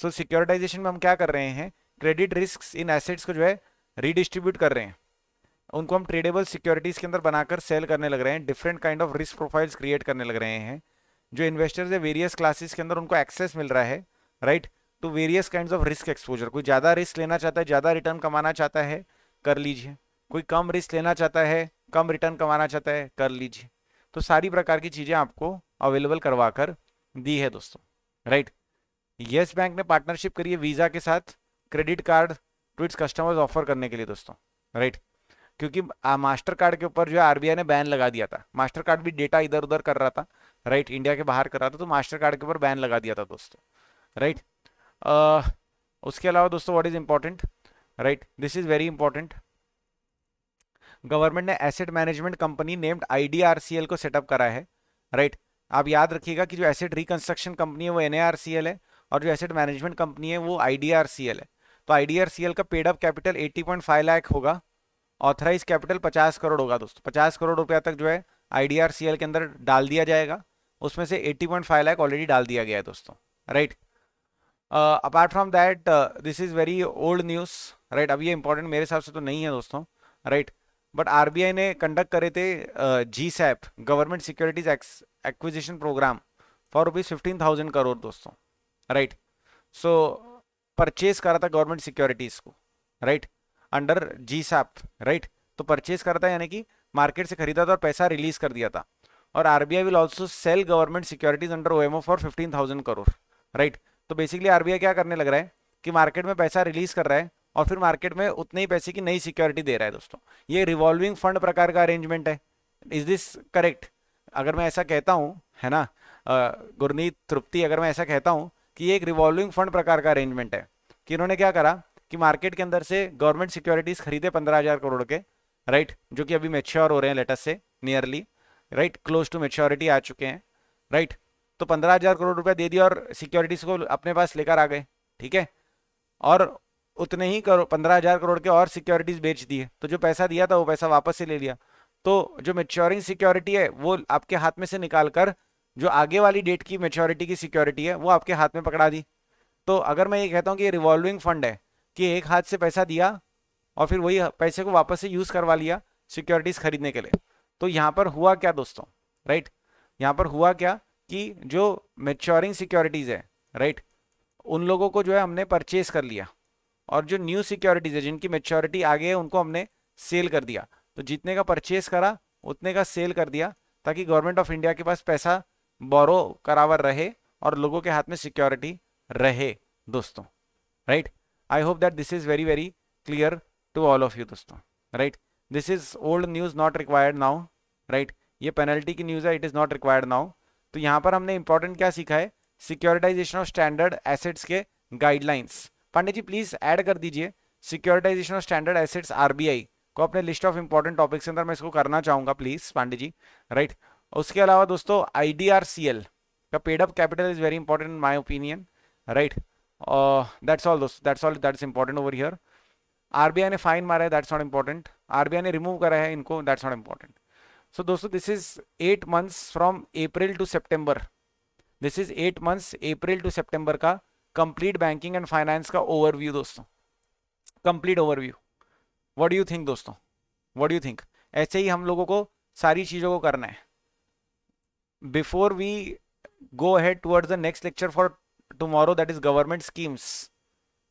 सो सिक्योरिटाइजेशन में हम क्या कर रहे हैं क्रेडिट रिस्क इन एसेट्स को जो है रिडिस्ट्रीब्यूट कर रहे हैं उनको हम ट्रेडेबल सिक्योरिटीज़ के अंदर बनाकर सेल करने लग रहे हैं different kind of risk profiles create करने लग रहे हैं जो इन्वेस्टर्स है वेरियस क्लासेस के अंदर उनको एक्सेस मिल रहा है right to various kind of risk exposure कोई ज़्यादा रिस्क लेना चाहता है ज़्यादा रिटर्न कमाना चाहता है कर लीजिए कोई कम रिस्क लेना चाहता है कम रिटर्न कमाना चाहता है कर लीजिए तो सारी प्रकार की चीज़ें आपको अवेलेबल करवा कर दी है दोस्तों राइट येस बैंक ने पार्टनरशिप करी है वीज़ा के साथ credit card to its customers offer करने के लिए दोस्तों राइट क्योंकि मास्टर कार्ड के ऊपर जो है आरबीआई ने बैन लगा दिया था मास्टर कार्ड भी डेटा इधर उधर कर रहा था राइट इंडिया के बाहर करा था तो मास्टर कार्ड के ऊपर बैन लगा दिया था दोस्तों राइट उसके अलावा दोस्तों what is important right this is very important government ने asset management company named IDRCL को सेटअप करा है राइट right? आप याद रखिएगा कि जो एसेट रिकंस्ट्रक्शन कंपनी है वो एनआरसीएल है और जो एसेट मैनेजमेंट कंपनी है वो आईडीआरसीएल है तो आईडीआरसीएल का पेड अप कैपिटल 80.5 लाख होगा ऑथराइज कैपिटल 50 करोड़ होगा दोस्तों 50 करोड़ रुपया तक जो है आई के अंदर डाल दिया जाएगा उसमें से 80.5 लाख ऑलरेडी डाल दिया गया है दोस्तों right apart from that this is very old news right अब ये इंपॉर्टेंट मेरे हिसाब से तो नहीं है दोस्तों राइट बट आर ने कंडक्ट करे थे G SAP government securities acquisition program for rupees fifteen thousand crore दोस्तों राइट सो परचेज करा था गवर्नमेंट सिक्योरिटीज़ को right under G SAP right तो परचेज करा था यानी कि मार्केट से खरीदा था और पैसा रिलीज कर दिया था और RBI will also sell government securities under OMO for fifteen thousand crore right तो बेसिकली आरबीआई क्या करने लग रहा है कि मार्केट में पैसा रिलीज कर रहा है और फिर मार्केट में उतने ही पैसे की नई सिक्योरिटी दे रहा है दोस्तों ये रिवॉल्विंग फंड प्रकार का अरेंजमेंट है इज दिस करेक्ट अगर मैं ऐसा कहता हूँ है ना गुरनीत तृप्ति अगर मैं ऐसा कहता हूँ कि ये एक रिवॉल्विंग फंड प्रकार का अरेंजमेंट है कि इन्होंने क्या करा कि मार्केट के अंदर से गवर्नमेंट सिक्योरिटीज खरीदे पंद्रह हज़ार करोड़ के राइट right? जो कि अभी मेच्योर हो रहे हैं let's say nearly right close to maturity आ चुके हैं राइट right? तो पंद्रह हजार करोड़ रुपया दे दिए और सिक्योरिटीज को अपने पास लेकर आ गए ठीक है और उतने ही करो पंद्रह हजार करोड़ के और सिक्योरिटीज बेच दिए तो जो पैसा दिया था वो पैसा वापस से ले लिया तो जो मेच्योरिंग सिक्योरिटी है वो आपके हाथ में से निकाल कर जो आगे वाली डेट की मेच्योरिटी की सिक्योरिटी है वो आपके हाथ में पकड़ा दी तो अगर मैं ये कहता हूँ कि ये रिवॉल्विंग फंड है कि एक हाथ से पैसा दिया और फिर वही पैसे को वापस से यूज़ करवा लिया सिक्योरिटीज़ खरीदने के लिए तो यहाँ पर हुआ क्या दोस्तों राइट यहाँ पर हुआ क्या कि जो मेच्योरिंग सिक्योरिटीज़ है राइट उन लोगों को जो है हमने परचेस कर लिया और जो न्यू सिक्योरिटीज़ है जिनकी मेच्योरिटी आगे है उनको हमने सेल कर दिया तो जितने का परचेस करा उतने का सेल कर दिया ताकि गवर्नमेंट ऑफ इंडिया के पास पैसा बोरो करावर रहे और लोगों के हाथ में सिक्योरिटी रहे दोस्तों right I hope that this is very very clear to all of you दोस्तों right this is old news not required now right ये पेनल्टी की न्यूज़ है it is not required now तो यहाँ पर हमने इंपॉर्टेंट क्या सीखा है सिक्योरिटाइजेशन ऑफ स्टैंडर्ड एसेट्स के guidelines Pandey ji please add कर दीजिए securitisation of standard assets RBI को अपने लिस्ट ऑफ इंपॉर्टेंट टॉपिक्स के अंदर मैं इसको करना चाहूँगा please Pandey ji right right? उसके अलावा दोस्तों आई का paid up capital is very important in my opinion right that's all दोस्तों that's all that's important over here RBI ने फाइन मारा है दैट्स नॉट इम्पॉर्टेंट आरबीआई ने रिमूव करा है इनको दैट्स नॉट इम्पॉर्टेंट सो दोस्तों this is eight months from April to September this is eight months April to September का complete banking and finance का ओवरव्यू दोस्तों complete overview what you think दोस्तों what you think ऐसे ही हम लोगों को सारी चीज़ों को करना है before we go head towards the next lecture for tomorrow that is government schemes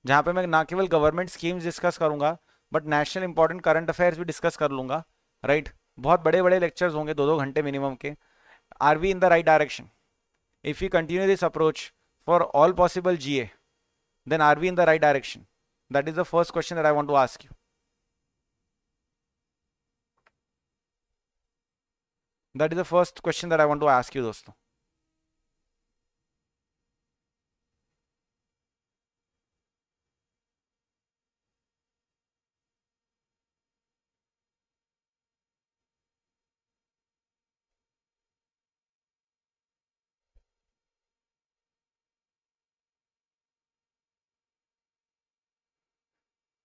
जहाँ पे मैं ना केवल गवर्नमेंट स्कीम्स डिस्कस करूंगा but national important current affairs भी डिस्कस कर लूंगा राइट right? बहुत बड़े बड़े लेक्चर्स होंगे दो दो घंटे मिनिमम के are we in the right direction if you continue this approach for all possible G A then are we in the right direction that is the first question that I want to ask you that is the first question that I want to ask you दोस्तों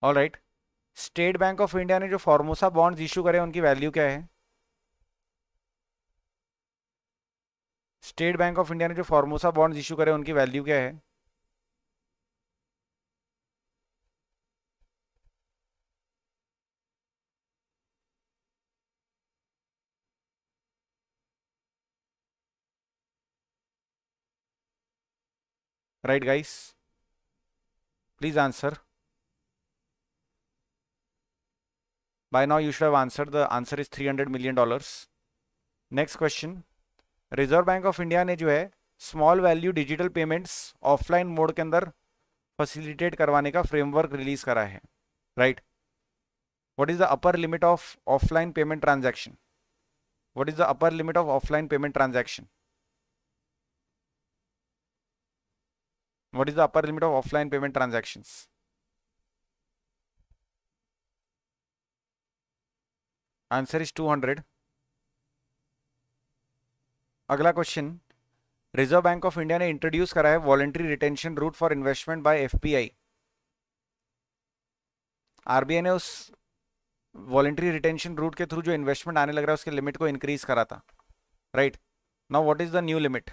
all right State bank of India ने जो Formosa bonds issue करे उनकी value क्या है state bank of India ने जो Formosa bonds issue करे उनकी वैल्यू क्या है right guys please answer By now you should answer the answer is three hundred million dollars. Next question reserve bank of India ने जो है small value digital payments offline mode के अंदर facilitate करवाने का फ्रेमवर्क रिलीज करा है right what is the upper limit of offline payment transaction what is the upper limit of offline payment transaction what is the upper limit of offline payment transactions answer is 200 अगला question reserve bank of India ने introduce करा है voluntary retention route for investment by FPI RBI ने उस voluntary retention route के through जो investment आने लग रहा है उसके लिमिट को इंक्रीज करा था right now what is the new limit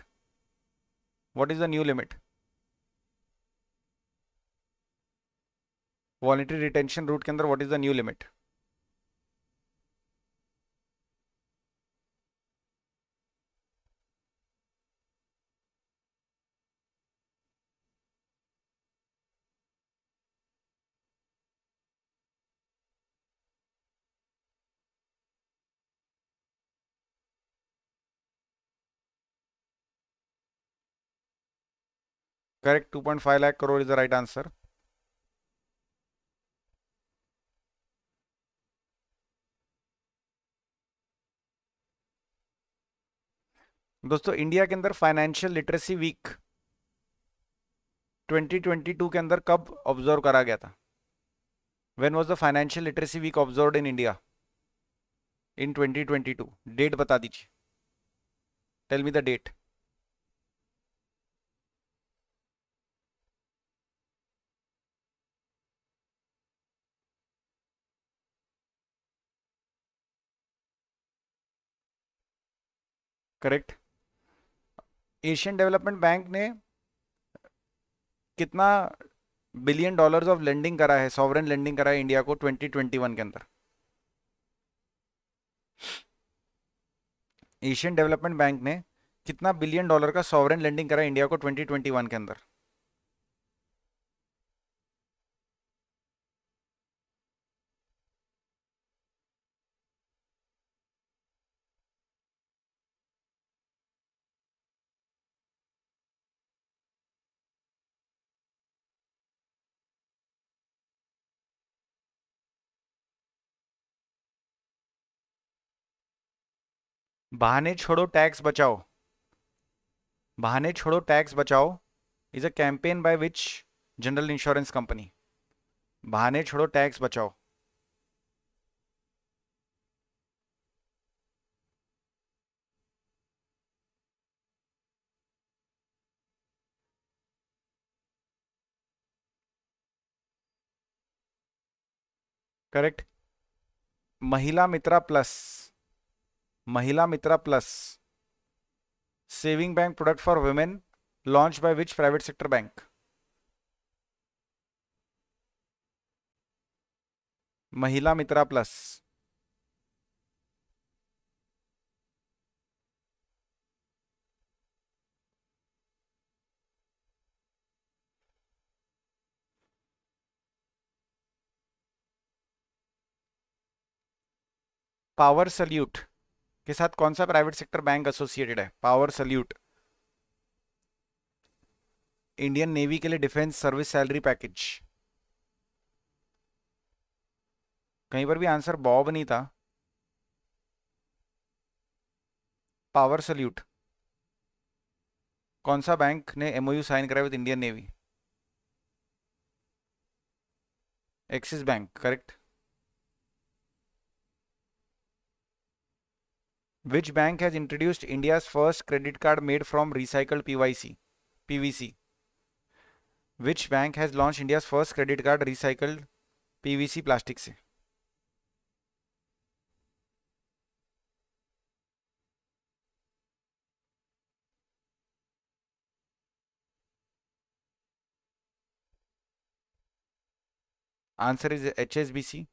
what is the new limit voluntary retention route के अंदर what is the new limit Correct, 2.5 lakh crore is the right answer. दोस्तों इंडिया के अंदर फाइनेंशियल लिटरेसी वीक 2022 के अंदर कब observe करा गया था when was the financial literacy week observe in India in 2022 date बता दीजिए tell me the date correct Asian development bank ने कितना बिलियन डॉलर्स ऑफ लेंडिंग करा है सॉवरन लेंडिंग करा है इंडिया को 2021 के अंदर एशियन डेवलपमेंट बैंक ने कितना बिलियन डॉलर का सॉवरन लेंडिंग करा है इंडिया को 2021 के अंदर बहाने छोड़ो टैक्स बचाओ बहाने Chhodo tax Bachao is a campaign by which general insurance company Bahane Chhodo tax Bachao correct Mahila Mitra plus Mahila Mitra plus saving bank product for women launch by which private sector bank Mahila Mitra plus power salute के साथ कौन सा प्राइवेट सेक्टर बैंक एसोसिएटेड है power salute Indian navy के लिए defence service salary package कहीं पर भी आंसर बॉब नहीं था पावर सल्यूट कौन सा बैंक ने एमओयू साइन कराया with Indian navy Axis bank correct Which bank has introduced India's first credit card made from recycled PVC? PVC. Which bank has launched India's first credit card recycled PVC plastic Answer is HSBC.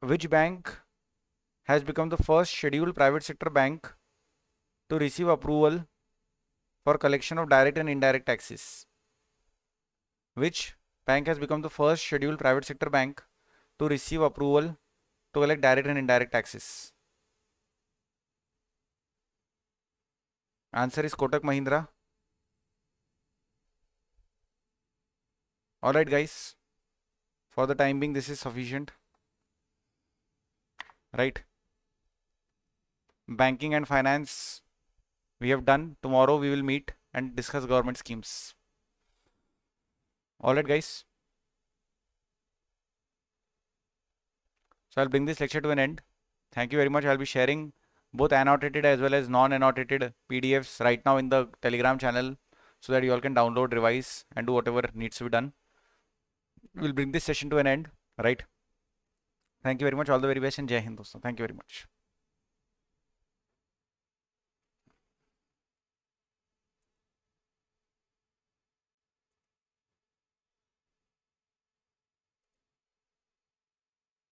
Which bank has become the first scheduled private sector bank to receive approval for collection of direct and indirect taxes. Which bank has become the first scheduled private sector bank to receive approval to collect direct and indirect taxes? Answer is Kotak Mahindra. Alright guys, for the time being this is sufficient. Right banking and finance we have done. Tomorrow we will meet and discuss government schemes. Alright guys. So I'll bring this lecture to an end. Thank you very much. I'll be sharing both annotated as well as non-annotated PDFs right now in the telegram channel so that you all can download, revise and do whatever needs to be done. We'll bring this session to an end, right? Thank you very much. All the very best and Jai Hind. Dosto. Thank you very much.